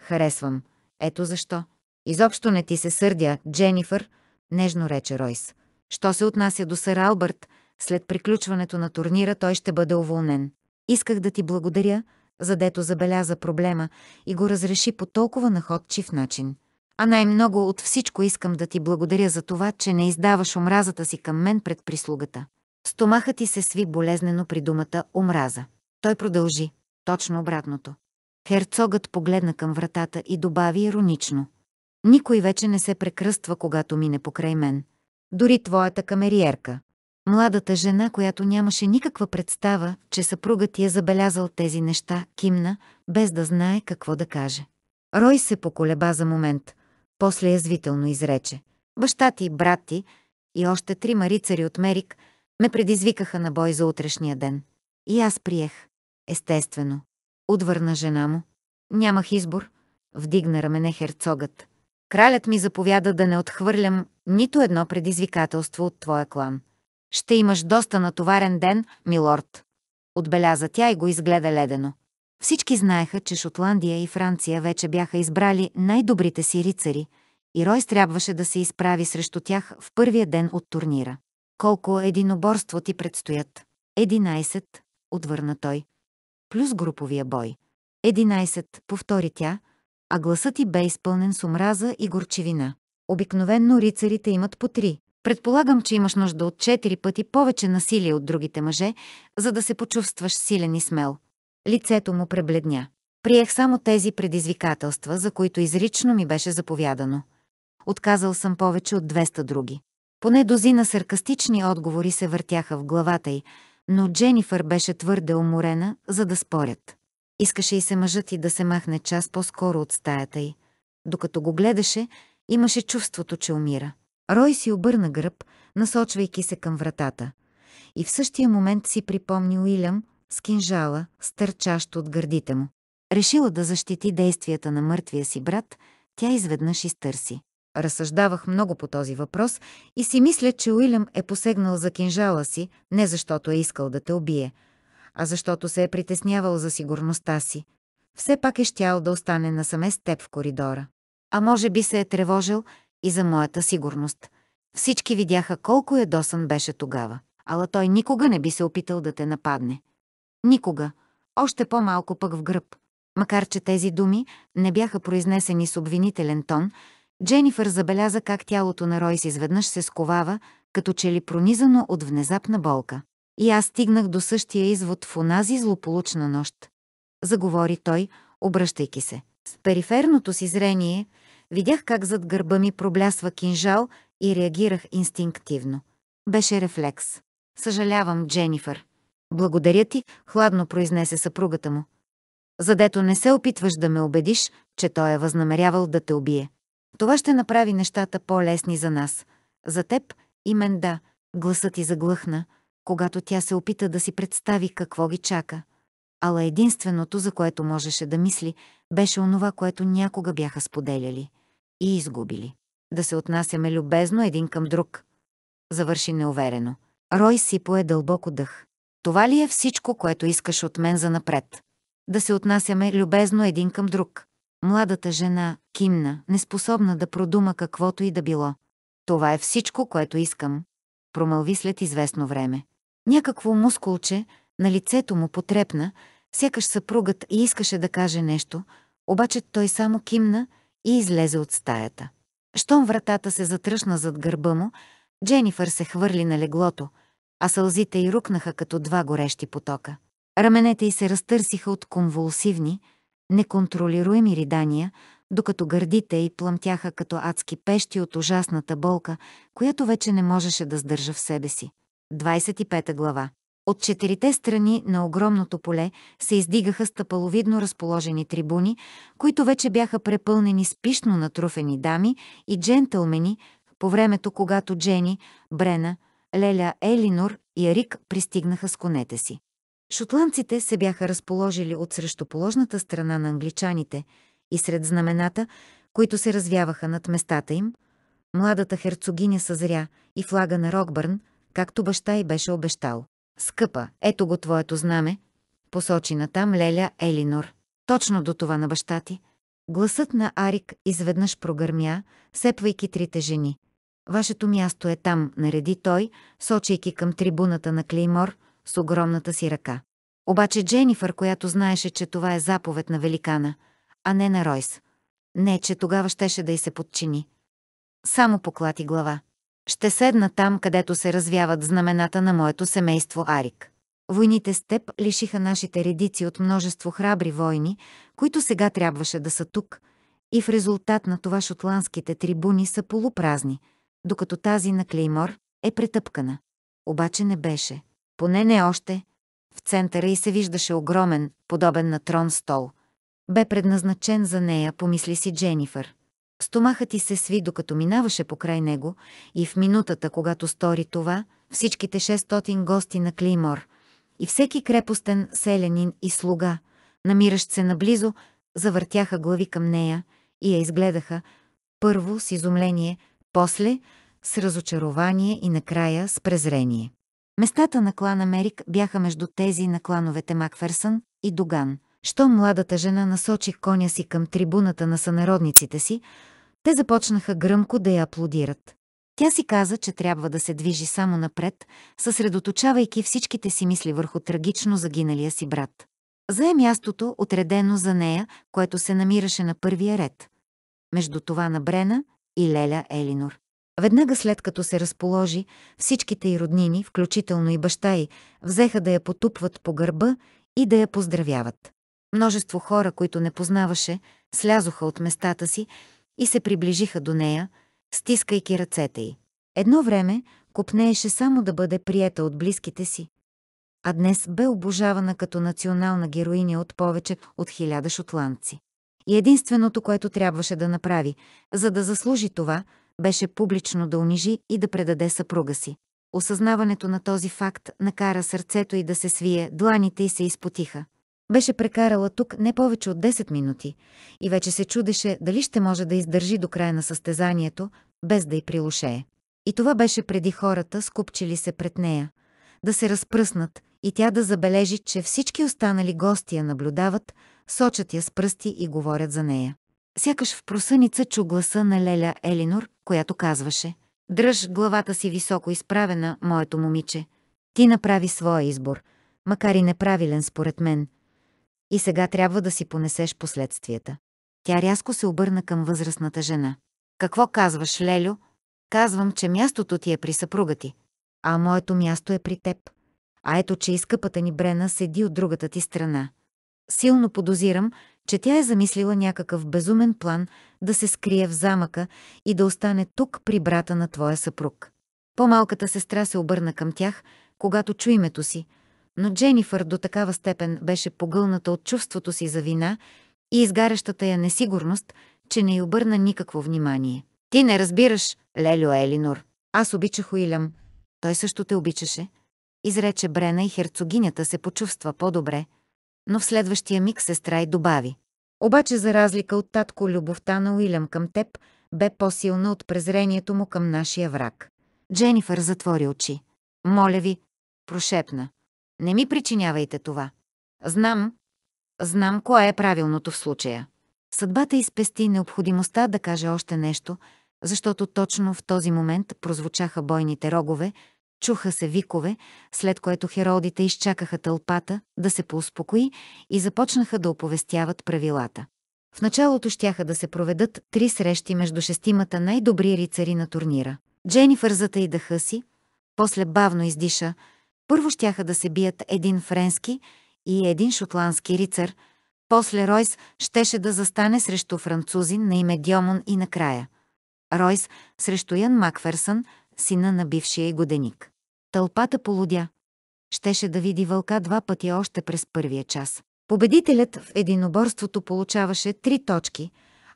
Харесвам. Ето защо. Изобщо не ти се сърдя, Дженифър, нежно рече Ройс. Що се отнася до сър Албърт, след приключването на турнира той ще бъде уволнен. Исках да ти благодаря, задето забеляза проблема и го разреши по толкова находчив начин. А най-много от всичко искам да ти благодаря за това, че не издаваш омразата си към мен пред прислугата. Стомахът ти се сви болезнено при думата омраза. Той продължи. Точно обратното. Херцогът погледна към вратата и добави иронично. Никой вече не се прекръства, когато мине покрай мен. Дори твоята камериерка. Младата жена, която нямаше никаква представа, че съпругът ти е забелязал тези неща, кимна, без да знае какво да каже. Рой се поколеба за момент, после язвително изрече. Баща ти, брат ти и още трима рицари от Мерик ме предизвикаха на бой за утрешния ден. И аз приех. Естествено. Отвърна жена му. Нямах избор. Вдигна рамене херцогът. Кралят ми заповяда да не отхвърлям нито едно предизвикателство от твоя клан. Ще имаш доста натоварен ден, милорд. Отбеляза тя и го изгледа ледено. Всички знаеха, че Шотландия и Франция вече бяха избрали най-добрите си рицари и Ройс трябваше да се изправи срещу тях в първия ден от турнира. Колко единоборство ти предстоят? Единайсет, отвърна той. Плюс груповия бой. Единайсет, повтори тя, а гласът ти бе изпълнен с омраза и горчевина. Обикновенно рицарите имат по три. Предполагам, че имаш нужда от четири пъти повече насилие от другите мъже, за да се почувстваш силен и смел. Лицето му пребледня. Приех само тези предизвикателства, за които изрично ми беше заповядано. Отказал съм повече от 200 други. Поне дозина саркастични отговори се въртяха в главата й, но Дженифър беше твърде уморена, за да спорят. Искаше и се мъжът и да се махне час по-скоро от стаята й. Докато го гледаше, имаше чувството, че умира. Рой си обърна гръб, насочвайки се към вратата. И в същия момент си припомни Уилям с кинжала, стърчащ от гърдите му. Решила да защити действията на мъртвия си брат, тя изведнъж изтърси. Разсъждавах много по този въпрос и си мисля, че Уилям е посегнал за кинжала си, не защото е искал да те убие, а защото се е притеснявал за сигурността си. Все пак е щял да остане насаме с теб в коридора. А може би се е тревожил и за моята сигурност. Всички видяха колко ядосан беше тогава, ала той никога не би се опитал да те нападне. Никога, още по-малко пък в гръб. Макар, че тези думи не бяха произнесени с обвинителен тон, Дженифър забеляза как тялото на Ройс изведнъж се сковава, като че ли пронизано от внезапна болка. И аз стигнах до същия извод в онази злополучна нощ. Заговори той, обръщайки се. С периферното си зрение видях как зад гърба ми проблясва кинжал и реагирах инстинктивно. Беше рефлекс. Съжалявам, Дженифър. Благодаря ти, хладно произнесе съпругата му. Задето не се опитваш да ме убедиш, че той е възнамерявал да те убие. Това ще направи нещата по-лесни за нас. За теб и мен да. Гласът ти заглъхна, когато тя се опита да си представи какво ги чака. Ала единственото, за което можеше да мисли, беше онова, което някога бяха споделяли и изгубили. Да се отнасяме любезно един към друг. Завърши неуверено. Рой си пое дълбоко дъх. Това ли е всичко, което искаш от мен за напред? Да се отнасяме любезно един към друг. Младата жена кимна, неспособна да продума каквото и да било. Това е всичко, което искам. Промълви след известно време. Някакво мускулче на лицето му потрепна, сякаш съпругът и искаше да каже нещо, обаче той само кимна и излезе от стаята. Щом вратата се затръшна зад гърба му, Дженифър се хвърли на леглото, а сълзите й рукнаха като два горещи потока. Раменете й се разтърсиха от конвулсивни, неконтролируеми ридания, докато гърдите й плъмтяха като адски пещи от ужасната болка, която вече не можеше да сдържа в себе си. 25 глава. От четирите страни на огромното поле се издигаха стъпаловидно разположени трибуни, които вече бяха препълнени с пишно натруфени дами и джентълмени, по времето когато Джени, Брена, Леля Елинор и Рик пристигнаха с конете си. Шотландците се бяха разположили от срещуположната страна на англичаните и сред знамената, които се развяваха над местата им, младата херцогиня съзря и флага на Рокбърн – както баща й беше обещал. Скъпа, ето го твоето знаме, посочи натам Леля Елинор. Точно до това на баща ти. Гласът на Арик изведнъж прогърмя, сепвайки трите жени. Вашето място е там, нареди той, сочейки към трибуната на Клеймор с огромната си ръка. Обаче Дженифър, която знаеше, че това е заповед на великана, а не на Ройс. Не, че тогава щеше да й се подчини. Само поклати глава. Ще седна там, където се развяват знамената на моето семейство Арик. Войните с теб лишиха нашите редици от множество храбри войни, които сега трябваше да са тук, и в резултат на това шотландските трибуни са полупразни, докато тази на Клеймор е претъпкана. Обаче не беше. Поне не още. В центъра и се виждаше огромен, подобен на трон стол. Бе предназначен за нея, помисли си Дженифър. Стомахът ти се сви, докато минаваше покрай него, и в минутата, когато стори това, всичките 600 гости на Клеймор и всеки крепостен селянин и слуга, намиращ се наблизо, завъртяха глави към нея и я изгледаха, първо с изумление, после с разочарование и накрая с презрение. Местата на клана Мерик бяха между тези на клановете Макферсън и Доган – щом младата жена насочи коня си към трибуната на сънародниците си, те започнаха гръмко да я аплодират. Тя си каза, че трябва да се движи само напред, съсредоточавайки всичките си мисли върху трагично загиналия си брат. Зае мястото, отредено за нея, което се намираше на първия ред. Между това на Брена и Леля Елинор. Веднага след като се разположи, всичките й роднини, включително и баща й, взеха да я потупват по гърба и да я поздравяват. Множество хора, които не познаваше, слязоха от местата си и се приближиха до нея, стискайки ръцете й. Едно време купнееше само да бъде приета от близките си, а днес бе обожавана като национална героиня от повече от хиляда шотландци. И единственото, което трябваше да направи, за да заслужи това, беше публично да унижи и да предаде съпруга си. Осъзнаването на този факт накара сърцето й да се свие, дланите й се изпотиха. Беше прекарала тук не повече от 10 минути и вече се чудеше дали ще може да издържи до края на състезанието, без да й прилушее. И това беше преди хората, скупчили се пред нея, да се разпръснат и тя да забележи, че всички останали гости я наблюдават, сочат я с пръсти и говорят за нея. Сякаш в просъница чу гласа на Леля Елинор, която казваше «Дръж главата си високо изправена, моето момиче. Ти направи своя избор, макар и неправилен според мен, и сега трябва да си понесеш последствията. Тя рязко се обърна към възрастната жена. Какво казваш, Лелю? Казвам, че мястото ти е при съпруга ти, а моето място е при теб. А ето, че изкъпата ни Брена седи от другата ти страна. Силно подозирам, че тя е замислила някакъв безумен план да се скрие в замъка и да остане тук при брата на твоя съпруг. По-малката сестра се обърна към тях, когато чу името си, но Дженифър до такава степен беше погълната от чувството си за вина и изгарящата я несигурност, че не й обърна никакво внимание. «Ти не разбираш, Лелю Елинор. Аз обичах Уилям. Той също те обичаше». Изрече Брена и херцогинята се почувства по-добре, но в следващия миг сестра й добави. Обаче за разлика от татко любовта на Уилям към теб бе по-силна от презрението му към нашия враг. Дженифър затвори очи. «Моля ви», прошепна. Не ми причинявайте това. Знам, знам кое е правилното в случая. Съдбата изпести необходимостта да каже още нещо, защото точно в този момент прозвучаха бойните рогове, чуха се викове, след което херодите изчакаха тълпата да се поуспокои и започнаха да оповестяват правилата. В началото щяха да се проведат три срещи между шестимата най-добри рицари на турнира. Дженифър затаидаха си, после бавно издиша, първо щяха да се бият един френски и един шотландски рицар, после Ройс щеше да застане срещу французин на име Дьомон и накрая. Ройс срещу Ян Макферсън, сина на бившия годеник. Тълпата полудя. Щеше да види вълка два пъти още през първия час. Победителят в единоборството получаваше три точки,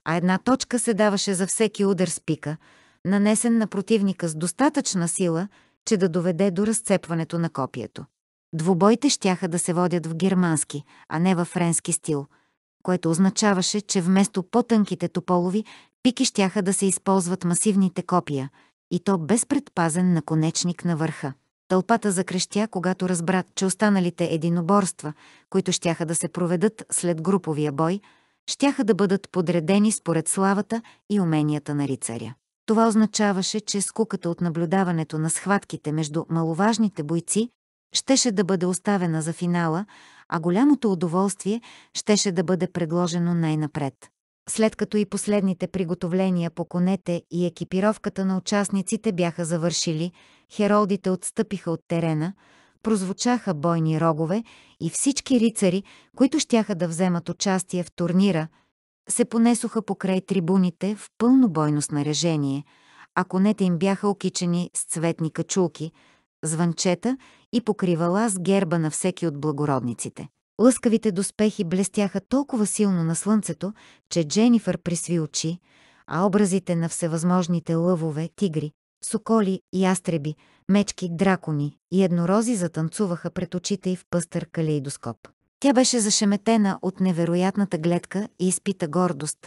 а една точка се даваше за всеки удар с пика, нанесен на противника с достатъчна сила – че да доведе до разцепването на копието. Двубоите щяха да се водят в германски, а не във френски стил, което означаваше, че вместо по-тънките тополови пики щяха да се използват масивните копия, и то без предпазен наконечник на върха. Тълпата закрещя, когато разбра, че останалите единоборства, които щяха да се проведат след груповия бой, щяха да бъдат подредени според славата и уменията на рицаря. Това означаваше, че скуката от наблюдаването на схватките между маловажните бойци щеше да бъде оставена за финала, а голямото удоволствие щеше да бъде предложено най-напред. След като и последните приготовления по конете и екипировката на участниците бяха завършили, херолдите отстъпиха от терена, прозвучаха бойни рогове и всички рицари, които щяха да вземат участие в турнира – се понесоха покрай трибуните в пълно бойно снаряжение, а конете им бяха окичени с цветни качулки, звънчета и покривала с герба на всеки от благородниците. Лъскавите доспехи блестяха толкова силно на слънцето, че Дженифър присви очи, а образите на всевъзможните лъвове, тигри, соколи и ястреби, мечки, дракони и еднорози затанцуваха пред очите и в пъстър калейдоскоп. Тя беше зашеметена от невероятната гледка и изпита гордост,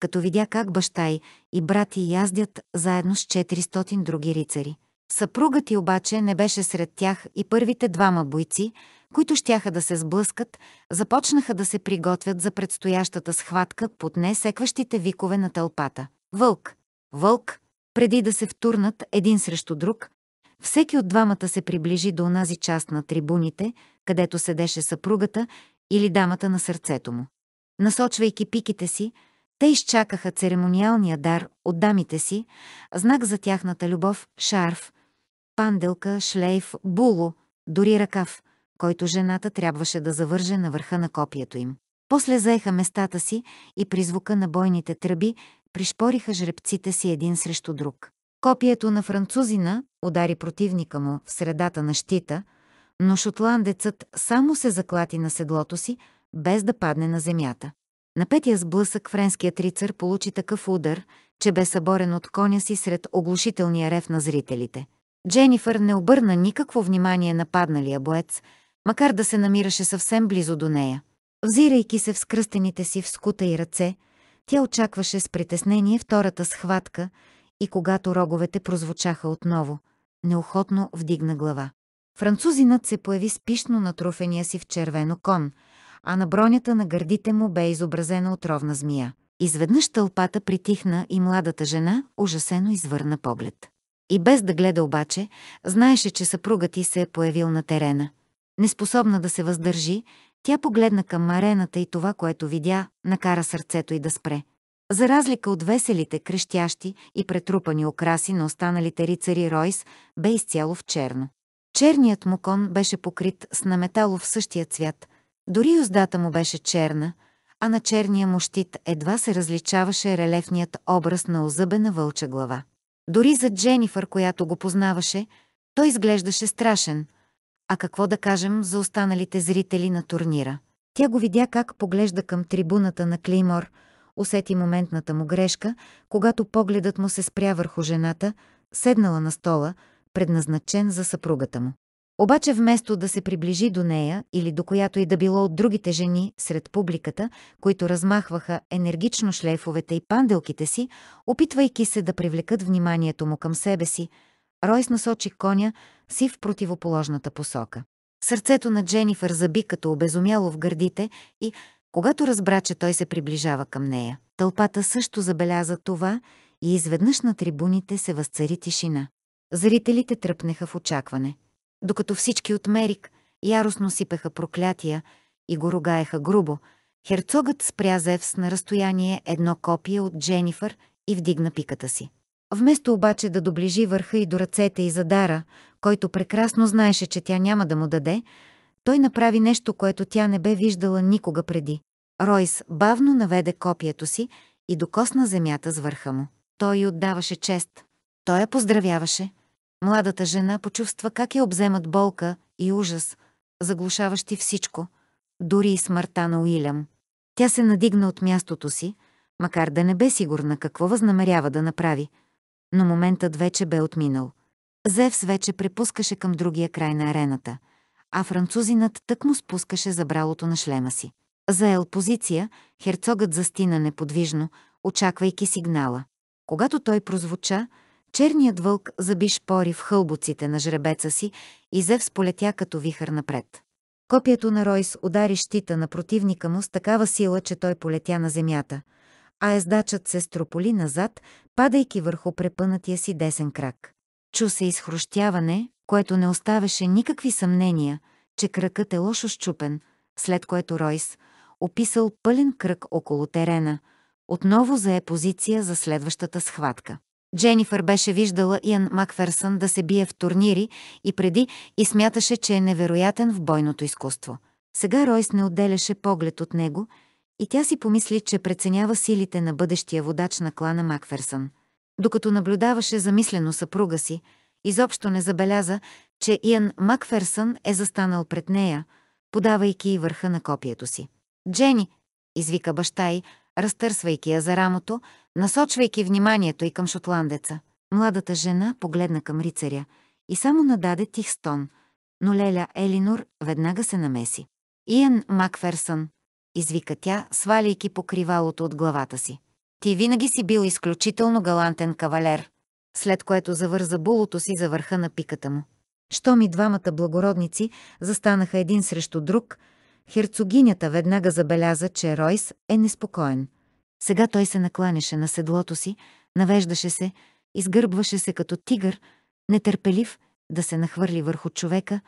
като видя как баща й и брат й яздят заедно с 400 други рицари. Съпругът й обаче не беше сред тях и първите двама бойци, които щяха да се сблъскат, започнаха да се приготвят за предстоящата схватка под несекващите викове на тълпата. Вълк! Вълк! Преди да се втурнат един срещу друг, всеки от двамата се приближи до онази част на трибуните, където седеше съпругата или дамата на сърцето му. Насочвайки пиките си, те изчакаха церемониалния дар от дамите си, знак за тяхната любов – шарф, панделка, шлейф, було, дори ръкав, който жената трябваше да завърже на върха на копието им. После заеха местата си и при звука на бойните тръби пришпориха жребците си един срещу друг. Копието на французина удари противника му в средата на щита – но шотландецът само се заклати на седлото си, без да падне на земята. На петия сблъсък френският рицар получи такъв удар, че бе съборен от коня си сред оглушителния рев на зрителите. Дженифър не обърна никакво внимание на падналия боец, макар да се намираше съвсем близо до нея. Взирайки се в скръстените си в скута и ръце, тя очакваше с притеснение втората схватка и когато роговете прозвучаха отново, неохотно вдигна глава. Французинът се появи спишно на труфения си в червено кон, а на бронята на гърдите му бе изобразена отровна змия. Изведнъж тълпата притихна и младата жена ужасено извърна поглед. И без да гледа обаче, знаеше, че съпругът ти се е появил на терена. Неспособна да се въздържи, тя погледна към арената и това, което видя, накара сърцето й да спре. За разлика от веселите, крещящи и претрупани окраси на останалите рицари Ройс, бе изцяло в черно. Черният му кон беше покрит с наметалов същия цвят, дори юздата му беше черна, а на черния му щит едва се различаваше релефният образ на озъбена вълча глава. Дори за Дженифър, която го познаваше, той изглеждаше страшен. А какво да кажем за останалите зрители на турнира? Тя го видя как поглежда към трибуната на Клеймор, усети моментната му грешка, когато погледът му се спря върху жената, седнала на стола, предназначен за съпругата му. Обаче вместо да се приближи до нея или до която и да било от другите жени сред публиката, които размахваха енергично шлейфовете и панделките си, опитвайки се да привлекат вниманието му към себе си, Ройс насочи коня си в противоположната посока. Сърцето на Дженифър заби като обезумяло в гърдите и, когато разбра, че той се приближава към нея, тълпата също забеляза това и изведнъж на трибуните се възцари тишина. Зрителите тръпнеха в очакване, докато всички от Мерик яростно сипеха проклятия и го ругаеха грубо, херцогът спря Зевс на разстояние едно копие от Дженифър и вдигна пиката си. Вместо обаче да доближи върха и до ръцете и задара, който прекрасно знаеше, че тя няма да му даде, той направи нещо, което тя не бе виждала никога преди. Ройс бавно наведе копието си и докосна земята с върха му. Той й отдаваше чест. Той я поздравяваше, Младата жена почувства как я обземат болка и ужас, заглушаващи всичко, дори и смъртта на Уилям. Тя се надигна от мястото си, макар да не бе сигурна какво възнамерява да направи, но моментът вече бе отминал. Зевс вече препускаше към другия край на арената, а французинът тък му спускаше забралото на шлема си. Заел позиция, херцогът застина неподвижно, очаквайки сигнала. Когато той прозвуча, Черният вълк заби шпори в хълбоците на жребеца си и Зевс полетя като вихър напред. Копието на Ройс удари щита на противника му с такава сила, че той полетя на земята, а ездачът се строполи назад, падайки върху препънатия си десен крак. Чу се изхрущяване, което не оставяше никакви съмнения, че кракът е лошо щупен, след което Ройс, описал пълен кръг около терена, отново зае позиция за следващата схватка. Дженифър беше виждала Иан Макферсън да се бие в турнири и преди и смяташе, че е невероятен в бойното изкуство. Сега Ройс не отделяше поглед от него и тя си помисли, че преценява силите на бъдещия водач на клана Макферсън. Докато наблюдаваше замислено съпруга си, изобщо не забеляза, че Иан Макферсън е застанал пред нея, подавайки и върха на копието си. «Джени!» извика баща й, разтърсвайки я за рамото, насочвайки вниманието и към шотландеца. Младата жена погледна към рицаря и само нададе тих стон, но Леля Елинор веднага се намеси. «Иен Макферсън», извика тя, сваляйки покривалото от главата си. «Ти винаги си бил изключително галантен кавалер», след което завърза булото си за върха на пиката му. Щом и двамата благородници застанаха един срещу друг – Херцогинята веднага забеляза, че Ройс е неспокоен. Сега той се накланеше на седлото си, навеждаше се, изгърбваше се като тигър, нетърпелив да се нахвърли върху човека,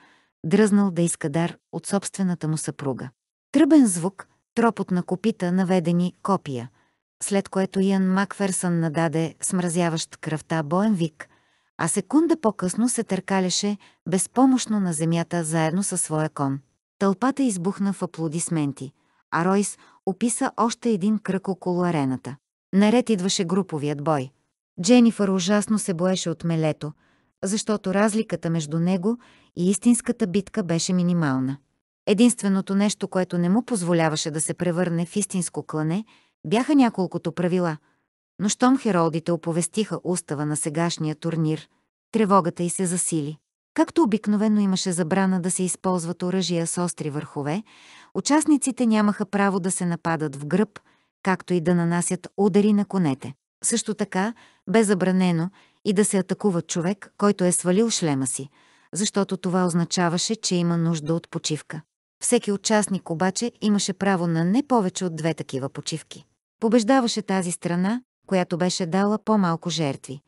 дръзнал да иска дар от собствената му съпруга. Тръбен звук, тропот на копита, наведени копия, след което Иан Макферсън нададе смразяващ кръвта боен вик, а секунда по-късно се търкалеше безпомощно на земята заедно със своя кон. Тълпата избухна в аплодисменти, а Ройс описа още един кръг около арената. Наред идваше груповият бой. Дженифър ужасно се боеше от мелето, защото разликата между него и истинската битка беше минимална. Единственото нещо, което не му позволяваше да се превърне в истинско клане, бяха няколкото правила. Но щом херолдите оповестиха устава на сегашния турнир, тревогата й се засили. Както обикновено имаше забрана да се използват оръжия с остри върхове, участниците нямаха право да се нападат в гръб, както и да нанасят удари на конете. Също така бе забранено и да се атакува човек, който е свалил шлема си, защото това означаваше, че има нужда от почивка. Всеки участник обаче имаше право на не повече от две такива почивки. Побеждаваше тази страна, която беше дала по-малко жертви.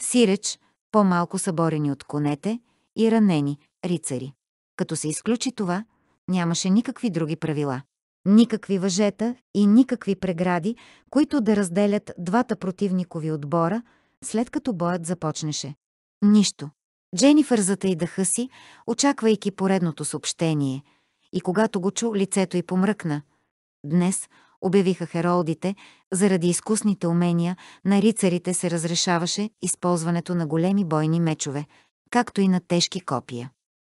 Сиреч, по-малко съборени от конете – и ранени, рицари. Като се изключи това, нямаше никакви други правила. Никакви въжета и никакви прегради, които да разделят двата противникови отбора, след като боят започнеше. Нищо. Дженифър дъха си, очаквайки поредното съобщение. И когато го чу, лицето й помръкна. Днес, обявиха херолдите, заради изкусните умения на рицарите се разрешаваше използването на големи бойни мечове, както и на тежки копия.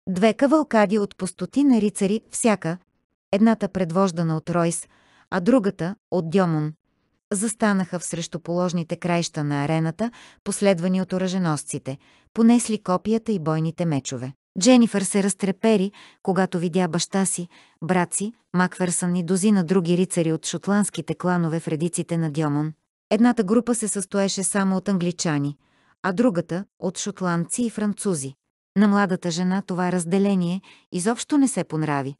Две кавалкади от постотина рицари всяка, едната предвождана от Ройс, а другата от Дьомон, застанаха в срещуположните краища на арената, последвани от оръженосците, понесли копията и бойните мечове. Дженифър се разтрепери, когато видя баща си, брат си, Макферсън и дозина други рицари от шотландските кланове в редиците на Дьомон. Едната група се състоеше само от англичани – а другата – от шотландци и французи. На младата жена това разделение изобщо не се понрави.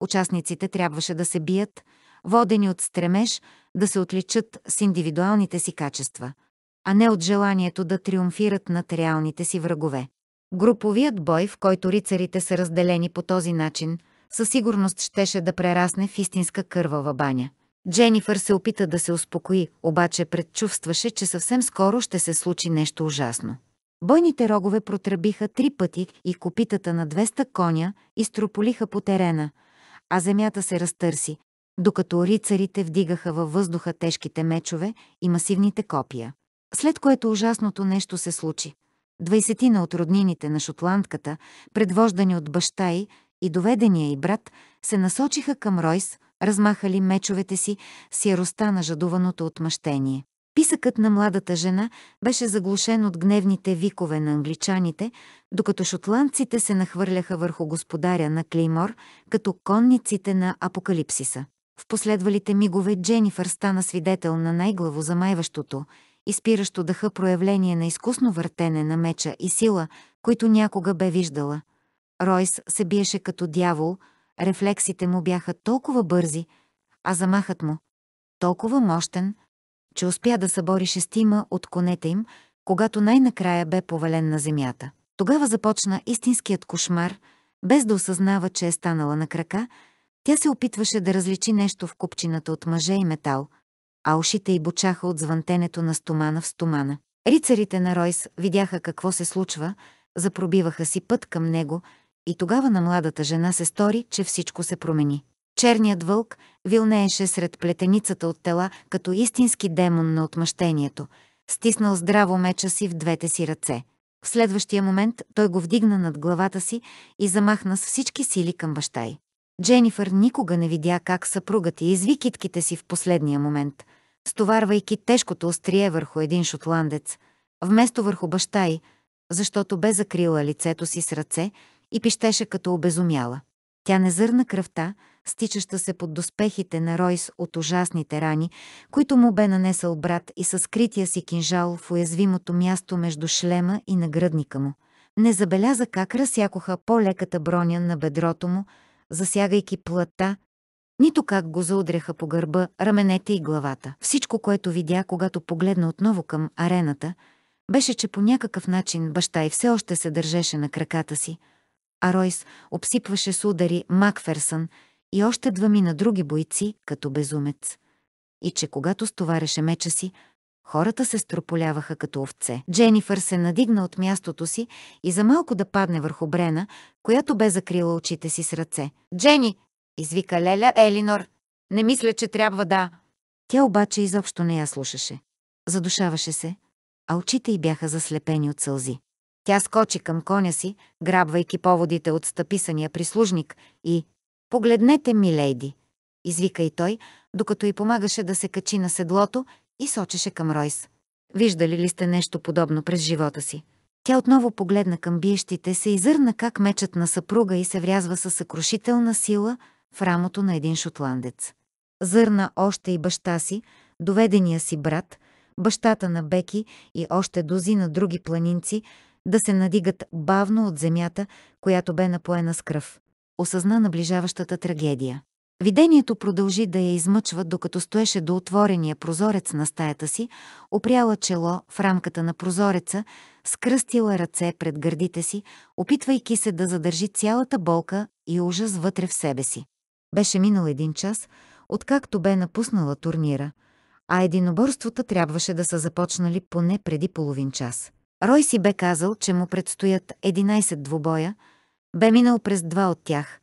Участниците трябваше да се бият, водени от стремеж да се отличат с индивидуалните си качества, а не от желанието да триумфират над реалните си врагове. Груповият бой, в който рицарите са разделени по този начин, със сигурност щеше да прерасне в истинска кървава баня – Дженифър се опита да се успокои, обаче предчувстваше, че съвсем скоро ще се случи нещо ужасно. Бойните рогове протръбиха три пъти и копитата на 200 коня изтрополиха по терена, а земята се разтърси, докато рицарите вдигаха във въздуха тежките мечове и масивните копия. След което ужасното нещо се случи. Двайсетина от роднините на шотландката, предвождани от баща й и доведения и брат, се насочиха към Ройс, размахали мечовете си с яростта на жадуваното отмъщение. Писъкът на младата жена беше заглушен от гневните викове на англичаните, докато шотландците се нахвърляха върху господаря на Клеймор, като конниците на Апокалипсиса. В последвалите мигове Дженифър стана свидетел на най-главозамайващото, изпиращо дъха проявление на изкусно въртене на меча и сила, които някога бе виждала. Ройс се биеше като дявол – Рефлексите му бяха толкова бързи, а замахът му толкова мощен, че успя да събори шестима от конете им, когато най-накрая бе повален на земята. Тогава започна истинският кошмар, без да осъзнава, че е станала на крака, тя се опитваше да различи нещо в купчината от мъже и метал, а ушите й бочаха от звънтенето на стомана в стомана. Рицарите на Ройс видяха какво се случва, запробиваха си път към него – и тогава на младата жена се стори, че всичко се промени. Черният вълк вилнееше сред плетеницата от тела като истински демон на отмъщението, стиснал здраво меча си в двете си ръце. В следващия момент той го вдигна над главата си и замахна с всички сили към баща й. Дженифър никога не видя как съпругът и изви китките си в последния момент, стоварвайки тежкото острие върху един шотландец, вместо върху баща й, защото бе закрила лицето си с ръце, и пищеше като обезумяла. Тя не зърна кръвта, стичаща се под доспехите на Ройс от ужасните рани, които му бе нанесъл брат и със скрития си кинжал в уязвимото място между шлема и нагръдника му. Не забеляза как разсякоха по-леката броня на бедрото му, засягайки плътта, нито как го заудряха по гърба, раменете и главата. Всичко, което видя, когато погледна отново към арената, беше, че по някакъв начин баща и все още се държеше на краката си – а Ройс обсипваше с удари Макферсън и още двамина други бойци, като безумец. И че когато стовареше меча си, хората се строполяваха като овце. Дженифър се надигна от мястото си и за малко да падне върху Брена, която бе закрила очите си с ръце. «Джени!» – извика Леля Елинор. «Не мисля, че трябва да...» Тя обаче изобщо не я слушаше. Задушаваше се, а очите й бяха заслепени от сълзи. Тя скочи към коня си, грабвайки поводите от стъписания прислужник и «Погледнете, милейди!» извика и той, докато й помагаше да се качи на седлото и сочеше към Ройс. Виждали ли сте нещо подобно през живота си? Тя отново погледна към биещите се изърна как мечът на съпруга и се врязва със съкрушителна сила в рамото на един шотландец. Зърна още и баща си, доведения си брат, бащата на Беки и още дози на други планинци, да се надигат бавно от земята, която бе напоена с кръв. Осъзна наближаващата трагедия. Видението продължи да я измъчва, докато стоеше до отворения прозорец на стаята си, опряла чело в рамката на прозореца, скръстила ръце пред гърдите си, опитвайки се да задържи цялата болка и ужас вътре в себе си. Беше минал един час, откакто бе напуснала турнира, а единоборствата трябваше да са започнали поне преди половин час. Рой си бе казал, че му предстоят 11 двубоя, бе минал през два от тях,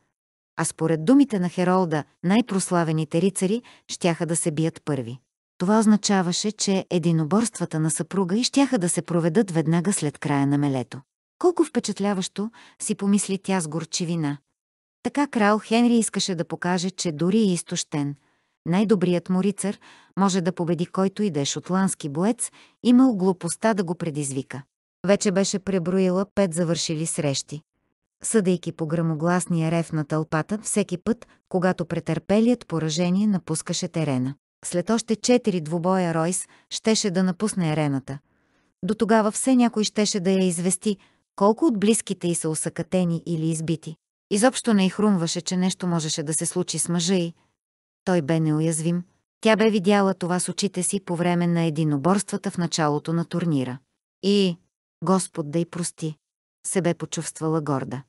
а според думите на Херолда най-прославените рицари щяха да се бият първи. Това означаваше, че единоборствата на съпруга и щяха да се проведат веднага след края на мелето. Колко впечатляващо си помисли тя с горчивина. Така крал Хенри искаше да покаже, че дори е изтощен – най-добрият му рицар, може да победи който и да е шотландски боец, имал глупостта да го предизвика. Вече беше преброила пет завършили срещи. Съдейки по грамогласния рев на тълпата всеки път, когато претърпелият поражение напускаше терена. След още четири двубоя Ройс щеше да напусне арената. До тогава все някой щеше да я извести, колко от близките й са усъкатени или избити. Изобщо не й хрумваше, че нещо можеше да се случи с мъжа й, той бе неуязвим. Тя бе видяла това с очите си по време на единоборствата в началото на турнира. И, Господ да й прости, се бе почувствала горда.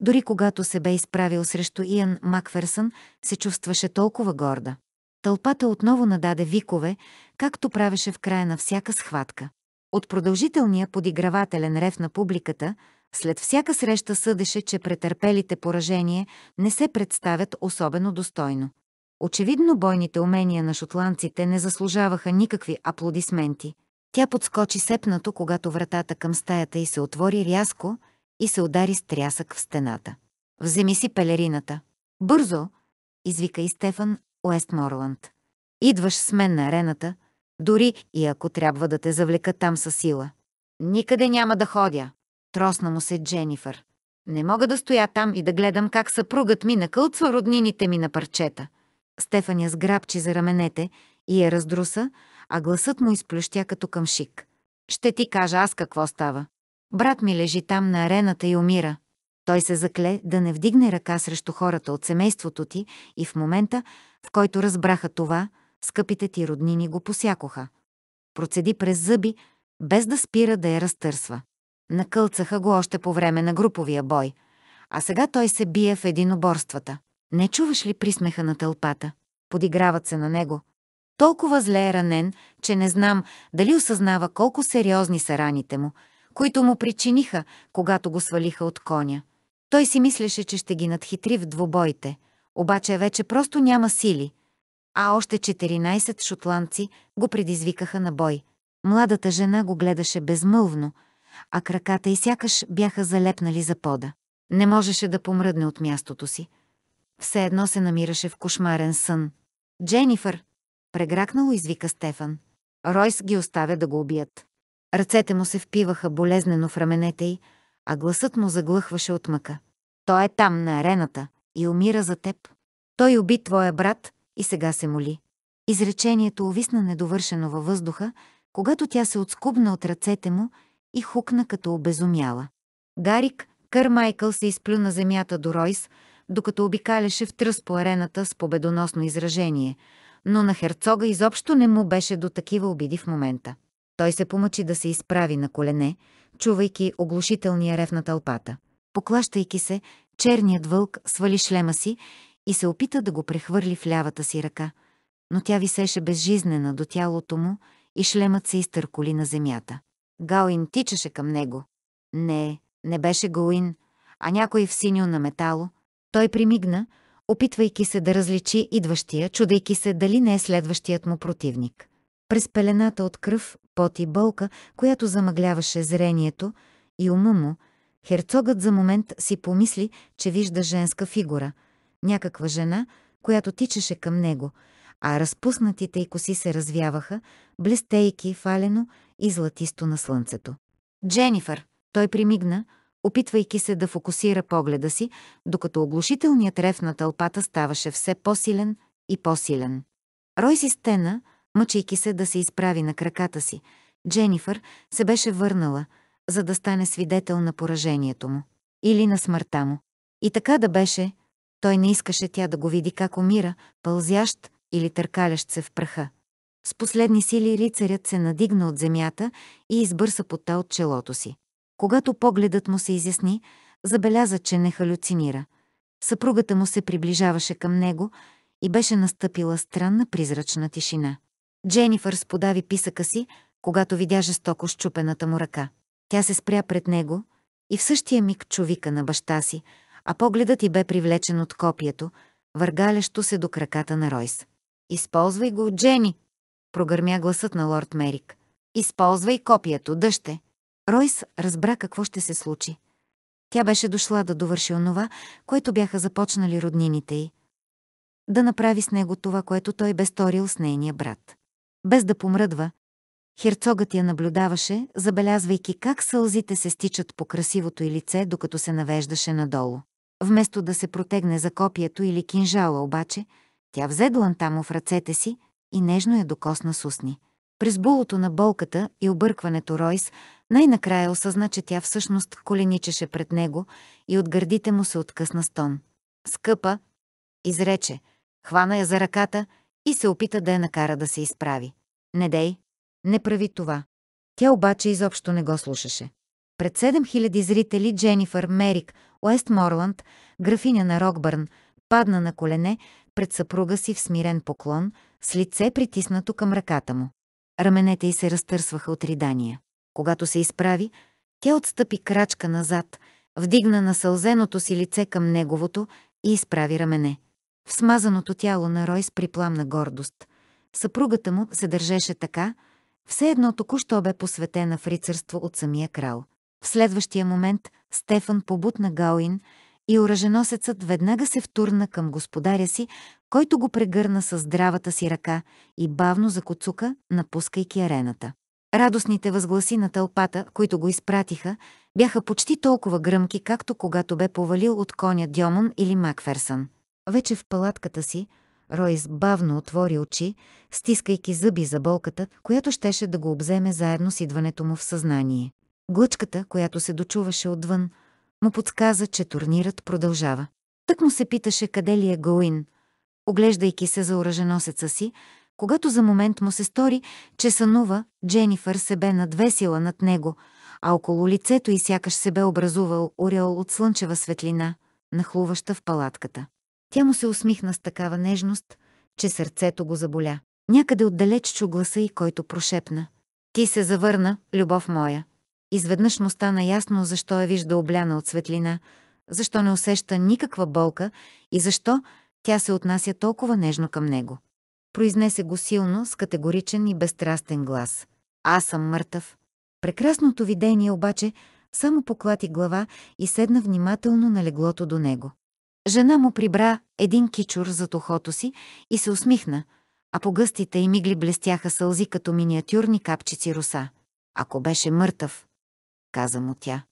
Дори когато се бе изправил срещу Иан Макферсън, се чувстваше толкова горда. Тълпата отново нададе викове, както правеше в края на всяка схватка. От продължителния подигравателен рев на публиката, след всяка среща съдеше, че претърпелите поражение не се представят особено достойно. Очевидно бойните умения на шотландците не заслужаваха никакви аплодисменти. Тя подскочи сепнато, когато вратата към стаята й се отвори рязко и се удари с трясък в стената. «Вземи си пелерината!» «Бързо!» извика и Стефан Уестморланд. «Идваш с мен на арената, дори и ако трябва да те завлека там със сила. Никъде няма да ходя!» Тросна му се Дженифър. Не мога да стоя там и да гледам как съпругът ми накълцва роднините ми на парчета. Стефаня сграбчи за раменете и я раздруса, а гласът му изплющя като към шик. «Ще ти кажа аз какво става. Брат ми лежи там на арената и умира. Той се закле да не вдигне ръка срещу хората от семейството ти и в момента, в който разбраха това, скъпите ти роднини го посякоха. Процеди през зъби, без да спира да я разтърсва. Накълцаха го още по време на груповия бой, а сега той се бие в единоборствата. Не чуваш ли присмеха на тълпата? Подиграват се на него. Толкова зле е ранен, че не знам дали осъзнава колко сериозни са раните му, които му причиниха, когато го свалиха от коня. Той си мислеше, че ще ги надхитри в двубоите, обаче вече просто няма сили. А още 14 шотландци го предизвикаха на бой. Младата жена го гледаше безмълвно, а краката й сякаш бяха залепнали за пода. Не можеше да помръдне от мястото си. Все едно се намираше в кошмарен сън. Дженифър! Прегракнало извика Стефан. Ройс ги оставя да го убият. Ръцете му се впиваха болезнено в раменете й, а гласът му заглъхваше от мъка. Той е там, на арената, и умира за теб. Той уби твоя брат и сега се моли. Изречението увисна недовършено във въздуха, когато тя се отскубна от ръцете му и хукна като обезумяла. Гарик Кърмайкъл се изплю на земята до Ройс, докато обикаляше в тръс по арената с победоносно изражение, но на херцога изобщо не му беше до такива обиди в момента. Той се помъчи да се изправи на колене, чувайки оглушителния рев на тълпата. Поклащайки се, черният вълк свали шлема си и се опита да го прехвърли в лявата си ръка, но тя висеше безжизнена до тялото му и шлемът се изтърколи на земята. Гауин тичаше към него. Не, не беше Гауин, а някой в синьо на метало, той примигна, опитвайки се да различи идващия, чудейки се дали не е следващият му противник. През пелената от кръв, пот и болка, която замъгляваше зрението и ума му, херцогът за момент си помисли, че вижда женска фигура, някаква жена, която тичаше към него, а разпуснатите й коси се развяваха, блестейки фалено и златисто на слънцето. Дженифър, той примигна, опитвайки се да фокусира погледа си, докато оглушителният рев на тълпата ставаше все по-силен и по-силен. Рой си стена, мъчейки се да се изправи на краката си, Дженифър се беше върнала, за да стане свидетел на поражението му или на смъртта му. И така да беше, той не искаше тя да го види как умира, пълзящ или търкалящ се в праха. С последни сили рицарят се надигна от земята и избърса пота от челото си. Когато погледът му се изясни, забеляза, че не халюцинира. Съпругата му се приближаваше към него и беше настъпила странна призрачна тишина. Дженифър сподави писъка си, когато видя жестоко щупената му ръка. Тя се спря пред него и в същия миг човика на баща си, а погледът й бе привлечен от копието, въргалящо се до краката на Ройс. «Използвай го, Джени!» прогърмя гласът на лорд Мерик. «Използвай копието, дъще!» Ройс разбра какво ще се случи. Тя беше дошла да довърши онова, което бяха започнали роднините й. Да направи с него това, което той бе сторил с нейния брат. Без да помръдва, Херцогът я наблюдаваше, забелязвайки как сълзите се стичат по красивото й лице, докато се навеждаше надолу. Вместо да се протегне за копието или кинжала обаче, тя взе длантамо в ръцете си и нежно я докосна с усни. През булото на болката и объркването Ройс най-накрая осъзна, че тя всъщност коленичеше пред него и от гърдите му се откъсна стон. Скъпа, изрече, хвана я за ръката и се опита да я накара да се изправи. Не дей, не прави това. Тя обаче изобщо не го слушаше. Пред 7000 зрители Дженифър Мерик, Уест Морланд, графиня на Рокбърн, падна на колене пред съпруга си в смирен поклон, с лице притиснато към ръката му. Раменете й се разтърсваха от ридания. Когато се изправи, тя отстъпи крачка назад, вдигна насълзеното си лице към неговото и изправи рамене. В смазаното тяло на Ройс припламна гордост. Съпругата му се държеше така, все едно току-що бе посветена в рицарство от самия крал. В следващия момент Стефан побутна Гауин и оръженосецът веднага се втурна към господаря си, който го прегърна с здравата си ръка и бавно закоцука, напускайки арената. Радостните възгласи на тълпата, които го изпратиха, бяха почти толкова гръмки, както когато бе повалил от коня Дьомон или Макферсън. Вече в палатката си, Ройс бавно отвори очи, стискайки зъби за болката, която щеше да го обземе заедно с идването му в съзнание. Глъчката, която се дочуваше отвън, му подсказа, че турнират продължава. Тък му се питаше къде ли е Гоуин. Оглеждайки се за оръженосеца си, когато за момент му се стори, че сънува, Дженифър се бе надвесила над него, а около лицето й сякаш се бе образувал орел от слънчева светлина, нахлуваща в палатката. Тя му се усмихна с такава нежност, че сърцето го заболя. Някъде отдалеч чу гласа и който прошепна. Ти се завърна, любов моя. Изведнъж му стана ясно защо я е вижда обляна от светлина, защо не усеща никаква болка и защо тя се отнася толкова нежно към него произнесе го силно с категоричен и безстрастен глас. Аз съм мъртъв. Прекрасното видение обаче само поклати глава и седна внимателно на леглото до него. Жена му прибра един кичур за ухото си и се усмихна, а по гъстите и мигли блестяха сълзи като миниатюрни капчици руса. Ако беше мъртъв, каза му тя,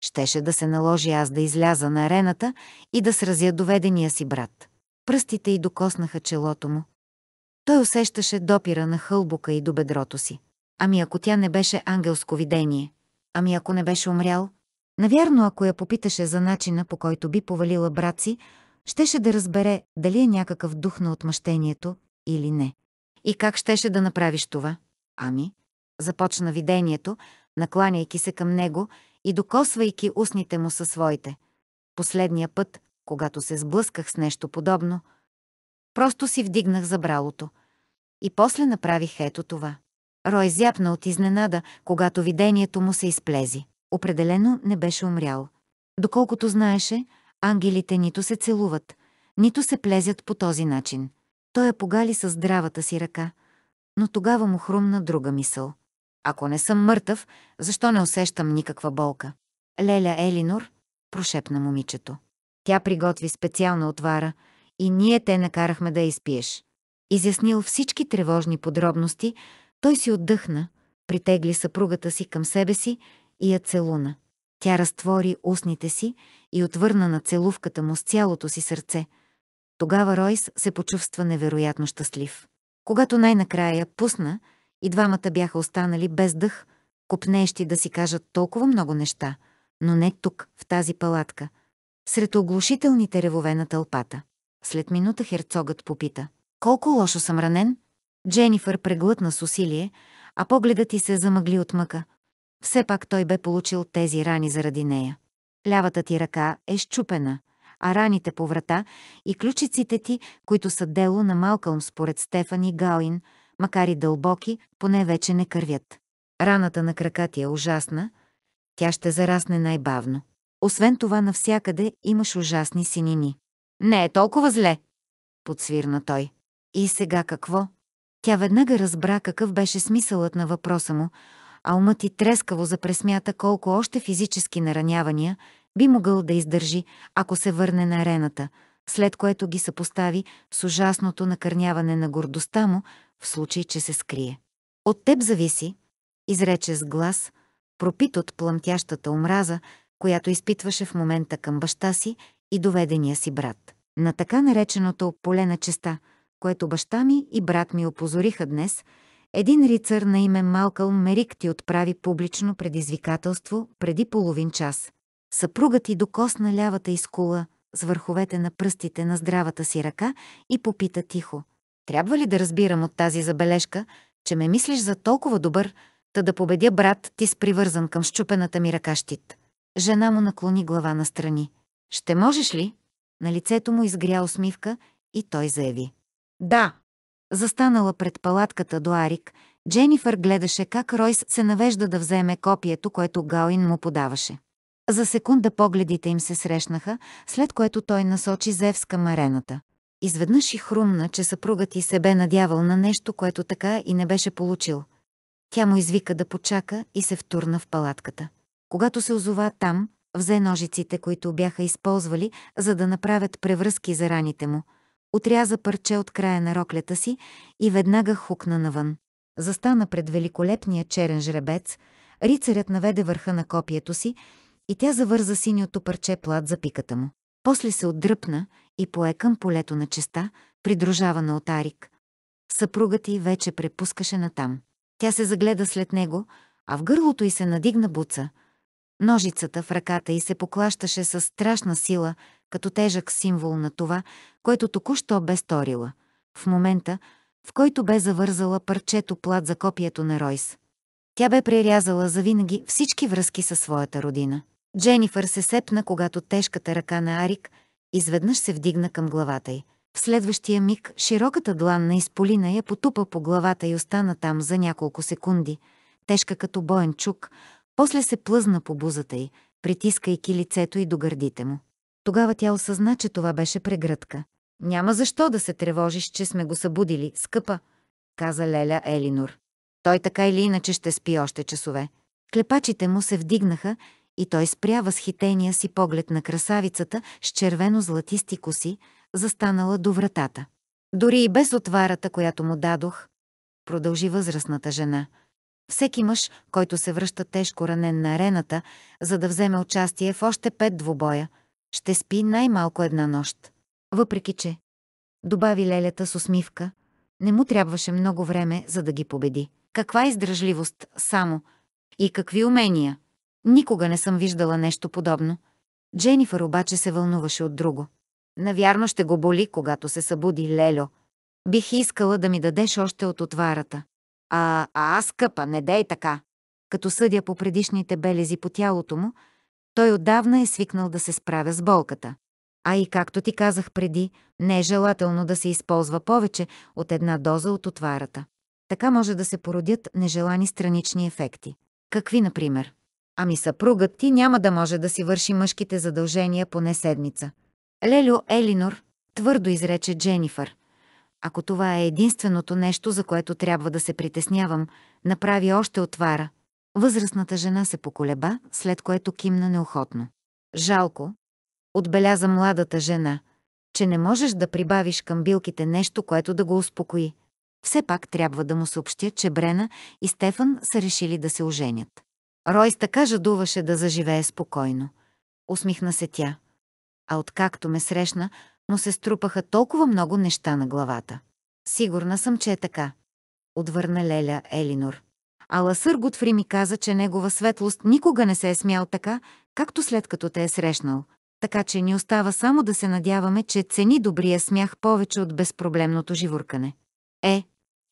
щеше да се наложи аз да изляза на арената и да сразя доведения си брат. Пръстите й докоснаха челото му. Той усещаше допира на хълбука и до бедрото си. Ами ако тя не беше ангелско видение? Ами ако не беше умрял? Навярно, ако я попиташе за начина, по който би повалила брат си, щеше да разбере дали е някакъв дух на отмъщението или не. И как щеше да направиш това? Ами, започна видението, накланяйки се към него и докосвайки устните му със своите. Последния път, когато се сблъсках с нещо подобно, Просто си вдигнах забралото. И после направих ето това. Рой зяпна от изненада, когато видението му се изплези. Определено не беше умрял. Доколкото знаеше, ангелите нито се целуват, нито се плезят по този начин. Той я погали със здравата си ръка, но тогава му хрумна друга мисъл. Ако не съм мъртъв, защо не усещам никаква болка? Леля Елинор, прошепна момичето. Тя приготви специална отвара – и ние те накарахме да изпиеш. Изяснил всички тревожни подробности, той си отдъхна, притегли съпругата си към себе си и я целуна. Тя разтвори устните си и отвърна на целувката му с цялото си сърце. Тогава Ройс се почувства невероятно щастлив. Когато най-накрая я пусна и двамата бяха останали без дъх, купнещи да си кажат толкова много неща, но не тук, в тази палатка, сред оглушителните ревове на тълпата. След минута херцогът попита. Колко лошо съм ранен? Дженифър преглътна с усилие, а погледът ти се замъгли от мъка. Все пак той бе получил тези рани заради нея. Лявата ти ръка е щупена, а раните по врата и ключиците ти, които са дело на Малкълм според Стефани Гауин, макар и дълбоки, поне вече не кървят. Раната на крака ти е ужасна, тя ще зарасне най-бавно. Освен това навсякъде имаш ужасни синини. Не е толкова зле, подсвирна той. И сега какво? Тя веднага разбра какъв беше смисълът на въпроса му, а умът и трескаво запресмята колко още физически наранявания би могъл да издържи, ако се върне на арената, след което ги съпостави с ужасното накърняване на гордостта му, в случай, че се скрие. От теб зависи, изрече с глас, пропит от плъмтящата омраза, която изпитваше в момента към баща си и доведения си брат. На така нареченото поле на честа, което баща ми и брат ми опозориха днес, един рицар на име Малкъл Мерик ти отправи публично предизвикателство преди половин час. Съпругът ти докосна лявата изкула с върховете на пръстите на здравата си ръка и попита тихо. Трябва ли да разбирам от тази забележка, че ме мислиш за толкова добър, та да победя брат ти с привързан към щупената ми ръка щит? Жена му наклони глава настрани. Ще можеш ли? На лицето му изгря усмивка и той заяви. Да. Застанала пред палатката до Арик, Дженифър гледаше как Ройс се навежда да вземе копието, което Гауин му подаваше. За секунда погледите им се срещнаха, след което той насочи Зевс към арената. Изведнъж и хрумна, че съпругът и се бе надявал на нещо, което така и не беше получил. Тя му извика да почака и се втурна в палатката. Когато се озова там, взе ножиците, които бяха използвали, за да направят превръзки за раните му, отряза парче от края на роклята си и веднага хукна навън. Застана пред великолепния черен жребец, рицарят наведе върха на копието си и тя завърза синьото парче плат за пиката му. После се отдръпна и пое към полето на честа, придружавана от Арик. Съпругът й вече препускаше натам. Тя се загледа след него, а в гърлото й се надигна буца – Ножицата в ръката й се поклащаше с страшна сила, като тежък символ на това, което току-що бе сторила. В момента, в който бе завързала парчето плат за копието на Ройс. Тя бе прерязала завинаги всички връзки със своята родина. Дженифър се сепна, когато тежката ръка на Арик изведнъж се вдигна към главата й. В следващия миг широката длан на изполина я потупа по главата и остана там за няколко секунди, тежка като боен чук, после се плъзна по бузата й, притискайки лицето и до гърдите му. Тогава тя осъзна, че това беше прегръдка. Няма защо да се тревожиш, че сме го събудили, скъпа, каза Леля Елинор. Той така или иначе ще спи още часове. Клепачите му се вдигнаха и той спря възхитения си поглед на красавицата с червено-златисти коси, застанала до вратата. Дори и без отварата, която му дадох, продължи възрастната жена – всеки мъж, който се връща тежко ранен на арената, за да вземе участие в още пет двубоя, ще спи най-малко една нощ. Въпреки че, добави лелята с усмивка, не му трябваше много време, за да ги победи. Каква издръжливост само и какви умения! Никога не съм виждала нещо подобно. Дженифър обаче се вълнуваше от друго. Навярно ще го боли, когато се събуди, Лело. Бих искала да ми дадеш още от отварата. А, а аз къпа, не дей така. Като съдя по предишните белези по тялото му, той отдавна е свикнал да се справя с болката. А и както ти казах преди, не е желателно да се използва повече от една доза от отварата. Така може да се породят нежелани странични ефекти. Какви, например? Ами съпругът ти няма да може да си върши мъжките задължения поне седмица. Лелю Елинор, твърдо изрече Дженифър – ако това е единственото нещо, за което трябва да се притеснявам, направи още отвара. Възрастната жена се поколеба, след което кимна неохотно. Жалко, отбеляза младата жена, че не можеш да прибавиш към билките нещо, което да го успокои. Все пак трябва да му съобщя, че Брена и Стефан са решили да се оженят. Ройс така жадуваше да заживее спокойно. Усмихна се тя. А откакто ме срещна, но се струпаха толкова много неща на главата. Сигурна съм, че е така. Отвърна Леля Елинор. Ала сър Готфри ми каза, че негова светлост никога не се е смял така, както след като те е срещнал. Така че ни остава само да се надяваме, че цени добрия смях повече от безпроблемното живуркане. Е,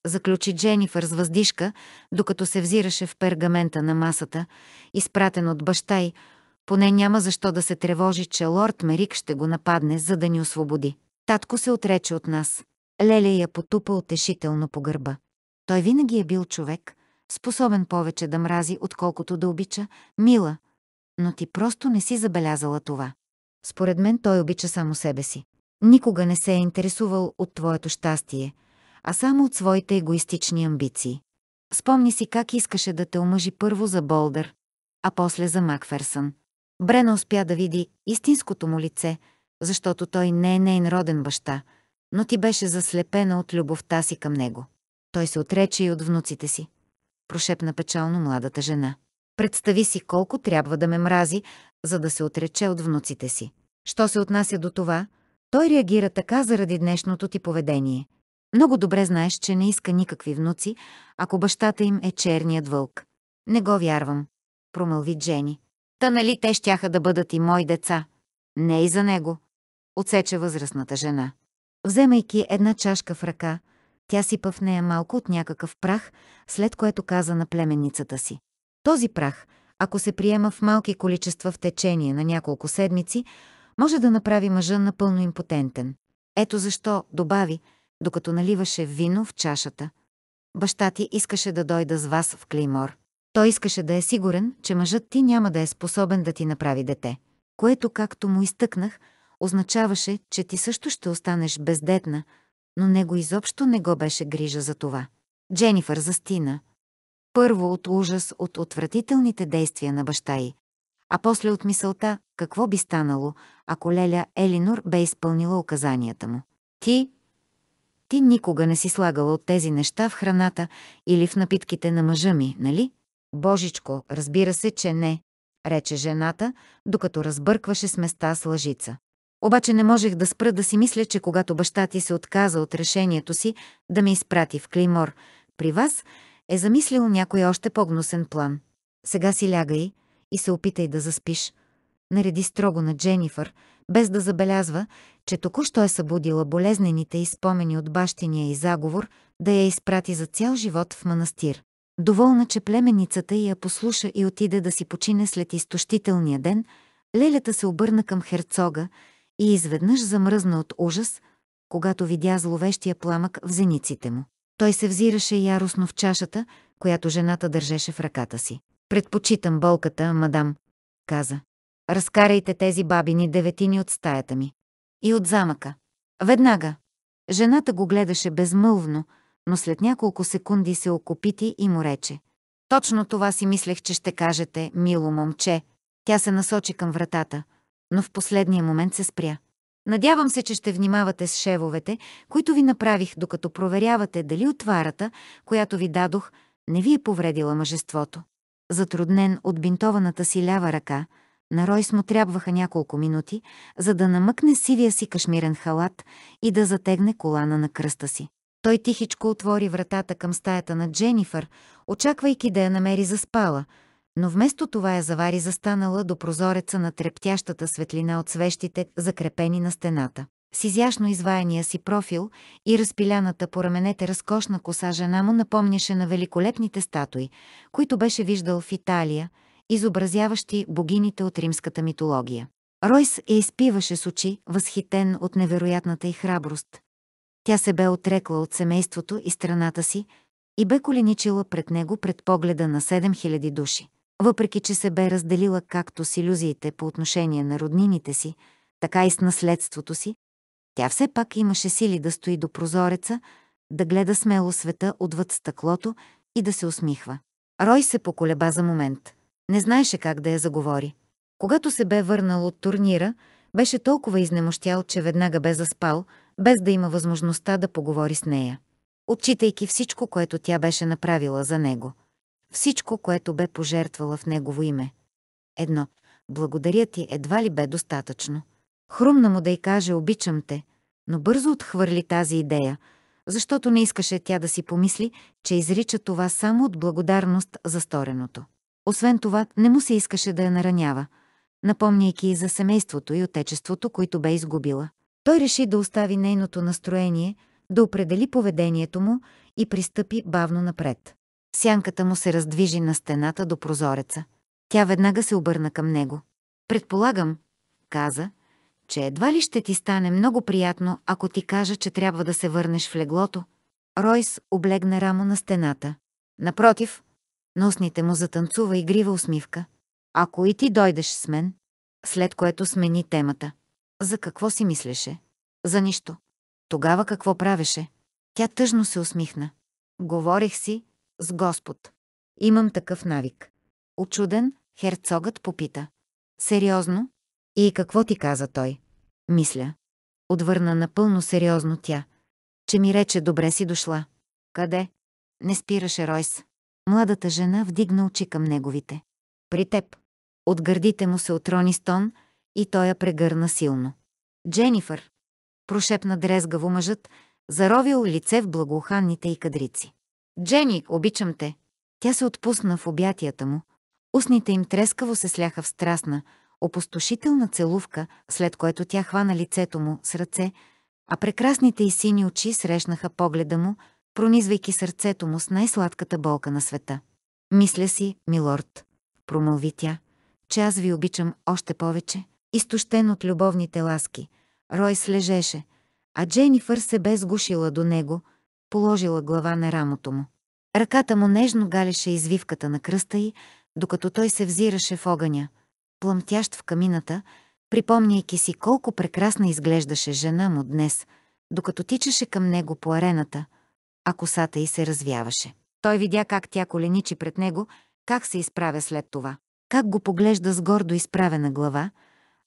заключи Дженифър с въздишка, докато се взираше в пергамента на масата, изпратен от баща й, поне няма защо да се тревожи, че лорд Мерик ще го нападне, за да ни освободи. Татко се отрече от нас. Леля я потупа отешително по гърба. Той винаги е бил човек, способен повече да мрази, отколкото да обича, мила. Но ти просто не си забелязала това. Според мен той обича само себе си. Никога не се е интересувал от твоето щастие, а само от своите егоистични амбиции. Спомни си как искаше да те омъжи първо за Болдър, а после за Макферсън. Брена успя да види истинското му лице, защото той не е нейн роден баща, но ти беше заслепена от любовта си към него. Той се отрече и от внуците си. Прошепна печално младата жена. Представи си колко трябва да ме мрази, за да се отрече от внуците си. Що се отнася до това, той реагира така заради днешното ти поведение. Много добре знаеш, че не иска никакви внуци, ако бащата им е черният вълк. Не го вярвам, промълви Джени. Та нали те щяха да бъдат и мои деца? Не и за него. Отсече възрастната жена. Вземайки една чашка в ръка, тя сипа в нея малко от някакъв прах, след което каза на племенницата си. Този прах, ако се приема в малки количества в течение на няколко седмици, може да направи мъжа напълно импотентен. Ето защо, добави, докато наливаше вино в чашата. Баща ти искаше да дойда с вас в Клеймор. Той искаше да е сигурен, че мъжът ти няма да е способен да ти направи дете, което, както му изтъкнах, означаваше, че ти също ще останеш бездетна, но него изобщо не го беше грижа за това. Дженифър застина. Първо от ужас от отвратителните действия на баща й, а после от мисълта какво би станало, ако Леля Елинор бе изпълнила указанията му. Ти, ти никога не си слагала от тези неща в храната или в напитките на мъжа ми, нали? Божичко, разбира се, че не, рече жената, докато разбъркваше с места с лъжица. Обаче не можех да спра да си мисля, че когато баща ти се отказа от решението си да ме изпрати в Клеймор, при вас е замислил някой още по гносен план. Сега си лягай и се опитай да заспиш. Нареди строго на Дженифър, без да забелязва, че току-що е събудила болезнените и спомени от бащиния и заговор да я изпрати за цял живот в манастир. Доволна, че племеницата я послуша и отиде да си почине след изтощителния ден, лелята се обърна към херцога и изведнъж замръзна от ужас, когато видя зловещия пламък в зениците му. Той се взираше яростно в чашата, която жената държеше в ръката си. «Предпочитам болката, мадам», каза. «Разкарайте тези бабини деветини от стаята ми. И от замъка. Веднага». Жената го гледаше безмълвно, но след няколко секунди се окопити и му рече. Точно това си мислех, че ще кажете, мило момче. Тя се насочи към вратата, но в последния момент се спря. Надявам се, че ще внимавате с шевовете, които ви направих, докато проверявате дали отварата, която ви дадох, не ви е повредила мъжеството. Затруднен от бинтованата си лява ръка, на Ройс му трябваха няколко минути, за да намъкне сивия си кашмирен халат и да затегне колана на кръста си. Той тихичко отвори вратата към стаята на Дженифър, очаквайки да я намери заспала, но вместо това я завари застанала до прозореца на трептящата светлина от свещите, закрепени на стената. С изящно изваяния си профил и разпиляната по раменете разкошна коса жена му напомняше на великолепните статуи, които беше виждал в Италия, изобразяващи богините от римската митология. Ройс я изпиваше с очи, възхитен от невероятната й храброст, тя се бе отрекла от семейството и страната си и бе коленичила пред него пред погледа на 7000 души. Въпреки, че се бе разделила както с иллюзиите по отношение на роднините си, така и с наследството си, тя все пак имаше сили да стои до прозореца, да гледа смело света отвъд стъклото и да се усмихва. Рой се поколеба за момент. Не знаеше как да я заговори. Когато се бе върнал от турнира, беше толкова изнемощял, че веднага бе заспал – без да има възможността да поговори с нея, отчитайки всичко, което тя беше направила за него, всичко, което бе пожертвала в негово име. Едно, благодаря ти едва ли бе достатъчно. Хрумна му да й каже обичам те, но бързо отхвърли тази идея, защото не искаше тя да си помисли, че изрича това само от благодарност за стореното. Освен това, не му се искаше да я наранява, напомняйки и за семейството и отечеството, които бе изгубила. Той реши да остави нейното настроение, да определи поведението му и пристъпи бавно напред. Сянката му се раздвижи на стената до прозореца. Тя веднага се обърна към него. Предполагам, каза, че едва ли ще ти стане много приятно, ако ти кажа, че трябва да се върнеш в леглото. Ройс облегна рамо на стената. Напротив, носните му затанцува игрива усмивка. Ако и ти дойдеш с мен, след което смени темата. За какво си мислеше? За нищо. Тогава какво правеше? Тя тъжно се усмихна. Говорех си с Господ. Имам такъв навик. Очуден, херцогът попита. Сериозно? И какво ти каза той? Мисля. Отвърна напълно сериозно тя. Че ми рече добре си дошла. Къде? Не спираше Ройс. Младата жена вдигна очи към неговите. При теб. От гърдите му се отрони стон, и той я прегърна силно. Дженифър, прошепна дрезгаво мъжът, заровил лице в благоуханните й кадрици. Джени, обичам те. Тя се отпусна в обятията му. Устните им трескаво се сляха в страстна, опустошителна целувка, след което тя хвана лицето му с ръце, а прекрасните и сини очи срещнаха погледа му, пронизвайки сърцето му с най-сладката болка на света. Мисля си, милорд, промълви тя, че аз ви обичам още повече, изтощен от любовните ласки. Ройс лежеше, а Дженифър се бе сгушила до него, положила глава на рамото му. Ръката му нежно галеше извивката на кръста й, докато той се взираше в огъня, плъмтящ в камината, припомняйки си колко прекрасна изглеждаше жена му днес, докато тичаше към него по арената, а косата й се развяваше. Той видя как тя коленичи пред него, как се изправя след това, как го поглежда с гордо изправена глава,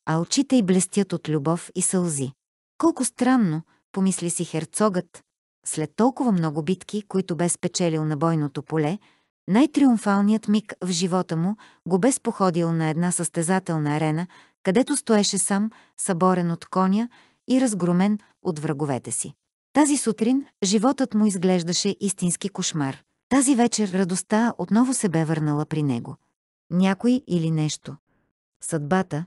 а очите й блестят от любов и сълзи. Колко странно, помисли си херцогът, след толкова много битки, които бе спечелил на бойното поле, най-триумфалният миг в живота му го бе споходил на една състезателна арена, където стоеше сам, съборен от коня и разгромен от враговете си. Тази сутрин животът му изглеждаше истински кошмар. Тази вечер радостта отново се бе върнала при него. Някой или нещо. Съдбата,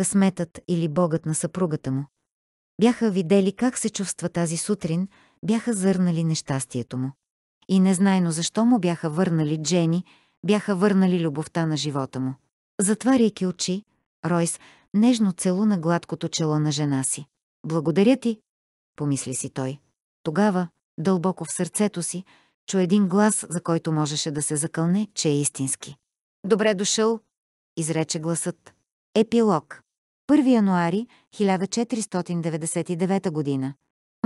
късметът или богът на съпругата му. Бяха видели как се чувства тази сутрин, бяха зърнали нещастието му. И незнайно защо му бяха върнали Джени, бяха върнали любовта на живота му. Затваряйки очи, Ройс нежно целуна гладкото чело на жена си. «Благодаря ти», помисли си той. Тогава, дълбоко в сърцето си, чу един глас, за който можеше да се закълне, че е истински. «Добре дошъл», изрече гласът. Епилог 1 януари 1499 година.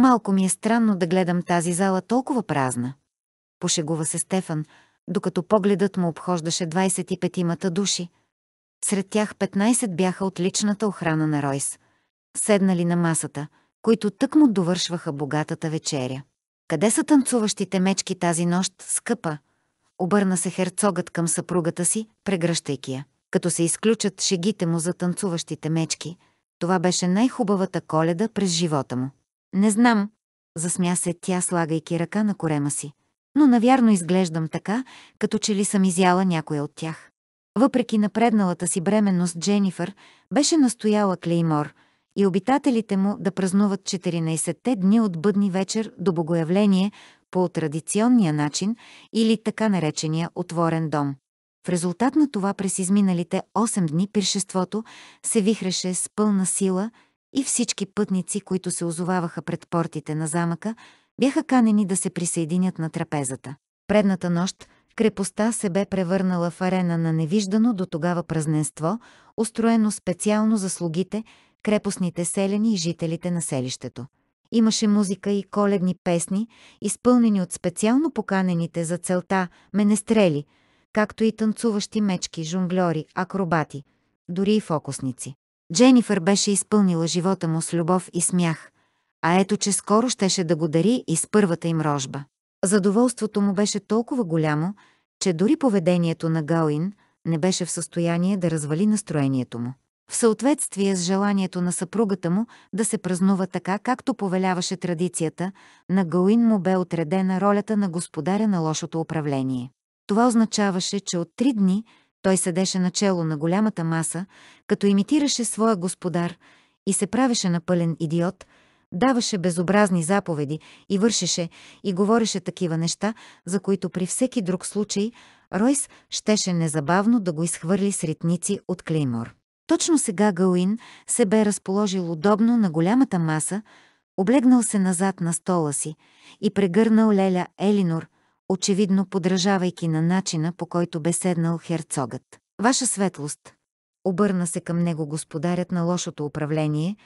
Малко ми е странно да гледам тази зала толкова празна. Пошегува се Стефан, докато погледът му обхождаше 25-имата души. Сред тях 15 бяха от личната охрана на Ройс. Седнали на масата, които тък му довършваха богатата вечеря. Къде са танцуващите мечки тази нощ, скъпа? Обърна се херцогът към съпругата си, прегръщайки я като се изключат шегите му за танцуващите мечки. Това беше най-хубавата коледа през живота му. Не знам, засмя се тя, слагайки ръка на корема си. Но навярно изглеждам така, като че ли съм изяла някоя от тях. Въпреки напредналата си бременност, Дженифър беше настояла Клеймор и обитателите му да празнуват 14-те дни от бъдни вечер до богоявление по традиционния начин или така наречения отворен дом. В резултат на това през изминалите 8 дни пиршеството се вихреше с пълна сила и всички пътници, които се озоваваха пред портите на замъка, бяха канени да се присъединят на трапезата. Предната нощ крепостта се бе превърнала в арена на невиждано до тогава празненство, устроено специално за слугите, крепостните селени и жителите на селището. Имаше музика и коледни песни, изпълнени от специално поканените за целта менестрели – както и танцуващи мечки, жонглери, акробати, дори и фокусници. Дженифър беше изпълнила живота му с любов и смях, а ето че скоро щеше да го дари и с първата им рожба. Задоволството му беше толкова голямо, че дори поведението на Гауин не беше в състояние да развали настроението му. В съответствие с желанието на съпругата му да се празнува така, както повеляваше традицията, на Гауин му бе отредена ролята на господаря на лошото управление. Това означаваше, че от три дни той седеше начело на голямата маса, като имитираше своя господар и се правеше на пълен идиот, даваше безобразни заповеди и вършеше и говореше такива неща, за които при всеки друг случай Ройс щеше незабавно да го изхвърли с ритници от Клеймор. Точно сега Гауин се бе разположил удобно на голямата маса, облегнал се назад на стола си и прегърнал Леля Елинор, очевидно подражавайки на начина, по който бе седнал херцогът. Ваша светлост, обърна се към него господарят на лошото управление,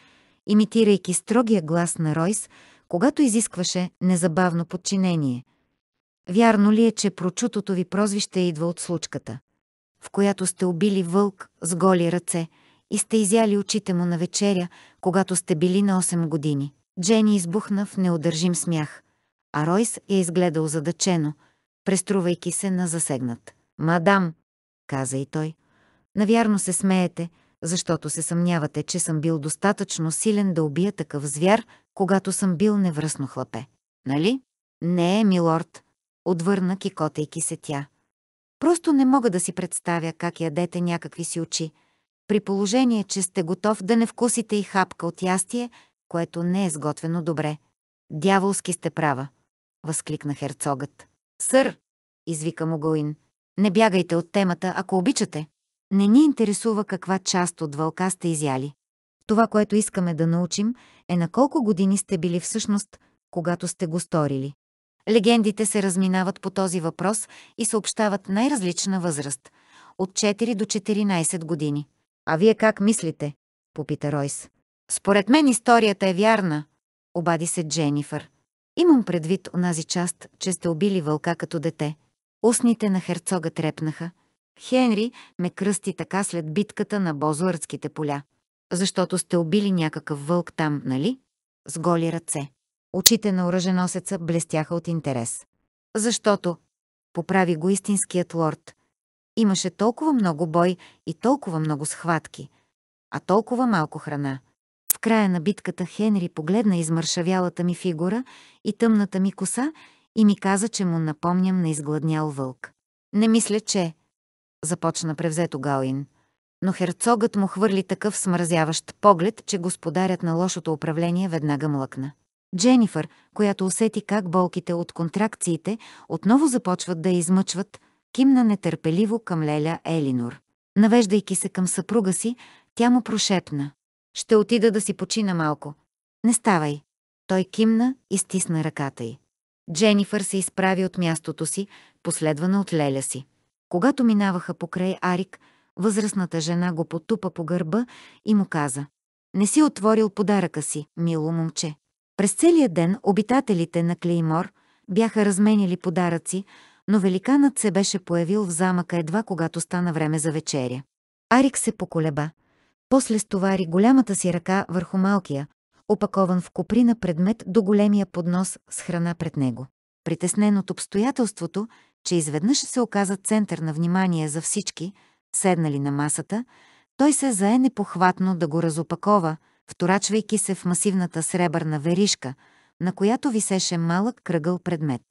имитирайки строгия глас на Ройс, когато изискваше незабавно подчинение. Вярно ли е, че прочутото ви прозвище идва от случката, в която сте убили вълк с голи ръце и сте изяли очите му на вечеря, когато сте били на 8 години? Джени избухна в неудържим смях а Ройс я е изгледал задъчено, преструвайки се на засегнат. «Мадам», каза и той, «навярно се смеете, защото се съмнявате, че съм бил достатъчно силен да убия такъв звяр, когато съм бил невръсно хлапе. Нали? Не е, милорд, отвърна кикотейки се тя. Просто не мога да си представя как ядете някакви си очи, при положение, че сте готов да не вкусите и хапка от ястие, което не е сготвено добре. Дяволски сте права възкликна херцогът. Сър, извика Гоин, не бягайте от темата, ако обичате. Не ни интересува каква част от вълка сте изяли. Това, което искаме да научим, е на колко години сте били всъщност, когато сте го сторили. Легендите се разминават по този въпрос и съобщават най-различна възраст – от 4 до 14 години. А вие как мислите? попита Ройс. Според мен историята е вярна, обади се Дженифър. Имам предвид онази част, че сте убили вълка като дете. Устните на херцога трепнаха. Хенри ме кръсти така след битката на бозуърдските поля. Защото сте убили някакъв вълк там, нали? С голи ръце. Очите на оръженосеца блестяха от интерес. Защото, поправи го истинският лорд, имаше толкова много бой и толкова много схватки, а толкова малко храна. В края на битката Хенри погледна измършавялата ми фигура и тъмната ми коса и ми каза, че му напомням на изгладнял вълк. Не мисля, че... Започна превзето Гауин. Но херцогът му хвърли такъв смразяващ поглед, че господарят на лошото управление веднага млъкна. Дженифър, която усети как болките от контракциите отново започват да измъчват, кимна нетърпеливо към Леля Елинор. Навеждайки се към съпруга си, тя му прошепна. Ще отида да си почина малко. Не ставай. Той кимна и стисна ръката й. Дженифър се изправи от мястото си, последвана от леля си. Когато минаваха покрай Арик, възрастната жена го потупа по гърба и му каза «Не си отворил подаръка си, мило момче». През целия ден обитателите на Клеймор бяха разменили подаръци, но великанът се беше появил в замъка едва когато стана време за вечеря. Арик се поколеба – после стовари голямата си ръка върху малкия, опакован в куприна предмет до големия поднос с храна пред него. Притеснен от обстоятелството, че изведнъж се оказа център на внимание за всички, седнали на масата, той се зае непохватно да го разопакова, вторачвайки се в масивната сребърна веришка, на която висеше малък кръгъл предмет.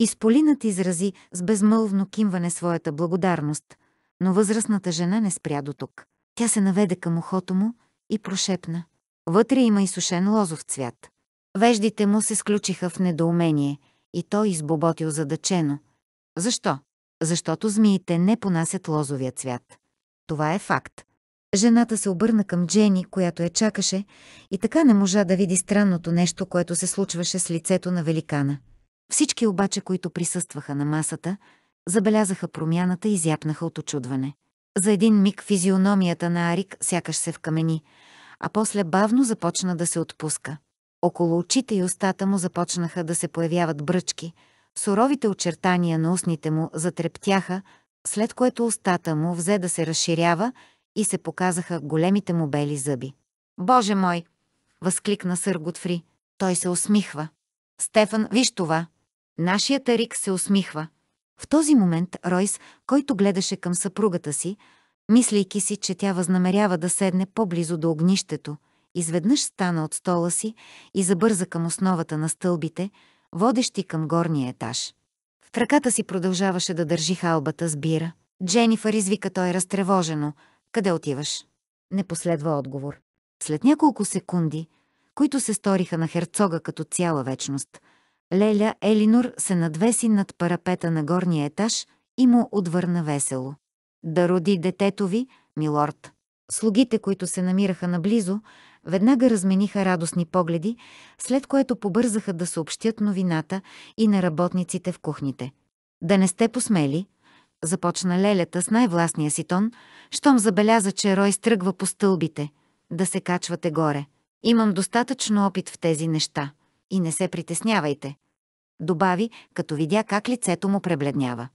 Изполинат изрази с безмълвно кимване своята благодарност, но възрастната жена не спря до тук. Тя се наведе към ухото му и прошепна. Вътре има изсушен лозов цвят. Веждите му се сключиха в недоумение и той избоботил задъчено. Защо? Защото змиите не понасят лозовия цвят. Това е факт. Жената се обърна към Джени, която я чакаше, и така не можа да види странното нещо, което се случваше с лицето на великана. Всички обаче, които присъстваха на масата, забелязаха промяната и зяпнаха от очудване. За един миг физиономията на Арик сякаш се вкамени, а после бавно започна да се отпуска. Около очите и устата му започнаха да се появяват бръчки, суровите очертания на устните му затрептяха, след което устата му взе да се разширява и се показаха големите му бели зъби. «Боже мой!» — възкликна сър Готфри. Той се усмихва. «Стефан, виж това! Нашият Арик се усмихва!» В този момент Ройс, който гледаше към съпругата си, мислейки си, че тя възнамерява да седне по-близо до огнището, изведнъж стана от стола си и забърза към основата на стълбите, водещи към горния етаж. В ръката си продължаваше да държи халбата с бира. Дженифър извика той е разтревожено. Къде отиваш? Не последва отговор. След няколко секунди, които се сториха на херцога като цяла вечност – Леля Елинор се надвеси над парапета на горния етаж и му отвърна весело. Да роди детето ви, милорд. Слугите, които се намираха наблизо, веднага размениха радостни погледи, след което побързаха да съобщят новината и на работниците в кухните. Да не сте посмели, започна лелята с най-властния си тон, щом забеляза, че Рой стръгва по стълбите, да се качвате горе. Имам достатъчно опит в тези неща и не се притеснявайте. Добави, като видя как лицето му пребледнява.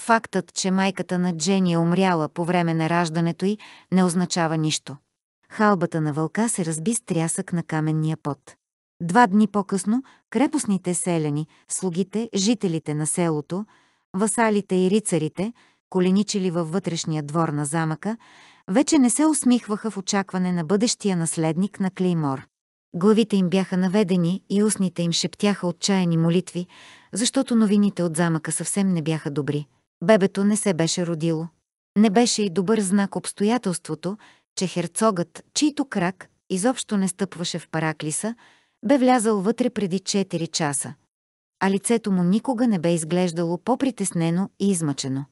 Фактът, че майката на Джени е умряла по време на раждането й, не означава нищо. Халбата на вълка се разби с трясък на каменния пот. Два дни по-късно крепостните селяни, слугите, жителите на селото, васалите и рицарите, коленичили във вътрешния двор на замъка, вече не се усмихваха в очакване на бъдещия наследник на Клеймор. Главите им бяха наведени и устните им шептяха отчаяни молитви, защото новините от замъка съвсем не бяха добри. Бебето не се беше родило. Не беше и добър знак обстоятелството, че херцогът, чийто крак изобщо не стъпваше в параклиса, бе влязал вътре преди 4 часа. А лицето му никога не бе изглеждало по-притеснено и измъчено.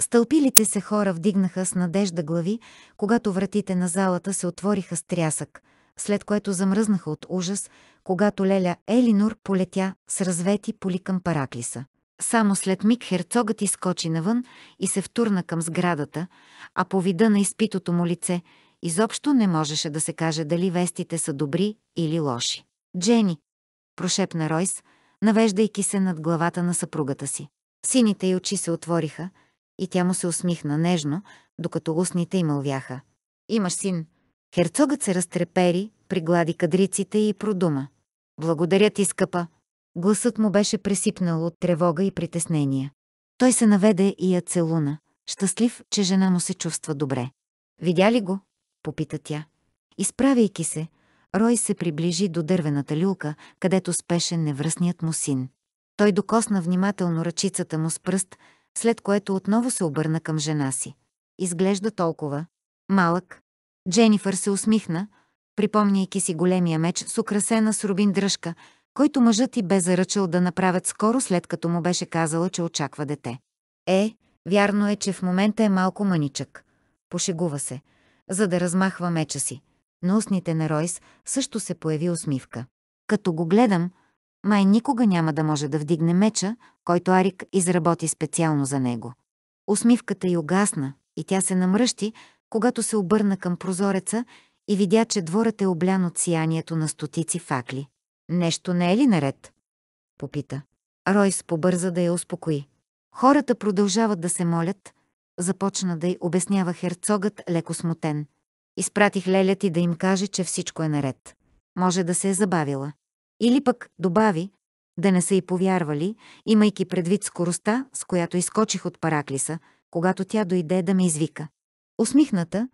Стълпилите се хора вдигнаха с надежда глави, когато вратите на залата се отвориха с трясък – след което замръзнаха от ужас, когато Леля Елинор полетя с развети поли към Параклиса. Само след миг херцогът изкочи навън и се втурна към сградата, а по вида на изпитото му лице изобщо не можеше да се каже дали вестите са добри или лоши. «Джени!» – прошепна Ройс, навеждайки се над главата на съпругата си. Сините й очи се отвориха и тя му се усмихна нежно, докато устните й мълвяха. «Имаш син!» Херцогът се разтрепери, приглади кадриците и продума. Благодаря ти, скъпа. Гласът му беше пресипнал от тревога и притеснения. Той се наведе и я целуна, щастлив, че жена му се чувства добре. Видя ли го? попита тя. Изправяйки се, Рой се приближи до дървената люлка, където спеше невръстният му син. Той докосна внимателно ръчицата му с пръст, след което отново се обърна към жена си. Изглежда толкова малък, Дженифър се усмихна, припомняйки си големия меч с украсена с рубин дръжка, който мъжът и бе заръчал да направят скоро след като му беше казала, че очаква дете. Е, вярно е, че в момента е малко мъничък. Пошегува се, за да размахва меча си. На устните на Ройс също се появи усмивка. Като го гледам, май никога няма да може да вдигне меча, който Арик изработи специално за него. Усмивката й угасна и тя се намръщи, когато се обърна към прозореца и видя, че дворът е облян от сиянието на стотици факли. Нещо не е ли наред? Попита. Ройс побърза да я успокои. Хората продължават да се молят, започна да й обяснява херцогът леко смутен. Изпратих лелят и да им каже, че всичко е наред. Може да се е забавила. Или пък добави, да не са й повярвали, имайки предвид скоростта, с която изкочих от Параклиса, когато тя дойде да ме извика. Усмихната,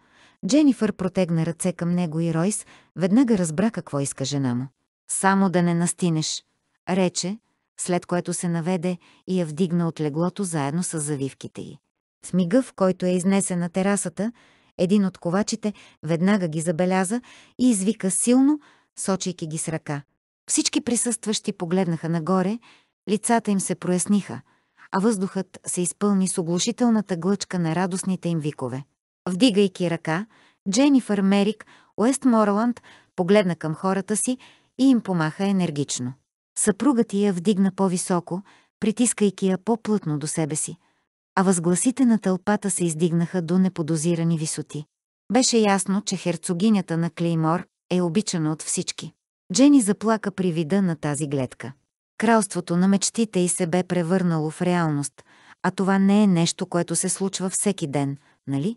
Дженифър протегна ръце към него и Ройс веднага разбра какво иска жена му. «Само да не настинеш», рече, след което се наведе и я вдигна от леглото заедно с завивките й. В мига, в който е изнесе на терасата, един от ковачите веднага ги забеляза и извика силно, сочейки ги с ръка. Всички присъстващи погледнаха нагоре, лицата им се проясниха, а въздухът се изпълни с оглушителната глъчка на радостните им викове. Вдигайки ръка, Дженифър Мерик, Уестморланд, погледна към хората си и им помаха енергично. Съпругът я вдигна по-високо, притискайки я по-плътно до себе си, а възгласите на тълпата се издигнаха до неподозирани висоти. Беше ясно, че херцогинята на Клеймор е обичана от всички. Джени заплака при вида на тази гледка. Кралството на мечтите й се бе превърнало в реалност, а това не е нещо, което се случва всеки ден, нали?